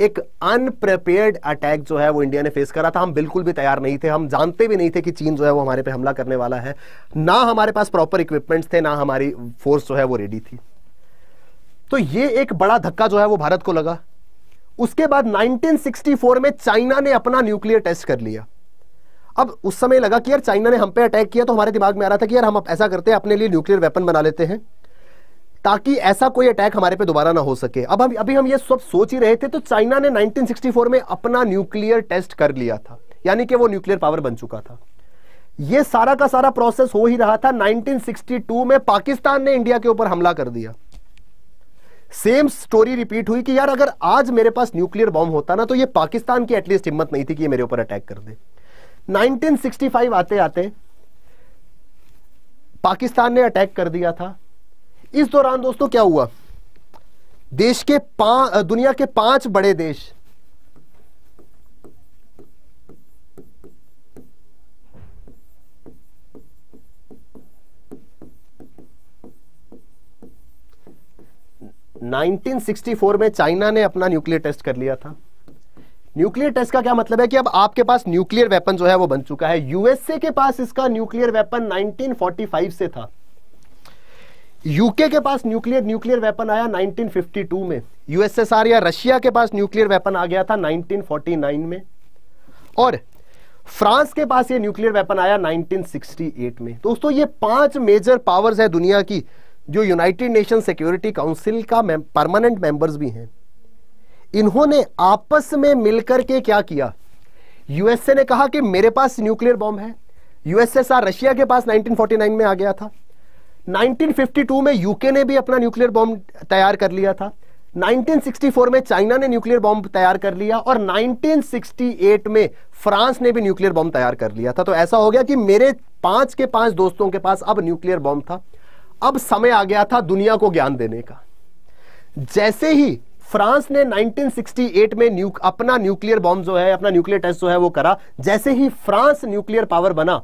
एक अनप्रिपेयर्ड अटैक जो है वो इंडिया ने फेस करा था हम बिल्कुल भी तैयार नहीं थे हम जानते भी नहीं थे कि चीन जो है वो हमारे पे हमला करने वाला है ना हमारे पास प्रॉपर इक्विपमेंट्स थे ना हमारी फोर्स जो है वो रेडी थी तो ये एक बड़ा धक्का जो है वो भारत को लगा उसके बाद 1964 में चाइना ने अपना न्यूक्लियर टेस्ट कर लिया अब उस समय लगा कि यार चाइना ने हम पे अटैक किया तो हमारे दिमाग में आ रहा था कि यार हम ऐसा करते हैं अपने लिए न्यूक्लियर वेपन बना लेते हैं ताकि ऐसा कोई अटैक हमारे पे दोबारा ना हो सके अब हम अभी हम ये सब सोच ही रहे थे तो चाइना ने 1964 में अपना न्यूक्लियर टेस्ट कर लिया था यानी कि वो न्यूक्लियर पावर बन चुका था ये सारा का सारा प्रोसेस हो ही रहा था 1962 में पाकिस्तान ने इंडिया के ऊपर हमला कर दिया सेम स्टोरी रिपीट हुई कि यार अगर आज मेरे पास न्यूक्लियर बॉम्ब होता ना तो यह पाकिस्तान की एटलीस्ट हिम्मत नहीं थी कि ये मेरे ऊपर अटैक कर दे नाइनटीन आते आते पाकिस्तान ने अटैक कर दिया था इस दौरान दोस्तों क्या हुआ देश के पांच दुनिया के पांच बड़े देश नाइनटीन सिक्सटी फोर में चाइना ने अपना न्यूक्लियर टेस्ट कर लिया था न्यूक्लियर टेस्ट का क्या मतलब है कि अब आपके पास न्यूक्लियर वेपन जो है वो बन चुका है यूएसए के पास इसका न्यूक्लियर वेपन 1945 से था यूके के पास न्यूक्लियर न्यूक्लियर वेपन आया 1952 में यूएसएसआर या रशिया के पास न्यूक्लियर वेपन आ गया था 1949 में और फ्रांस के पास ये न्यूक्लियर वेपन आया 1968 में दोस्तों ये पांच मेजर पावर्स है दुनिया की जो यूनाइटेड नेशन सिक्योरिटी काउंसिल का परमानेंट मेंबर्स भी हैं इन्होंने आपस में मिलकर के क्या किया यूएसए ने कहा कि मेरे पास न्यूक्लियर बॉम्ब है यूएसएसआर रशिया के पास 1949 में आ गया था 1952 में यूके ने भी अपना न्यूक्लियर बॉम्ब तैयार कर लिया था 1964 में चाइना ने न्यूक्लियर बॉम्ब तैयार कर लिया और 1968 में फ्रांस ने भी न्यूक्लियर बॉम्ब तैयार कर लिया था तो ऐसा हो गया कि मेरे पांच के पांच दोस्तों के पास अब न्यूक्लियर बॉम्ब था अब समय आ गया था दुनिया को ज्ञान देने का जैसे ही फ्रांस ने 1968 में न्यू अपना न्यूक्लियर बॉम्ब जो है अपना न्यूक्लियर टेस्ट जो है वो करा जैसे ही फ्रांस न्यूक्लियर पावर बना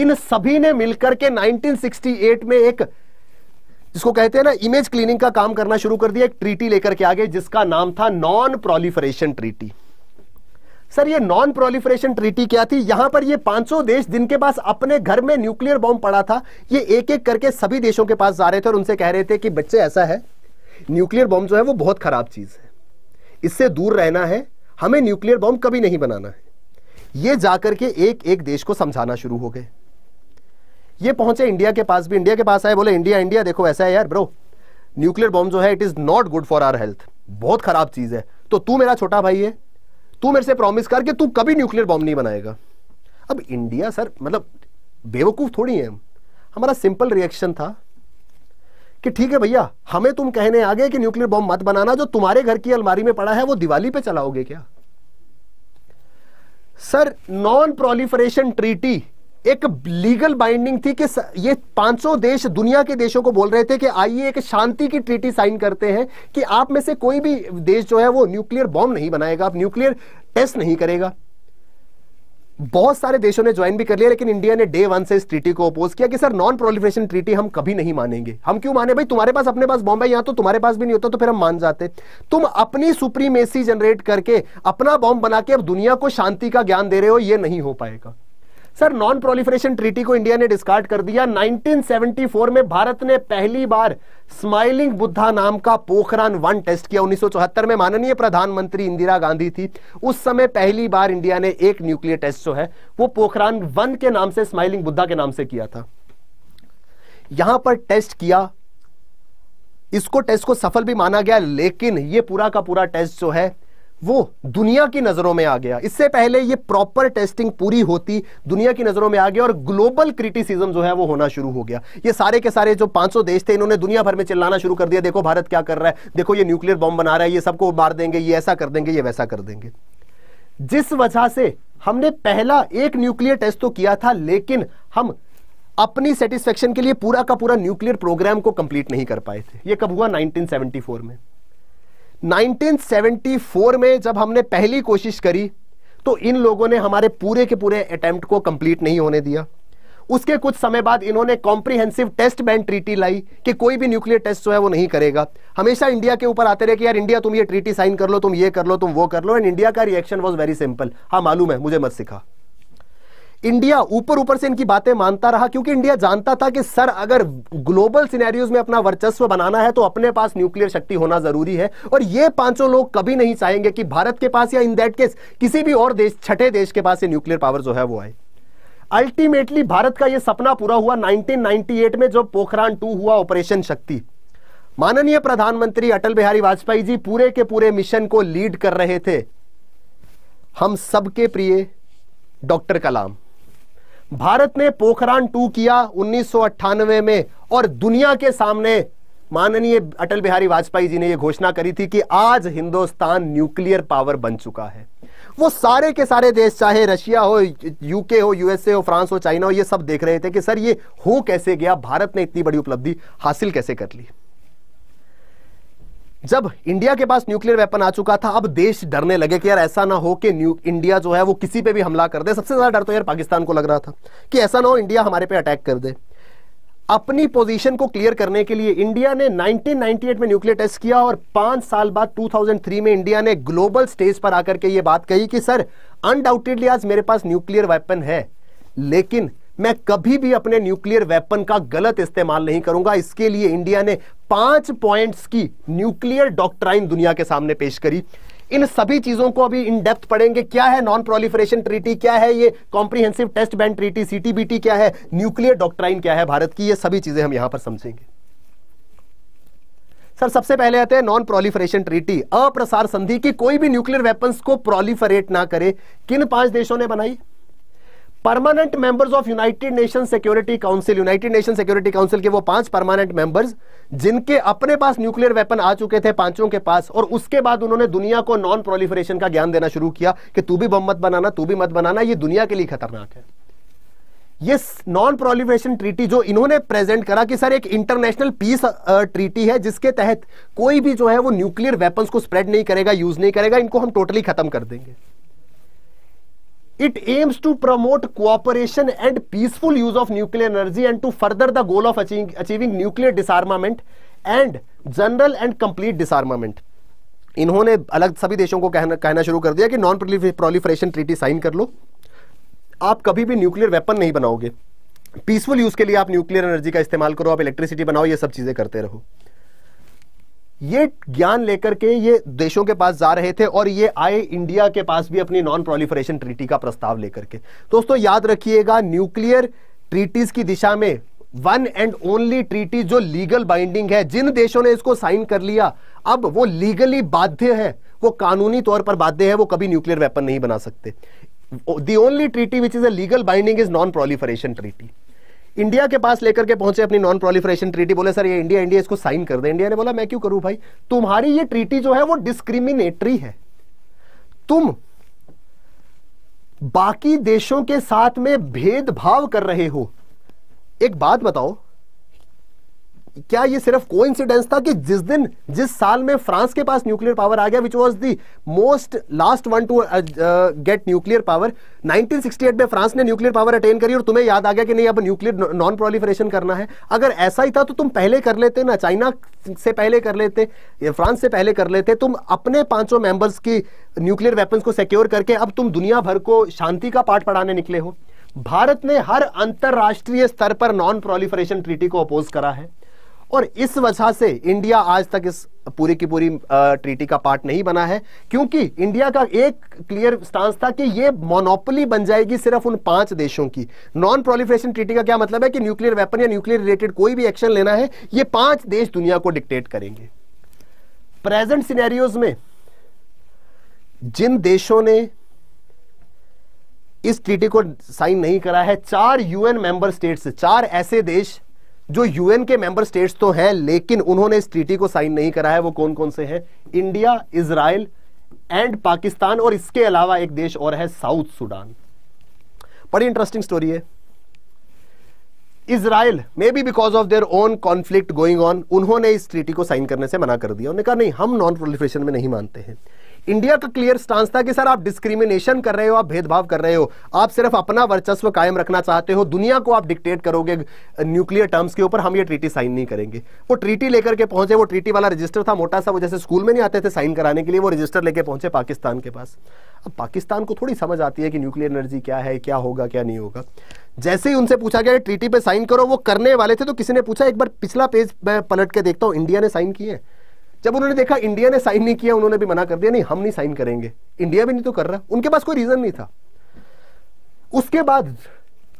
इन सभी ने मिलकर के 1968 में एक जिसको कहते हैं ना इमेज क्लीनिंग का काम करना शुरू कर दिया एक ट्रीटी लेकर के आगे जिसका नाम था नॉन प्रोलिफरेशन ट्रीटी सर ये नॉन प्रोलिफरेशन ट्रीटी क्या थी यहां पर ये 500 देश जिनके पास अपने घर में न्यूक्लियर बॉम्ब पड़ा था ये एक एक करके सभी देशों के पास जा रहे थे और उनसे कह रहे थे कि बच्चे ऐसा है न्यूक्लियर बॉम्ब जो है वो बहुत खराब चीज है इससे दूर रहना है हमें न्यूक्लियर बॉम्ब कभी नहीं बनाना है ये जाकर के एक एक देश को समझाना शुरू हो गए ये पहुंचे इंडिया के पास भी इंडिया के पास आए बोले इंडिया इंडिया देखो ऐसा है यार ब्रो न्यूक्लियर बॉम्ब जो है it is not good for our health बहुत खराब चीज है तो तू मेरा छोटा भाई है तू मेरे से प्रॉमिस कर कि तू कभी न्यूक्लियर बॉम्ब नहीं बनाएगा अब इंडिया सर मतलब बेवकूफ थोड़ी है हमारा सिंपल रिएक्शन था कि ठीक है भैया हमें तुम कहने आ गए कि न्यूक्लियर बॉम्ब मत बनाना जो तुम्हारे घर की अलमारी में पड़ा है वो दिवाली पे चलाओगे क्या सर नॉन प्रोलिफरेशन ट्रीटी एक लीगल बाइंडिंग थी कि ये पांचों देश दुनिया के देशों को बोल रहे थे कि आइए एक शांति की ट्रीटी साइन करते हैं कि आप में से कोई भी देश जो है वो न्यूक्लियर बॉम्ब नहीं बनाएगा आप न्यूक्लियर टेस्ट नहीं करेगा बहुत सारे देशों ने ज्वाइन भी कर लिया लेकिन इंडिया ने डे वन से इस ट्रीटी को अपोज किया कि सर नॉन प्रोलिफेशन ट्रीटी हम कभी नहीं मानेंगे हम क्यों माने भाई तुम्हारे पास अपने पास बॉम्ब है यहां तो तुम्हारे पास भी नहीं होता तो फिर हम मान जाते तुम अपनी सुप्रीमेसी जनरेट करके अपना बॉम्ब बना के अब दुनिया को शांति का ज्ञान दे रहे हो यह नहीं हो पाएगा सर नॉन प्रोलिफरेशन ट्रीटी को इंडिया ने डिस्कार्ड कर दिया 1974 में भारत ने पहली बार स्माइलिंग बुद्धा नाम का पोखरान वन टेस्ट किया 1974 में माननीय प्रधानमंत्री इंदिरा गांधी थी उस समय पहली बार इंडिया ने एक न्यूक्लियर टेस्ट जो है वो पोखरान वन के नाम से स्माइलिंग बुद्धा के नाम से किया था यहां पर टेस्ट किया इसको टेस्ट को सफल भी माना गया लेकिन यह पूरा का पूरा टेस्ट जो है वो दुनिया की नजरों में आ गया इससे पहले ये प्रॉपर टेस्टिंग पूरी होती दुनिया की नजरों में आ गया और ग्लोबल क्रिटिसिज्म जो है वो होना शुरू हो गया ये सारे के सारे जो 500 देश थे इन्होंने दुनिया भर में चिल्लाना शुरू कर दिया देखो भारत क्या कर रहा है देखो ये न्यूक्लियर बॉम्ब बना रहा है ये सबको मार देंगे ये ऐसा कर देंगे ये वैसा कर देंगे जिस वजह से हमने पहला एक न्यूक्लियर टेस्ट तो किया था लेकिन हम अपनी सेटिस्फेक्शन के लिए पूरा का पूरा न्यूक्लियर प्रोग्राम को कंप्लीट नहीं कर पाए थे ये कब हुआ नाइनटीन में 1974 में जब हमने पहली कोशिश करी तो इन लोगों ने हमारे पूरे के पूरे अटेम्प्ट को कंप्लीट नहीं होने दिया उसके कुछ समय बाद इन्होंने कॉम्प्रीहेंसिव टेस्ट बैन ट्रीटी लाई कि कोई भी न्यूक्लियर टेस्ट जो है वो नहीं करेगा हमेशा इंडिया के ऊपर आते रहे कि यार इंडिया तुम ये ट्रीटी साइन कर लो तुम ये कर लो तुम वो कर लो एंड इंडिया का रिएक्शन वॉज वेरी सिंपल हाँ मालूम है मुझे मत सिखा इंडिया ऊपर ऊपर से इनकी बातें मानता रहा क्योंकि इंडिया जानता था कि सर अगर ग्लोबल सिनेरियोज में अपना वर्चस्व बनाना है तो अपने पास न्यूक्लियर शक्ति होना जरूरी है और ये पांचों लोग कभी नहीं चाहेंगे कि भारत के पास या इन दैट केस किसी भी और देश छठे देश के पास ये न्यूक्लियर पावर जो है वो आए अल्टीमेटली भारत का यह सपना पूरा हुआ नाइनटीन में जो पोखरान टू हुआ ऑपरेशन शक्ति माननीय प्रधानमंत्री अटल बिहारी वाजपेयी जी पूरे के पूरे मिशन को लीड कर रहे थे हम सबके प्रिय डॉक्टर कलाम भारत ने पोखरान टू किया उन्नीस में और दुनिया के सामने माननीय अटल बिहारी वाजपेयी जी ने यह घोषणा करी थी कि आज हिंदुस्तान न्यूक्लियर पावर बन चुका है वो सारे के सारे देश चाहे रशिया हो यूके हो यूएसए हो फ्रांस हो चाइना हो ये सब देख रहे थे कि सर ये हो कैसे गया भारत ने इतनी बड़ी उपलब्धि हासिल कैसे कर ली जब इंडिया के पास न्यूक्लियर वेपन आ चुका था अब देश डरने लगे कि यार ऐसा ना हो कि न्यू इंडिया जो है वो किसी पे भी हमला कर दे सबसे ज्यादा डर तो यार पाकिस्तान को लग रहा था कि ऐसा ना हो इंडिया हमारे पे अटैक कर दे अपनी पोजीशन को क्लियर करने के लिए इंडिया ने 1998 में न्यूक्लियर टेस्ट किया और पांच साल बाद 2003 में इंडिया ने ग्लोबल स्टेज पर आकर के ये बात कही कि सर अनडाउटेडली आज मेरे पास न्यूक्लियर वेपन है लेकिन मैं कभी भी अपने न्यूक्लियर वेपन का गलत इस्तेमाल नहीं करूंगा इसके लिए इंडिया ने पांच पॉइंट्स की न्यूक्लियर डॉक्ट्राइन दुनिया के सामने पेश करी इन सभी चीजों को अभी इन डेप्थ पढ़ेंगे क्या है नॉन प्रोलिफरेशन ट्रीटी क्या है ये comprehensive test ban treaty CTBT क्या है न्यूक्लियर डॉक्ट्राइन क्या है भारत की ये सभी चीजें हम यहां पर समझेंगे सर सबसे पहले आते हैं नॉन प्रोलिफरेशन ट्रीटी अप्रसार संधि की कोई भी न्यूक्लियर वेपन्स को प्रोलिफरेट ना करे किन पांच देशों ने बनाई permanent members of United Nation Security Council United Nation Security Council के वो पांच परमानेंट मेंबर्स जिनके अपने पास न्यूक्लियर वेपन आ चुके थे पांचों के पास और उसके बाद उन्होंने दुनिया को नॉन प्रोलिफरेशन का ज्ञान देना शुरू किया कि तू भी बम मत बनाना तू भी मत बनाना ये दुनिया के लिए खतरनाक है ये नॉन प्रोलिफरेशन ट्रीटी जो इन्होंने प्रेजेंट करा कि सर एक इंटरनेशनल पीस ट्रीटी है जिसके तहत कोई भी जो है वो न्यूक्लियर वेपन्स को स्प्रेड नहीं करेगा यूज नहीं करेगा इनको हम टोटली खत्म कर देंगे it aims to promote cooperation and peaceful use of nuclear energy and to further the goal of achieving nuclear disarmament and general and complete disarmament इन्होंने अलग सभी देशों को कहना, कहना शुरू कर दिया कि नॉन प्रोलिफरेशन ट्रीटी साइन कर लो आप कभी भी न्यूक्लियर वेपन नहीं बनाओगे पीसफुल यूज के लिए आप न्यूक्लियर एनर्जी का इस्तेमाल करो आप इलेक्ट्रिसिटी बनाओ ये सब चीजें करते रहो ये ज्ञान लेकर के ये देशों के पास जा रहे थे और ये आए इंडिया के पास भी अपनी नॉन प्रोलिफरेशन ट्रीटी का प्रस्ताव लेकर के दोस्तों याद रखिएगा न्यूक्लियर ट्रीटीज की दिशा में वन एंड ओनली ट्रीटी जो लीगल बाइंडिंग है जिन देशों ने इसको साइन कर लिया अब वो लीगली बाध्य है वो कानूनी तौर पर बाध्य है वो कभी न्यूक्लियर वेपन नहीं बना सकते the only treaty which is a legal binding is non proliferation treaty India के पास लेकर के पहुंचे अपनी नॉन प्रोलिफरेशन ट्रीटी बोले सर ये इंडिया इंडिया इसको साइन कर दे इंडिया ने बोला मैं क्यों करूं भाई तुम्हारी ये ट्रीटी जो है वो डिस्क्रिमिनेटरी है तुम बाकी देशों के साथ में भेदभाव कर रहे हो एक बात बताओ क्या ये सिर्फ कोइंसिडेंस था कि जिस दिन जिस साल में फ्रांस के पास न्यूक्लियर पावर आ गया which was the most last one to get nuclear power 1968 में फ्रांस ने न्यूक्लियर पावर अटेन करी और तुम्हें याद आ गया कि नहीं अब न्यूक्लियर नॉन प्रोलिफरेशन करना है अगर ऐसा ही था तो तुम पहले कर लेते ना चाइना से पहले कर लेते फ्रांस से पहले कर लेते तुम अपने पांचों मेंबर्स की न्यूक्लियर वेपन्स को सिक्योर करके अब तुम दुनिया भर को शांति का पाठ पढ़ाने निकले हो भारत ने हर अंतरराष्ट्रीय स्तर पर नॉन प्रोलिफरेशन ट्रीटी को अपोज करा है और इस वजह से इंडिया आज तक इस पूरी की पूरी ट्रीटी का पार्ट नहीं बना है क्योंकि इंडिया का एक क्लियर स्टांस था कि ये मोनोपोली बन जाएगी सिर्फ उन पांच देशों की नॉन प्रोलिफ्रेशन ट्रीटी का क्या मतलब है कि न्यूक्लियर वेपन या न्यूक्लियर रिलेटेड कोई भी एक्शन लेना है ये पांच देश दुनिया को डिक्टेट करेंगे प्रेजेंट सिनेरियोज में जिन देशों ने इस ट्रीटी को साइन नहीं करा है चार यूएन मेंबर स्टेट्स चार ऐसे देश जो यूएन के मेंबर स्टेट्स तो हैं लेकिन उन्होंने इस ट्रीटी को साइन नहीं करा है वो कौन कौन से हैं इंडिया इसराइल एंड पाकिस्तान और इसके अलावा एक देश और है साउथ सूडान बड़ी इंटरेस्टिंग स्टोरी है Israel may be because of their own conflict going on उन्होंने इस ट्रीटी को साइन करने से मना कर दिया उन्होंने कहा नहीं हम नॉन प्रोलिफ्रेशन में नहीं मानते हैं इंडिया का क्लियर स्टांस था कि सर आप डिस्क्रिमिनेशन कर रहे हो आप भेदभाव कर रहे हो आप सिर्फ अपना वर्चस्व कायम रखना चाहते हो दुनिया को आप डिक्टेट करोगे न्यूक्लियर टर्म्स के ऊपर हम ये ट्रीटी साइन नहीं करेंगे वो ट्रीटी लेकर के पहुंचे वो ट्रीटी वाला रजिस्टर था मोटा सा वो जैसे स्कूल में नहीं आते थे साइन कराने के लिए वो रजिस्टर लेके पहुंचे पाकिस्तान के पास अब पाकिस्तान को थोड़ी समझ आती है कि न्यूक्लियर एनर्जी क्या है क्या होगा क्या नहीं होगा जैसे ही उनसे पूछा गया ट्रीटी पे साइन करो वो करने वाले थे तो किसी ने पूछा एक बार पिछला पेज मैं पलट के देखता हूँ इंडिया ने साइन किए हैं जब उन्होंने देखा इंडिया ने साइन नहीं किया उन्होंने भी मना कर दिया नहीं हम नहीं साइन करेंगे इंडिया भी नहीं तो कर रहा उनके पास कोई रीजन नहीं था उसके बाद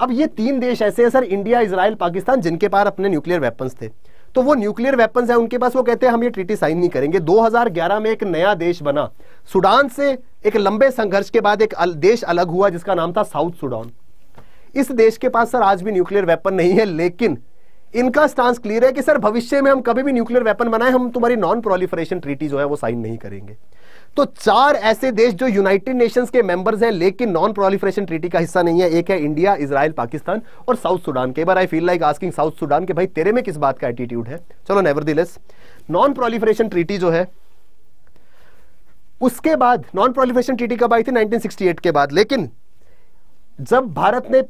अब ये तीन देश ऐसे हैं सर इंडिया इसराइल पाकिस्तान जिनके पास अपने न्यूक्लियर वेपन्स थे तो वो न्यूक्लियर वेपन्स है उनके पास वो कहते हैं हम ये ट्रीटी साइन नहीं करेंगे 2011 में एक नया देश बना सूडान से एक लंबे संघर्ष के बाद एक देश अलग हुआ जिसका नाम था साउथ सुडान इस देश के पास सर आज भी न्यूक्लियर वेपन नहीं है लेकिन इनका स्टांस क्लियर है कि सर भविष्य में हम कभी भी न्यूक्लियर वेपन बनाए हम तुम्हारी नॉन प्रोलिफरेशन ट्रीटी जो है वो साइन नहीं करेंगे तो चार ऐसे देश जो यूनाइटेड नेशंस के मेंबर्स हैं लेकिन नॉन प्रोलिफरेशन ट्रीटी का हिस्सा नहीं है एक है इंडिया इसराइल पाकिस्तान और साउथ सूडान के बार I feel like asking South Sudan के भाई तेरे में किस बात का एटीट्यूड है चलो नेवर नॉन प्रोलिफरेशन ट्रीटी जो है उसके बाद नॉन प्रोलिफरेशन ट्रीटी कब आई थी नाइनटीन के बाद लेकिन जब भारत ने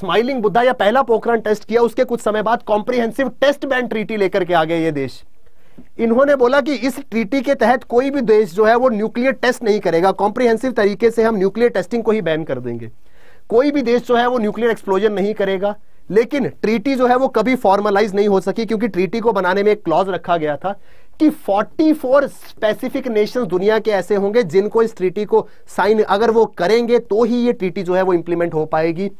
स्माइलिंग बुद्धा या पहला पोखरण टेस्ट किया उसके कुछ समय बाद कॉम्प्रिहेंसिव टेस्ट बैन ट्रीटी लेकर के आ गए ये देश इन्होंने बोला कि इस ट्रीटी के तहत कोई भी देश जो है वो न्यूक्लियर टेस्ट नहीं करेगा कॉम्प्रिहेंसिव तरीके से हम न्यूक्लियर टेस्टिंग को ही बैन कर देंगे कोई भी देश जो है वो न्यूक्लियर एक्सप्लोजन नहीं करेगा लेकिन ट्रीटी जो है वो कभी फॉर्मलाइज नहीं हो सकी क्योंकि ट्रीटी को बनाने में एक क्लॉज रखा गया था कि 44 स्पेसिफिक नेशंस दुनिया के ऐसे होंगे जिनको इस ट्रीटी को साइन अगर वो करेंगे तो ही ये ट्रीटी जो है वो इंप्लीमेंट हो पाएगी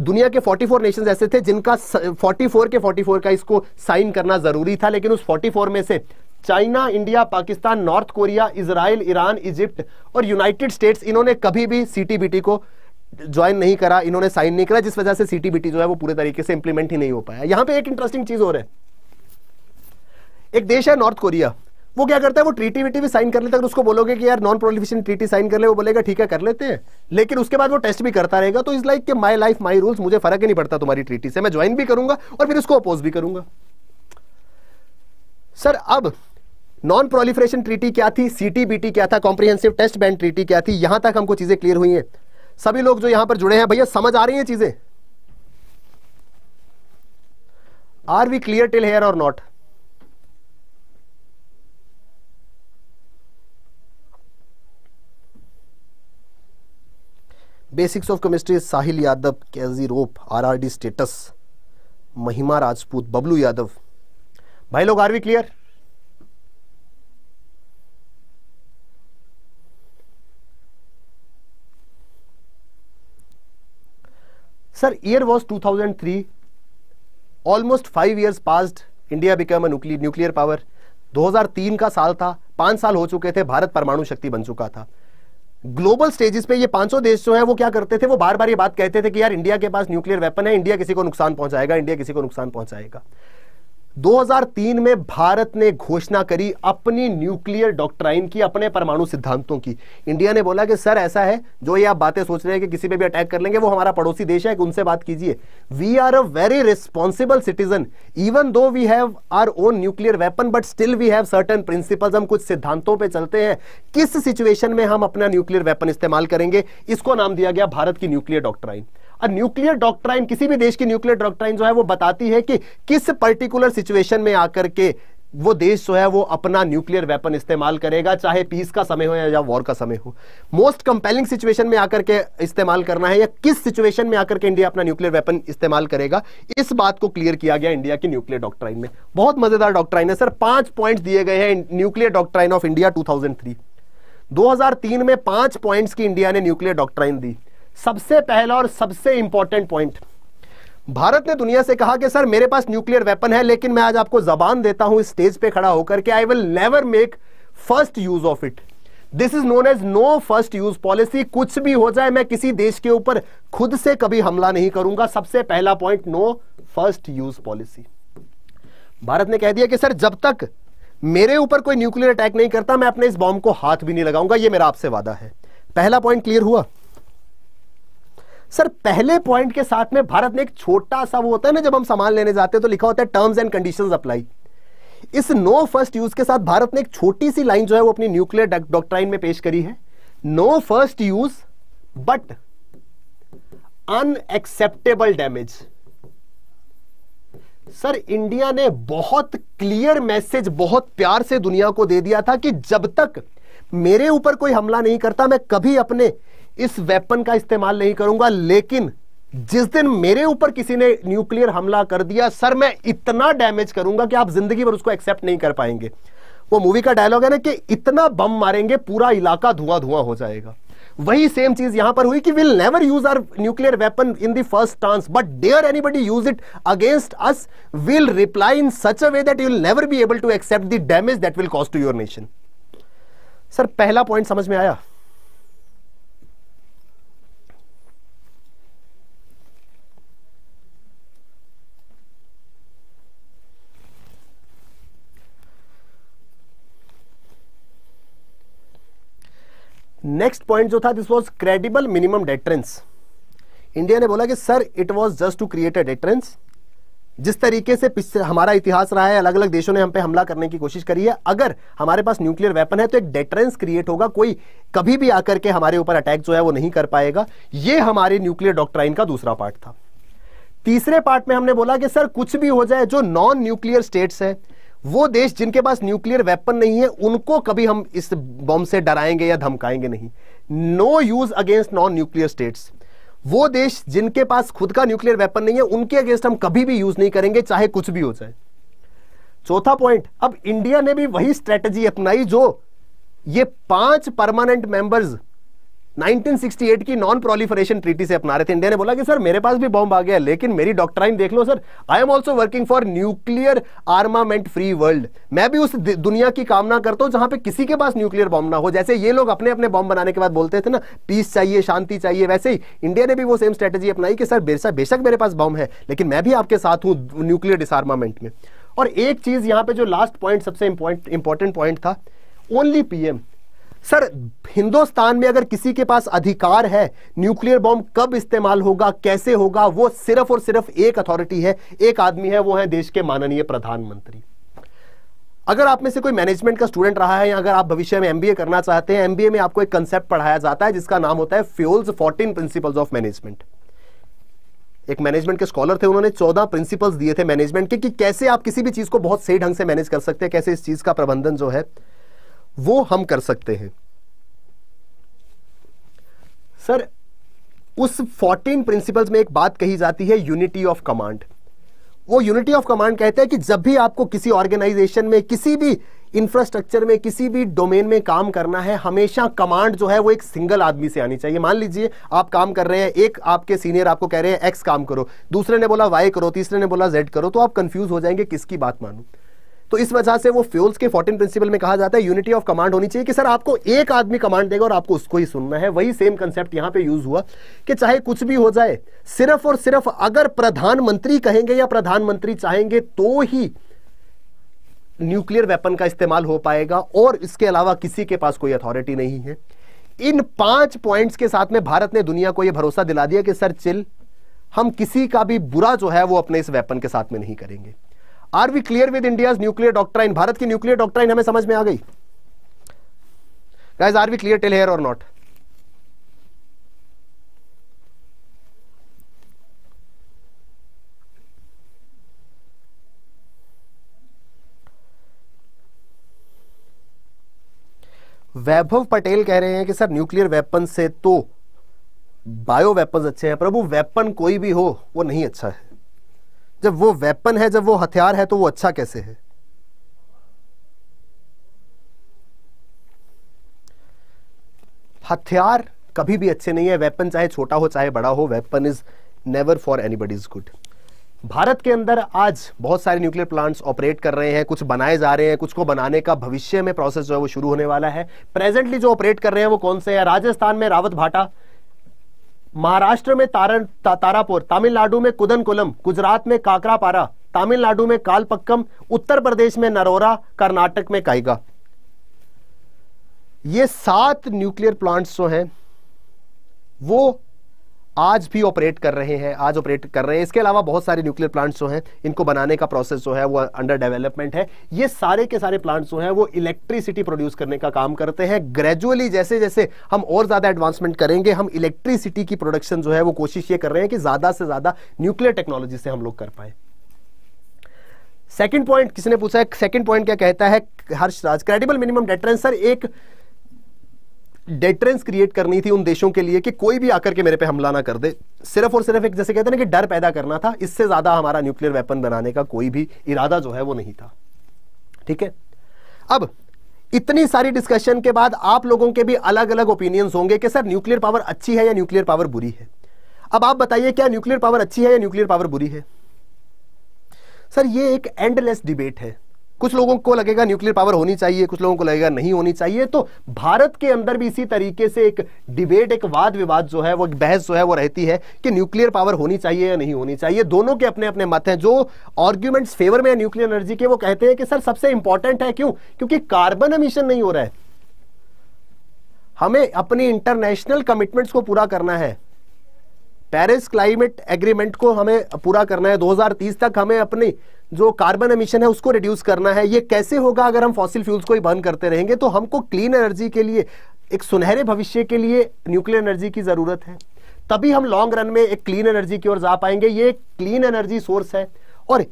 दुनिया के 44 नेशंस ऐसे थे जिनका 44 के 44 का इसको साइन करना जरूरी था लेकिन उस 44 में से China India Pakistan North Korea Israel Iran Egypt और यूनाइटेड स्टेट्स इन्होंने कभी भी सीटीबीटी को ज्वाइन नहीं करा इन्होंने साइन नहीं करा जिस वजह से सीटीबीटी जो है वो पूरे तरीके से इंप्लीमेंट ही नहीं हो पाया यहां पर एक इंटरेस्टिंग चीज और है एक देश है नॉर्थ कोरिया वो क्या करता है वो ट्रीटी विटी भी साइन कर लेता है अगर उसको बोलोगे कि यार नॉन प्रोलिफिशन ट्रीटी साइन कर ले वो बोलेगा ठीक है कर लेते हैं लेकिन उसके बाद वो टेस्ट भी करता रहेगा तो इज लाइक के माई लाइफ माई रूल्स मुझे फर्क ही नहीं पड़ता तुम्हारी ट्रीटी से मैं ज्वाइन भी करूंगा और फिर उसको अपोज भी करूंगा सर अब नॉन प्रोलिफ्रेशन ट्रीटी क्या थी सीटीबीटी क्या था कॉम्प्रीहेंसिव टेस्ट बैंड ट्रीटी क्या थी यहां तक हमको चीजें क्लियर हुई हैं सभी लोग जो यहां पर जुड़े हैं भैया समझ आ रही हैं चीजें are we clear till here और not basics of chemistry Sahil Yadav कैजी रोप आरआरडी स्टेटस महिमा राजपूत बबलू यादव भाई लोग are we clear sir year was 2003 almost five years past India become nuclear power 2003 का साल था पांच साल हो चुके थे भारत परमाणु शक्ति बन चुका था ग्लोबल स्टेजेस पे ये 500 देश जो है वो क्या करते थे वो बार बार ये बात कहते थे कि यार इंडिया के पास न्यूक्लियर वेपन है इंडिया किसी को नुकसान पहुंचाएगा इंडिया किसी को नुकसान पहुंचाएगा 2003 में भारत ने घोषणा करी अपनी न्यूक्लियर डॉक्ट्राइन की अपने परमाणु सिद्धांतों की इंडिया ने बोला कि सर ऐसा है जो ये आप बातें सोच रहे हैं कि किसी पे भी अटैक कर लेंगे वो हमारा पड़ोसी देश है कि उनसे बात कीजिए we are a very responsible citizen even though we have our own nuclear weapon but still we have certain principle हम कुछ सिद्धांतों पर चलते हैं किस सिचुएशन में हम अपना न्यूक्लियर वेपन इस्तेमाल करेंगे इसको नाम दिया गया भारत की न्यूक्लियर डॉक्ट्राइन और न्यूक्लियर डॉक्ट्राइन किसी भी देश की न्यूक्लियर डॉक्ट्राइन जो है वो बताती है कि किस पर्टिकुलर सिचुएशन में आकर के वो देश जो है वो अपना न्यूक्लियर वेपन इस्तेमाल करेगा चाहे पीस का समय हो या वॉर का समय हो मोस्ट कंपेलिंग सिचुएशन में आकर के इस्तेमाल करना है या किस सिचुएशन में आकर के इंडिया अपना न्यूक्लियर वेपन इस्तेमाल करेगा इस बात को क्लियर किया गया इंडिया की न्यूक्लियर डॉक्ट्राइन में बहुत मजेदार डॉक्ट्राइन है सर पांच पॉइंट दिए गए हैं nuclear doctrine of India two thousand में पांच पॉइंट की इंडिया ने न्यूक्लियर डॉक्ट्राइन दी सबसे पहला और सबसे इंपॉर्टेंट पॉइंट भारत ने दुनिया से कहा कि सर मेरे पास न्यूक्लियर वेपन है लेकिन मैं आज आपको जबान देता हूं स्टेज पे खड़ा होकर के I will never make first use of it this is known as no first use policy कुछ भी हो जाए मैं किसी देश के ऊपर खुद से कभी हमला नहीं करूंगा सबसे पहला point no first use policy Bharat ने कह दिया कि सर जब तक मेरे ऊपर कोई न्यूक्लियर अटैक नहीं करता मैं अपने इस बॉम्ब को हाथ भी नहीं लगाऊंगा यह मेरा आपसे वादा है पहला पॉइंट क्लियर हुआ सर पहले पॉइंट के साथ में भारत ने एक छोटा सा वो होता है ना जब हम सामान लेने जाते हैं तो लिखा होता है टर्म्स एंड कंडीशन अप्लाई इस नो फर्स्ट यूज के साथ भारत ने एक छोटी सी लाइन जो है वो अपनी न्यूक्लियर डॉक्ट्राइन में पेश करी है no first use but unacceptable damage sir India ने बहुत क्लियर मैसेज बहुत प्यार से दुनिया को दे दिया था कि जब तक मेरे ऊपर कोई हमला नहीं करता मैं कभी अपने इस वेपन का इस्तेमाल नहीं करूंगा लेकिन जिस दिन मेरे ऊपर किसी ने न्यूक्लियर हमला कर दिया सर मैं इतना डैमेज करूंगा कि आप जिंदगी भर उसको एक्सेप्ट नहीं कर पाएंगे वो मूवी का डायलॉग है ना कि इतना बम मारेंगे पूरा इलाका धुआं धुआं हो जाएगा वही सेम चीज यहां पर हुई कि will never use our nuclear weapon in the first chance but dare anybody use it against us will reply in such a way that you will never be able to accept the damage that will cost to your nation sir पहला point समझ में आया next point जो था this was credible minimum deterrence India ने बोला कि sir it was just to create a deterrence जिस तरीके से पिछले हमारा इतिहास रहा है अलग अलग देशों ने हम पे हमला करने की कोशिश करी है अगर हमारे पास न्यूक्लियर वेपन है तो एक डेटरेंस क्रिएट होगा कोई कभी भी आकर के हमारे ऊपर अटैक जो है वो नहीं कर पाएगा ये हमारे न्यूक्लियर डॉक्ट्राइन का दूसरा पार्ट था तीसरे पार्ट में हमने बोला कि सर कुछ भी हो जाए जो नॉन न्यूक्लियर स्टेट्स है वो देश जिनके पास न्यूक्लियर वेपन नहीं है उनको कभी हम इस बॉम्ब से डराएंगे या धमकाएंगे नहीं no use against non nuclear states वो देश जिनके पास खुद का न्यूक्लियर वेपन नहीं है उनके अगेंस्ट हम कभी भी यूज नहीं करेंगे चाहे कुछ भी हो जाए चौथा पॉइंट अब इंडिया ने भी वही स्ट्रेटजी अपनाई जो ये पांच परमानेंट मेंबर्स 1968 की नॉन प्रोलिफरेशन ट्रीटी से अपना रहे थे इंडिया ने बोला कि सर मेरे पास भी बॉम्ब आ गया लेकिन मेरी डॉक्ट्राइन देख लो sir I am also working for nuclear armament free world मैं भी उस दुनिया की कामना करता हूं जहां पे किसी के पास न्यूक्लियर बॉम्ब ना हो जैसे ये लोग अपने अपने बॉम्ब बनाने के बाद बोलते थे ना पीस चाहिए शांति चाहिए वैसे ही इंडिया ने भी वो सेम स्ट्रेटेजी अपनाई कि सर बेसा बेशक मेरे पास बॉम्ब है लेकिन मैं भी आपके साथ हूं न्यूक्लियर डिसआर्मामेंट में और एक चीज यहां पर जो लास्ट पॉइंट सबसे इंपॉर्टेंट पॉइंट था ओनली पीएम सर हिंदुस्तान में अगर किसी के पास अधिकार है न्यूक्लियर बॉम्ब कब इस्तेमाल होगा कैसे होगा वो सिर्फ और सिर्फ एक अथॉरिटी है एक आदमी है वो है देश के माननीय प्रधानमंत्री अगर आप में से कोई मैनेजमेंट का स्टूडेंट रहा है या अगर आप भविष्य में एमबीए करना चाहते हैं एमबीए में आपको एक कंसेप्ट पढ़ाया जाता है जिसका नाम होता है Fayol's fourteen principles of management एक मैनेजमेंट के स्कॉलर थे उन्होंने चौदह प्रिंसिपल्स दिए थे मैनेजमेंट के कि कैसे आप किसी भी चीज को बहुत सही ढंग से मैनेज कर सकते हैं कैसे इस चीज का प्रबंधन जो है वो हम कर सकते हैं सर उस 14 प्रिंसिपल्स में एक बात कही जाती है यूनिटी ऑफ कमांड वो यूनिटी ऑफ कमांड कहते हैं कि जब भी आपको किसी ऑर्गेनाइजेशन में किसी भी इंफ्रास्ट्रक्चर में किसी भी डोमेन में काम करना है हमेशा कमांड जो है वो एक सिंगल आदमी से आनी चाहिए मान लीजिए आप काम कर रहे हैं एक आपके सीनियर आपको कह रहे हैं एक्स काम करो दूसरे ने बोला वाई करो तीसरे ने बोला जेड करो तो आप कंफ्यूज हो जाएंगे किसकी बात मानू तो इस वजह से वो फ्यूल्स के फोर्टीन प्रिंसिपल में कहा जाता है यूनिटी ऑफ कमांड होनी चाहिए कि सर आपको एक आदमी कमांड देगा और आपको उसको ही सुनना है वही सेम कंसेप्ट यहां पे यूज हुआ कि चाहे कुछ भी हो जाए सिर्फ और सिर्फ अगर प्रधानमंत्री कहेंगे या प्रधानमंत्री चाहेंगे तो ही न्यूक्लियर वेपन का इस्तेमाल हो पाएगा और इसके अलावा किसी के पास कोई अथॉरिटी नहीं है इन पांच पॉइंट्स के साथ में भारत ने दुनिया को यह भरोसा दिला दिया कि सर चिल हम किसी का भी बुरा जो है वो अपने इस वेपन के साथ में नहीं करेंगे are we clear with India nuclear doctrine Bharat की न्यूक्लियर डॉक्ट्राइन हमें समझ में आ गई guys are we clear till here और नॉट वैभव पटेल कह रहे हैं कि सर न्यूक्लियर वेपन से तो बायो वेपन अच्छे हैं प्रभु वेपन कोई भी हो वो नहीं अच्छा है जब वो वेपन है जब वो हथियार है तो वो अच्छा कैसे है हथियार कभी भी अच्छे नहीं है वेपन चाहे छोटा हो चाहे बड़ा हो weapon is never for anybody's good Bharat के अंदर आज बहुत सारे न्यूक्लियर प्लांट्स ऑपरेट कर रहे हैं कुछ बनाए जा रहे हैं कुछ को बनाने का भविष्य में प्रोसेस जो है वो शुरू होने वाला है प्रेजेंटली जो ऑपरेट कर रहे हैं वो कौन से है राजस्थान में रावत भाटा महाराष्ट्र में तार ता, तारापुर तमिलनाडु में कुदनकुलम गुजरात में काकरापारा तमिलनाडु में कालपक्कम उत्तर प्रदेश में नरोरा कर्नाटक में काइगा ये सात न्यूक्लियर प्लांट्स जो हैं वो आज भी ऑपरेट कर रहे हैं आज ऑपरेट कर रहे हैं इसके अलावा बहुत सारे न्यूक्लियर प्लांट्स जो हैं इनको बनाने का प्रोसेस जो है वो अंडर डेवलपमेंट है ये सारे के सारे प्लांट्स जो हैं वो इलेक्ट्रिसिटी प्रोड्यूस करने का काम करते हैं ग्रेजुअली जैसे जैसे हम और ज़्यादा एडवांसमेंट करेंगे हम इलेक्ट्रिसिटी की प्रोडक्शन जो है वो कोशिश ये कर रहे हैं कि ज़्यादा से ज़्यादा न्यूक्लियर टेक्नोलॉजी से हम लोग कर पाए सेकेंड पॉइंट किसने पूछा है सेकेंड पॉइंट क्या कहता है Harsh Raj credible minimum deterrence sir एक डेटरेंस क्रिएट करनी थी उन देशों के लिए कि कोई भी आकर के मेरे पे हमला ना कर दे सिर्फ और सिर्फ एक जैसे कहते हैं ना कि डर पैदा करना था इससे ज़्यादा हमारा न्यूक्लियर वेपन बनाने का कोई भी इरादा जो है वो नहीं था ठीक है अब इतनी सारी डिस्कशन के बाद आप लोगों के भी अलग अलग ओपिनियंस होंगे कि सर न्यूक्लियर पावर अच्छी है या न्यूक्लियर पावर बुरी है अब आप बताइए क्या न्यूक्लियर पावर अच्छी है या न्यूक्लियर पावर बुरी है सर ये एक एंडलेस डिबेट है कुछ लोगों को लगेगा न्यूक्लियर पावर होनी चाहिए कुछ लोगों को लगेगा नहीं होनी चाहिए तो भारत के अंदर भी इसी तरीके से एक डिबेट एक वाद विवाद जो है वो एक बहस जो है वो रहती है कि न्यूक्लियर पावर होनी चाहिए या नहीं होनी चाहिए दोनों के अपने अपने मत हैं जो आर्ग्यूमेंट्स फेवर में न्यूक्लियर एनर्जी के वो कहते हैं कि सर सबसे इंपॉर्टेंट है क्यों क्योंकि कार्बन अमीशन नहीं हो रहा है हमें अपनी इंटरनेशनल कमिटमेंट्स को पूरा करना है पेरिस क्लाइमेट एग्रीमेंट को हमें पूरा करना है 2030 तक हमें अपनी जो कार्बन एमिशन है उसको रिड्यूस करना है ये कैसे होगा अगर हम फॉसिल फ्यूल्स को ही बर्न करते रहेंगे तो हमको क्लीन एनर्जी के लिए एक सुनहरे भविष्य के लिए न्यूक्लियर एनर्जी की ज़रूरत है तभी हम लॉन्ग रन में एक क्लीन एनर्जी की ओर जा पाएंगे ये क्लीन एनर्जी सोर्स है और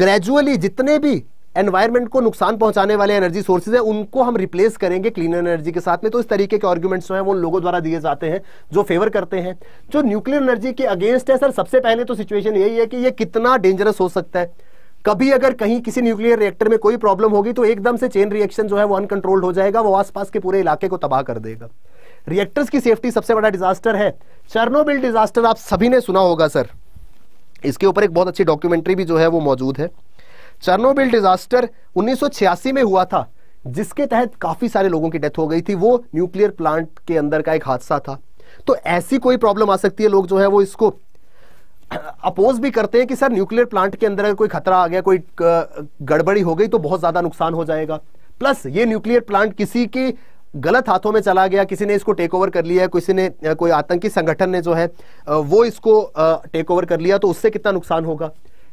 ग्रेजुअली जितने भी एनवायरमेंट को नुकसान पहुंचाने वाले एनर्जी सोर्सेज है उनको हम रिप्लेस करेंगे क्लीन एनर्जी के साथ में तो इस तरीके के आर्ग्यूमेंट्स जो है वो लोगों द्वारा दिए जाते हैं जो फेवर करते हैं जो न्यूक्लियर एनर्जी के अगेंस्ट है सर सबसे पहले तो सिचुएशन यही है कि ये कितना डेंजरस हो सकता है कभी अगर कहीं किसी न्यूक्लियर रिएक्टर में कोई प्रॉब्लम होगी तो एकदम से चेन रिएक्शन जो है वो अनकंट्रोल्ड हो जाएगा वो आसपास के पूरे इलाके को तबाह कर देगा रिएक्टर्स की सेफ्टी सबसे बड़ा डिजास्टर है चर्नोबिल डिजास्टर आप सभी ने सुना होगा सर इसके ऊपर एक बहुत अच्छी डॉक्यूमेंट्री भी जो है वो मौजूद है चर्नोबिल डिजास्टर 1986 में हुआ था जिसके तहत काफी सारे लोगों की डेथ हो गई थी वो न्यूक्लियर प्लांट के अंदर का एक हादसा था तो ऐसी कोई प्रॉब्लम आ सकती है लोग जो है वो इसको अपोज भी करते हैं कि सर न्यूक्लियर प्लांट के अंदर अगर कोई खतरा आ गया कोई गड़बड़ी हो गई तो बहुत ज्यादा नुकसान हो जाएगा प्लस ये न्यूक्लियर प्लांट किसी के गलत हाथों में चला गया किसी ने इसको टेक ओवर कर लिया किसी ने कोई आतंकी संगठन ने जो है वो इसको टेक ओवर कर लिया तो उससे कितना नुकसान होगा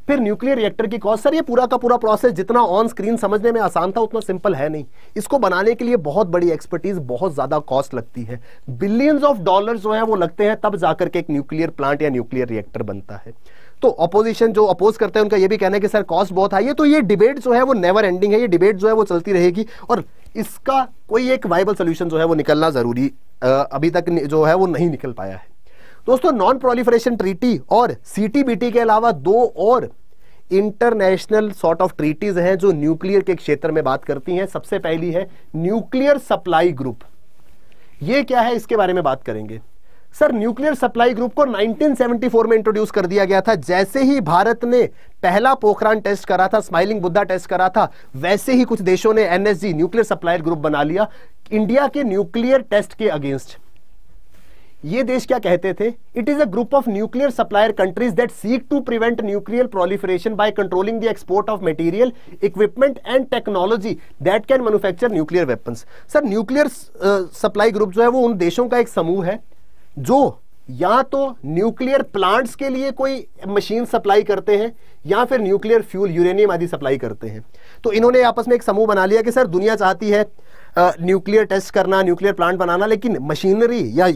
फिर न्यूक्लियर रिएक्टर की कॉस्ट सर ये पूरा का पूरा प्रोसेस जितना ऑन स्क्रीन समझने में आसान था उतना सिंपल है नहीं इसको बनाने के लिए बहुत बड़ी एक्सपर्टीज बहुत ज्यादा कॉस्ट लगती है बिलियंस ऑफ डॉलर जो है वो लगते हैं तब जाकर के एक न्यूक्लियर प्लांट या न्यूक्लियर रिएक्टर बनता है तो अपोजिशन जो अपोज करते हैं उनका यह भी कहना है कि सर कॉस्ट बहुत हाई है तो ये डिबेट जो है वो नेवर एंडिंग है ये डिबेट जो है वो चलती रहेगी और इसका कोई एक वाइबल सोल्यूशन जो है वो निकलना जरूरी अभी तक जो है वो नहीं निकल पाया है दोस्तों नॉन प्रोलिफरेशन ट्रीटी और सीटीबीटी के अलावा दो और इंटरनेशनल सॉर्ट ऑफ ट्रीटीज हैं जो न्यूक्लियर के क्षेत्र में बात करती हैं सबसे पहली है न्यूक्लियर सप्लाई ग्रुप ये क्या है इसके बारे में बात करेंगे सर न्यूक्लियर सप्लाई ग्रुप को 1974 में इंट्रोड्यूस कर दिया गया था जैसे ही भारत ने पहला पोखरान टेस्ट करा था स्माइलिंग बुद्धा टेस्ट करा था वैसे ही कुछ देशों ने एनएसजी न्यूक्लियर सप्लायर ग्रुप बना लिया इंडिया के न्यूक्लियर टेस्ट के अगेंस्ट ये देश क्या कहते थे it is a group of nuclear supplier countries that seek to prevent nuclear proliferation by controlling the export of material equipment and technology that can manufacture nuclear weapons sir nuclear supply group जो है वो उन देशों का एक समूह है जो या तो न्यूक्लियर प्लांट्स के लिए कोई मशीन सप्लाई करते हैं या फिर न्यूक्लियर फ्यूल यूरेनियम आदि सप्लाई करते हैं तो इन्होंने आपस में एक समूह बना लिया कि सर दुनिया चाहती है न्यूक्लियर टेस्ट करना न्यूक्लियर प्लांट बनाना लेकिन मशीनरी या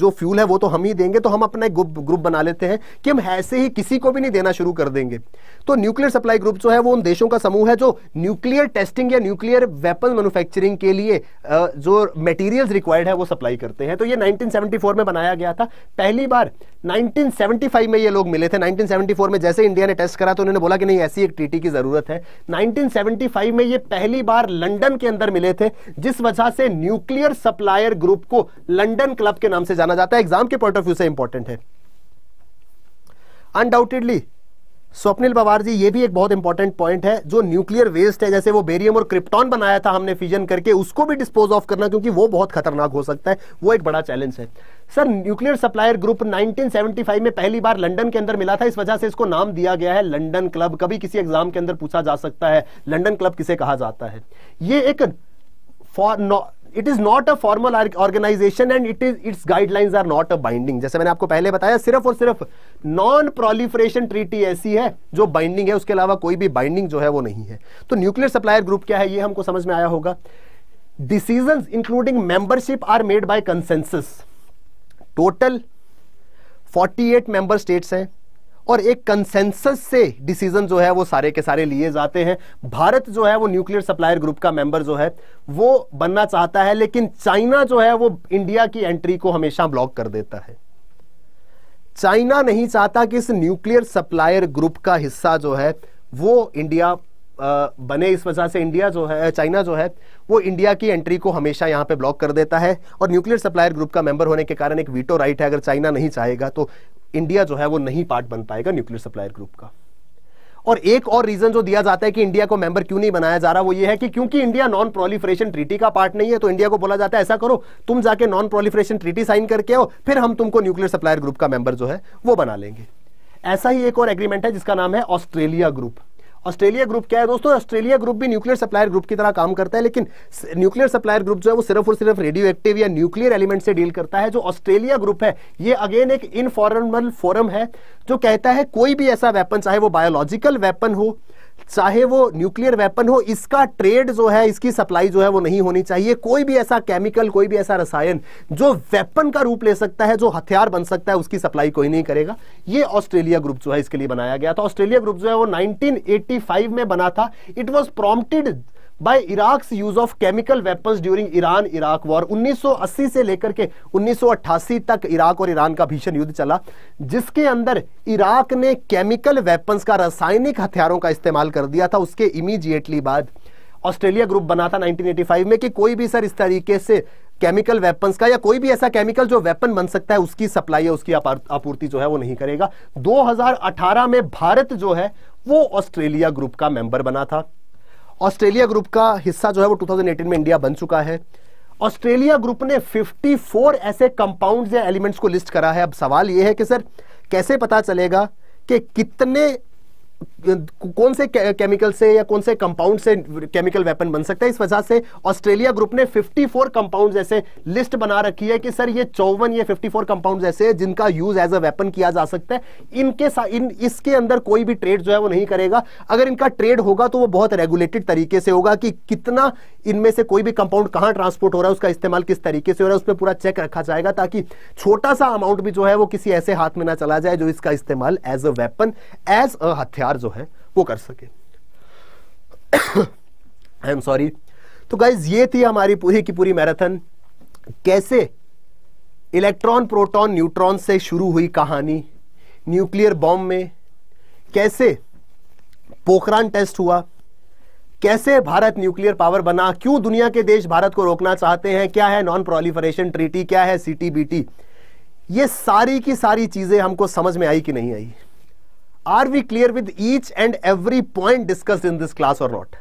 जो फ्यूल है वो तो हम ही देंगे तो हम अपना एक ग्रुप बना लेते हैं कि हम ऐसे ही किसी को भी नहीं देना शुरू कर देंगे तो न्यूक्लियर सप्लाई ग्रुप जो है वो उन देशों का समूह है जो न्यूक्लियर टेस्टिंग या न्यूक्लियर वेपन मैन्युफैक्चरिंग के लिए जो मेटीरियल रिक्वायर्ड है वो सप्लाई करते हैं तो ये नाइनटीन में बनाया गया था पहली बार 1975 में ये लोग मिले थे 1974 में जैसे इंडिया ने टेस्ट करा तो उन्होंने बोला कि नहीं ऐसी एक ट्रीटी की जरूरत है 1975 में ये पहली बार लंदन के अंदर मिले थे जिस वजह से न्यूक्लियर सप्लायर ग्रुप को लंदन क्लब के नाम से जाना जाता है एग्जाम के पॉइंट ऑफ व्यू से इंपॉर्टेंट है अनडाउटेडली स्वप्निल पवार जी ये भी एक बहुत इंपॉर्टेंट पॉइंट है जो न्यूक्लियर वेस्ट है जैसे वो बेरियम और क्रिप्टॉन बनाया था हमने फिजन करके उसको भी डिस्पोज ऑफ करना क्योंकि वो बहुत खतरनाक हो सकता है वो एक बड़ा चैलेंज है सर न्यूक्लियर सप्लायर ग्रुप 1975 में पहली बार लंदन के अंदर मिला था इस वजह से इसको नाम दिया गया है लंडन क्लब कभी किसी एग्जाम के अंदर पूछा जा सकता है लंडन क्लब किसे कहा जाता है ये एक for it is not a formal organisation and it is its guidelines are not a binding जैसे मैंने आपको पहले बताया सिर्फ और सिर्फ नॉन प्रोलिफरेशन ट्रीटी ऐसी है जो बाइंडिंग है उसके अलावा कोई भी बाइंडिंग जो है वो नहीं है तो न्यूक्लियर सप्लायर ग्रुप क्या है ये हमको समझ में आया होगा decision including membership are made by consensus total 48 member states हैं और एक कंसेंसस से डिसीजन जो है वो सारे के सारे लिए जाते हैं भारत जो है वो न्यूक्लियर सप्लायर ग्रुप का मेंबर जो है वो बनना चाहता है लेकिन चाइना जो है वो इंडिया की एंट्री को हमेशा ब्लॉक कर देता है चाइना नहीं चाहता कि इस न्यूक्लियर सप्लायर ग्रुप का हिस्सा जो है वो इंडिया बने इस वजह से इंडिया जो है चाइना जो है वो इंडिया की एंट्री को हमेशा यहां पे ब्लॉक कर देता है और न्यूक्लियर सप्लायर ग्रुप का मेंबर होने के कारण एक वीटो राइट है अगर चाइना नहीं चाहेगा तो इंडिया जो है वो नहीं पार्ट बन पाएगा न्यूक्लियर सप्लायर ग्रुप का और एक और रीजन जो दिया जाता है कि इंडिया को मेंबर क्यों नहीं बनाया जा रहा वो ये है कि क्योंकि इंडिया नॉन प्रोलिफरेशन ट्रीटी का पार्ट नहीं है तो इंडिया को बोला जाता है ऐसा करो तुम जाके नॉन प्रोलिफरेशन ट्रीटी साइन करके आओ फिर हम तुमको न्यूक्लियर सप्लायर ग्रुप का मेंबर जो है वो बना लेंगे ऐसा ही एक और एग्रीमेंट है जिसका नाम है ऑस्ट्रेलिया ग्रुप ऑस्ट्रेलिया ग्रुप क्या है दोस्तों ऑस्ट्रेलिया ग्रुप भी न्यूक्लियर सप्लायर ग्रुप की तरह काम करता है लेकिन न्यूक्लियर सप्लायर ग्रुप जो है वो सिर्फ और सिर्फ रेडियो एक्टिव या न्यूक्लियर एलिमेंट से डील करता है जो ऑस्ट्रेलिया ग्रुप है ये अगेन एक इनफॉर्मल फोरम है जो कहता है कोई भी ऐसा वेपन चाहे वो बायोलॉजिकल वेपन हो चाहे वो न्यूक्लियर वेपन हो इसका ट्रेड जो है इसकी सप्लाई जो है वो नहीं होनी चाहिए कोई भी ऐसा केमिकल कोई भी ऐसा रसायन जो वेपन का रूप ले सकता है जो हथियार बन सकता है उसकी सप्लाई कोई नहीं करेगा ये ऑस्ट्रेलिया ग्रुप जो है इसके लिए बनाया गया था ऑस्ट्रेलिया ग्रुप जो है वो 1985 में बना था it was promoted by Iraq's use of chemical weapons during Iran Iraq war 1980 से लेकर के 1988 तक इराक और ईरान का भीषण युद्ध चला जिसके अंदर इराक ने केमिकल वेपन्स का रासायनिक हथियारों का इस्तेमाल कर दिया था उसके इमीजिएटली बाद ऑस्ट्रेलिया ग्रुप बना था 1985 में कि कोई भी सर इस तरीके से केमिकल वेपन्स का या कोई भी ऐसा केमिकल जो वेपन बन सकता है उसकी सप्लाई या उसकी आपूर्ति जो है वो नहीं करेगा 2018 में भारत जो है वो ऑस्ट्रेलिया ग्रुप का मेंबर बना था ऑस्ट्रेलिया ग्रुप का हिस्सा जो है वो 2018 में इंडिया बन चुका है ऑस्ट्रेलिया ग्रुप ने 54 ऐसे कंपाउंड्स या एलिमेंट्स को लिस्ट करा है अब सवाल यह है कि सर कैसे पता चलेगा कि कितने कौन से केमिकल से या कौन से कंपाउंड से केमिकल वेपन बन सकता है इस वजह से ऑस्ट्रेलिया ग्रुप ने 54 कंपाउंड्स ऐसे लिस्ट बना रखी है कि सर ये चौवन ये 54 कंपाउंड्स ऐसे हैं जिनका यूज एज अ वेपन किया जा सकता है इनके इन इसके अंदर कोई भी ट्रेड जो है वो नहीं करेगा अगर इनका ट्रेड होगा तो वो बहुत रेगुलेटेड तरीके से होगा कि कितना इनमें से कोई भी कंपाउंड कहाँ ट्रांसपोर्ट हो रहा है उसका इस्तेमाल किस तरीके से हो रहा है उस पर पूरा चेक रखा जाएगा ताकि छोटा सा अमाउंट भी जो है वो किसी ऐसे हाथ में ना चला जाए जो इसका इस्तेमाल as a weapon as a हथियार जो है वो कर सके आई एम सॉरी तो गाइज ये थी हमारी पूरी की पूरी मैराथन कैसे इलेक्ट्रॉन प्रोटॉन न्यूट्रॉन से शुरू हुई कहानी न्यूक्लियर बॉम्ब में कैसे पोखरान टेस्ट हुआ कैसे भारत न्यूक्लियर पावर बना क्यों दुनिया के देश भारत को रोकना चाहते हैं क्या है नॉन प्रोलिफरेशन ट्रीटी क्या है सीटीबीटी ये सारी की सारी चीजें हमको समझ में आई कि नहीं आई Are we clear with each and every point discussed in this class or not?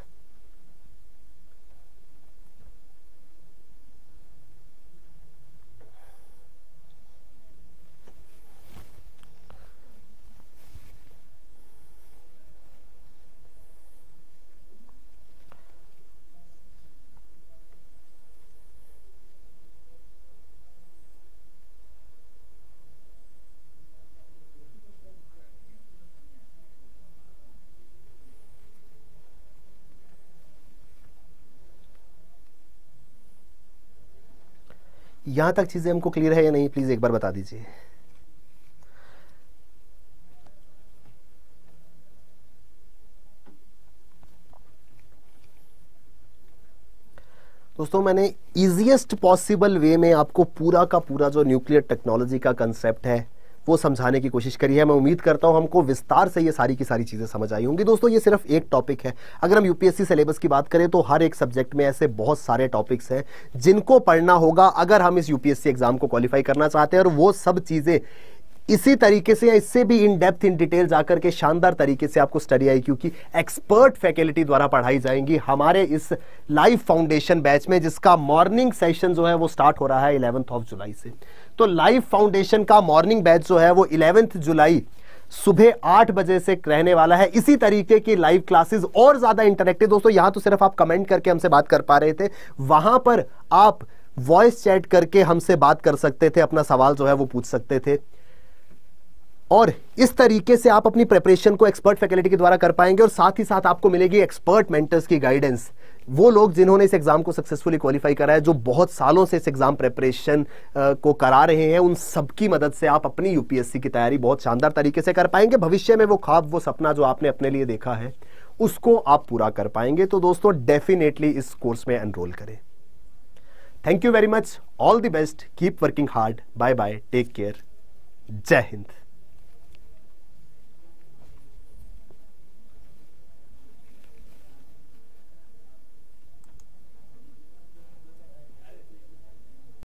यहां तक चीज़ें हमको क्लियर है या नहीं प्लीज़ एक बार बता दीजिए दोस्तों मैंने इजीएस्ट पॉसिबल वे में आपको पूरा का पूरा जो न्यूक्लियर टेक्नोलॉजी का कंसेप्ट है वो समझाने की कोशिश करी है मैं उम्मीद करता हूँ हमको विस्तार से ये सारी की सारी चीज़ें समझ आई होंगी दोस्तों ये सिर्फ एक टॉपिक है अगर हम यूपीएससी सिलेबस की बात करें तो हर एक सब्जेक्ट में ऐसे बहुत सारे टॉपिक्स हैं जिनको पढ़ना होगा अगर हम इस यूपीएससी एग्जाम को क्वालिफाई करना चाहते हैं और वो सब चीज़ें इसी तरीके से या इससे भी इन डेप्थ इन डिटेल जाकर के शानदार तरीके से आपको स्टडी आई क्योंकि एक्सपर्ट फैकल्टी द्वारा पढ़ाई जाएंगी हमारे इस लाइव फाउंडेशन बैच में जिसका मॉर्निंग सेशन जो है वो स्टार्ट हो रहा है इलेवंथ ऑफ जुलाई से तो लाइफ फाउंडेशन का मॉर्निंग बैच जो है वो इलेवेंथ जुलाई सुबह आठ बजे से रहने वाला है इसी तरीके की लाइव क्लासेस और ज्यादा इंटरेक्टिव दोस्तों यहां तो सिर्फ आप कमेंट करके हमसे बात कर पा रहे थे वहां पर आप वॉइस चैट करके हमसे बात कर सकते थे अपना सवाल जो है वो पूछ सकते थे और इस तरीके से आप अपनी प्रिपरेशन को एक्सपर्ट फैकल्टी के द्वारा कर पाएंगे और साथ ही साथ आपको मिलेगी एक्सपर्ट मेंटर्स की गाइडेंस वो लोग जिन्होंने इस एग्ज़ाम को सक्सेसफुली क्वालिफाई करा है जो बहुत सालों से इस एग्ज़ाम प्रेपरेशन को करा रहे हैं उन सबकी मदद से आप अपनी यूपीएससी की तैयारी बहुत शानदार तरीके से कर पाएंगे भविष्य में वो ख्वाब वो सपना जो आपने अपने लिए देखा है उसको आप पूरा कर पाएंगे तो दोस्तों डेफिनेटली इस कोर्स में एनरोल करें thank you very much all the best keep working hard bye bye take care जय हिंद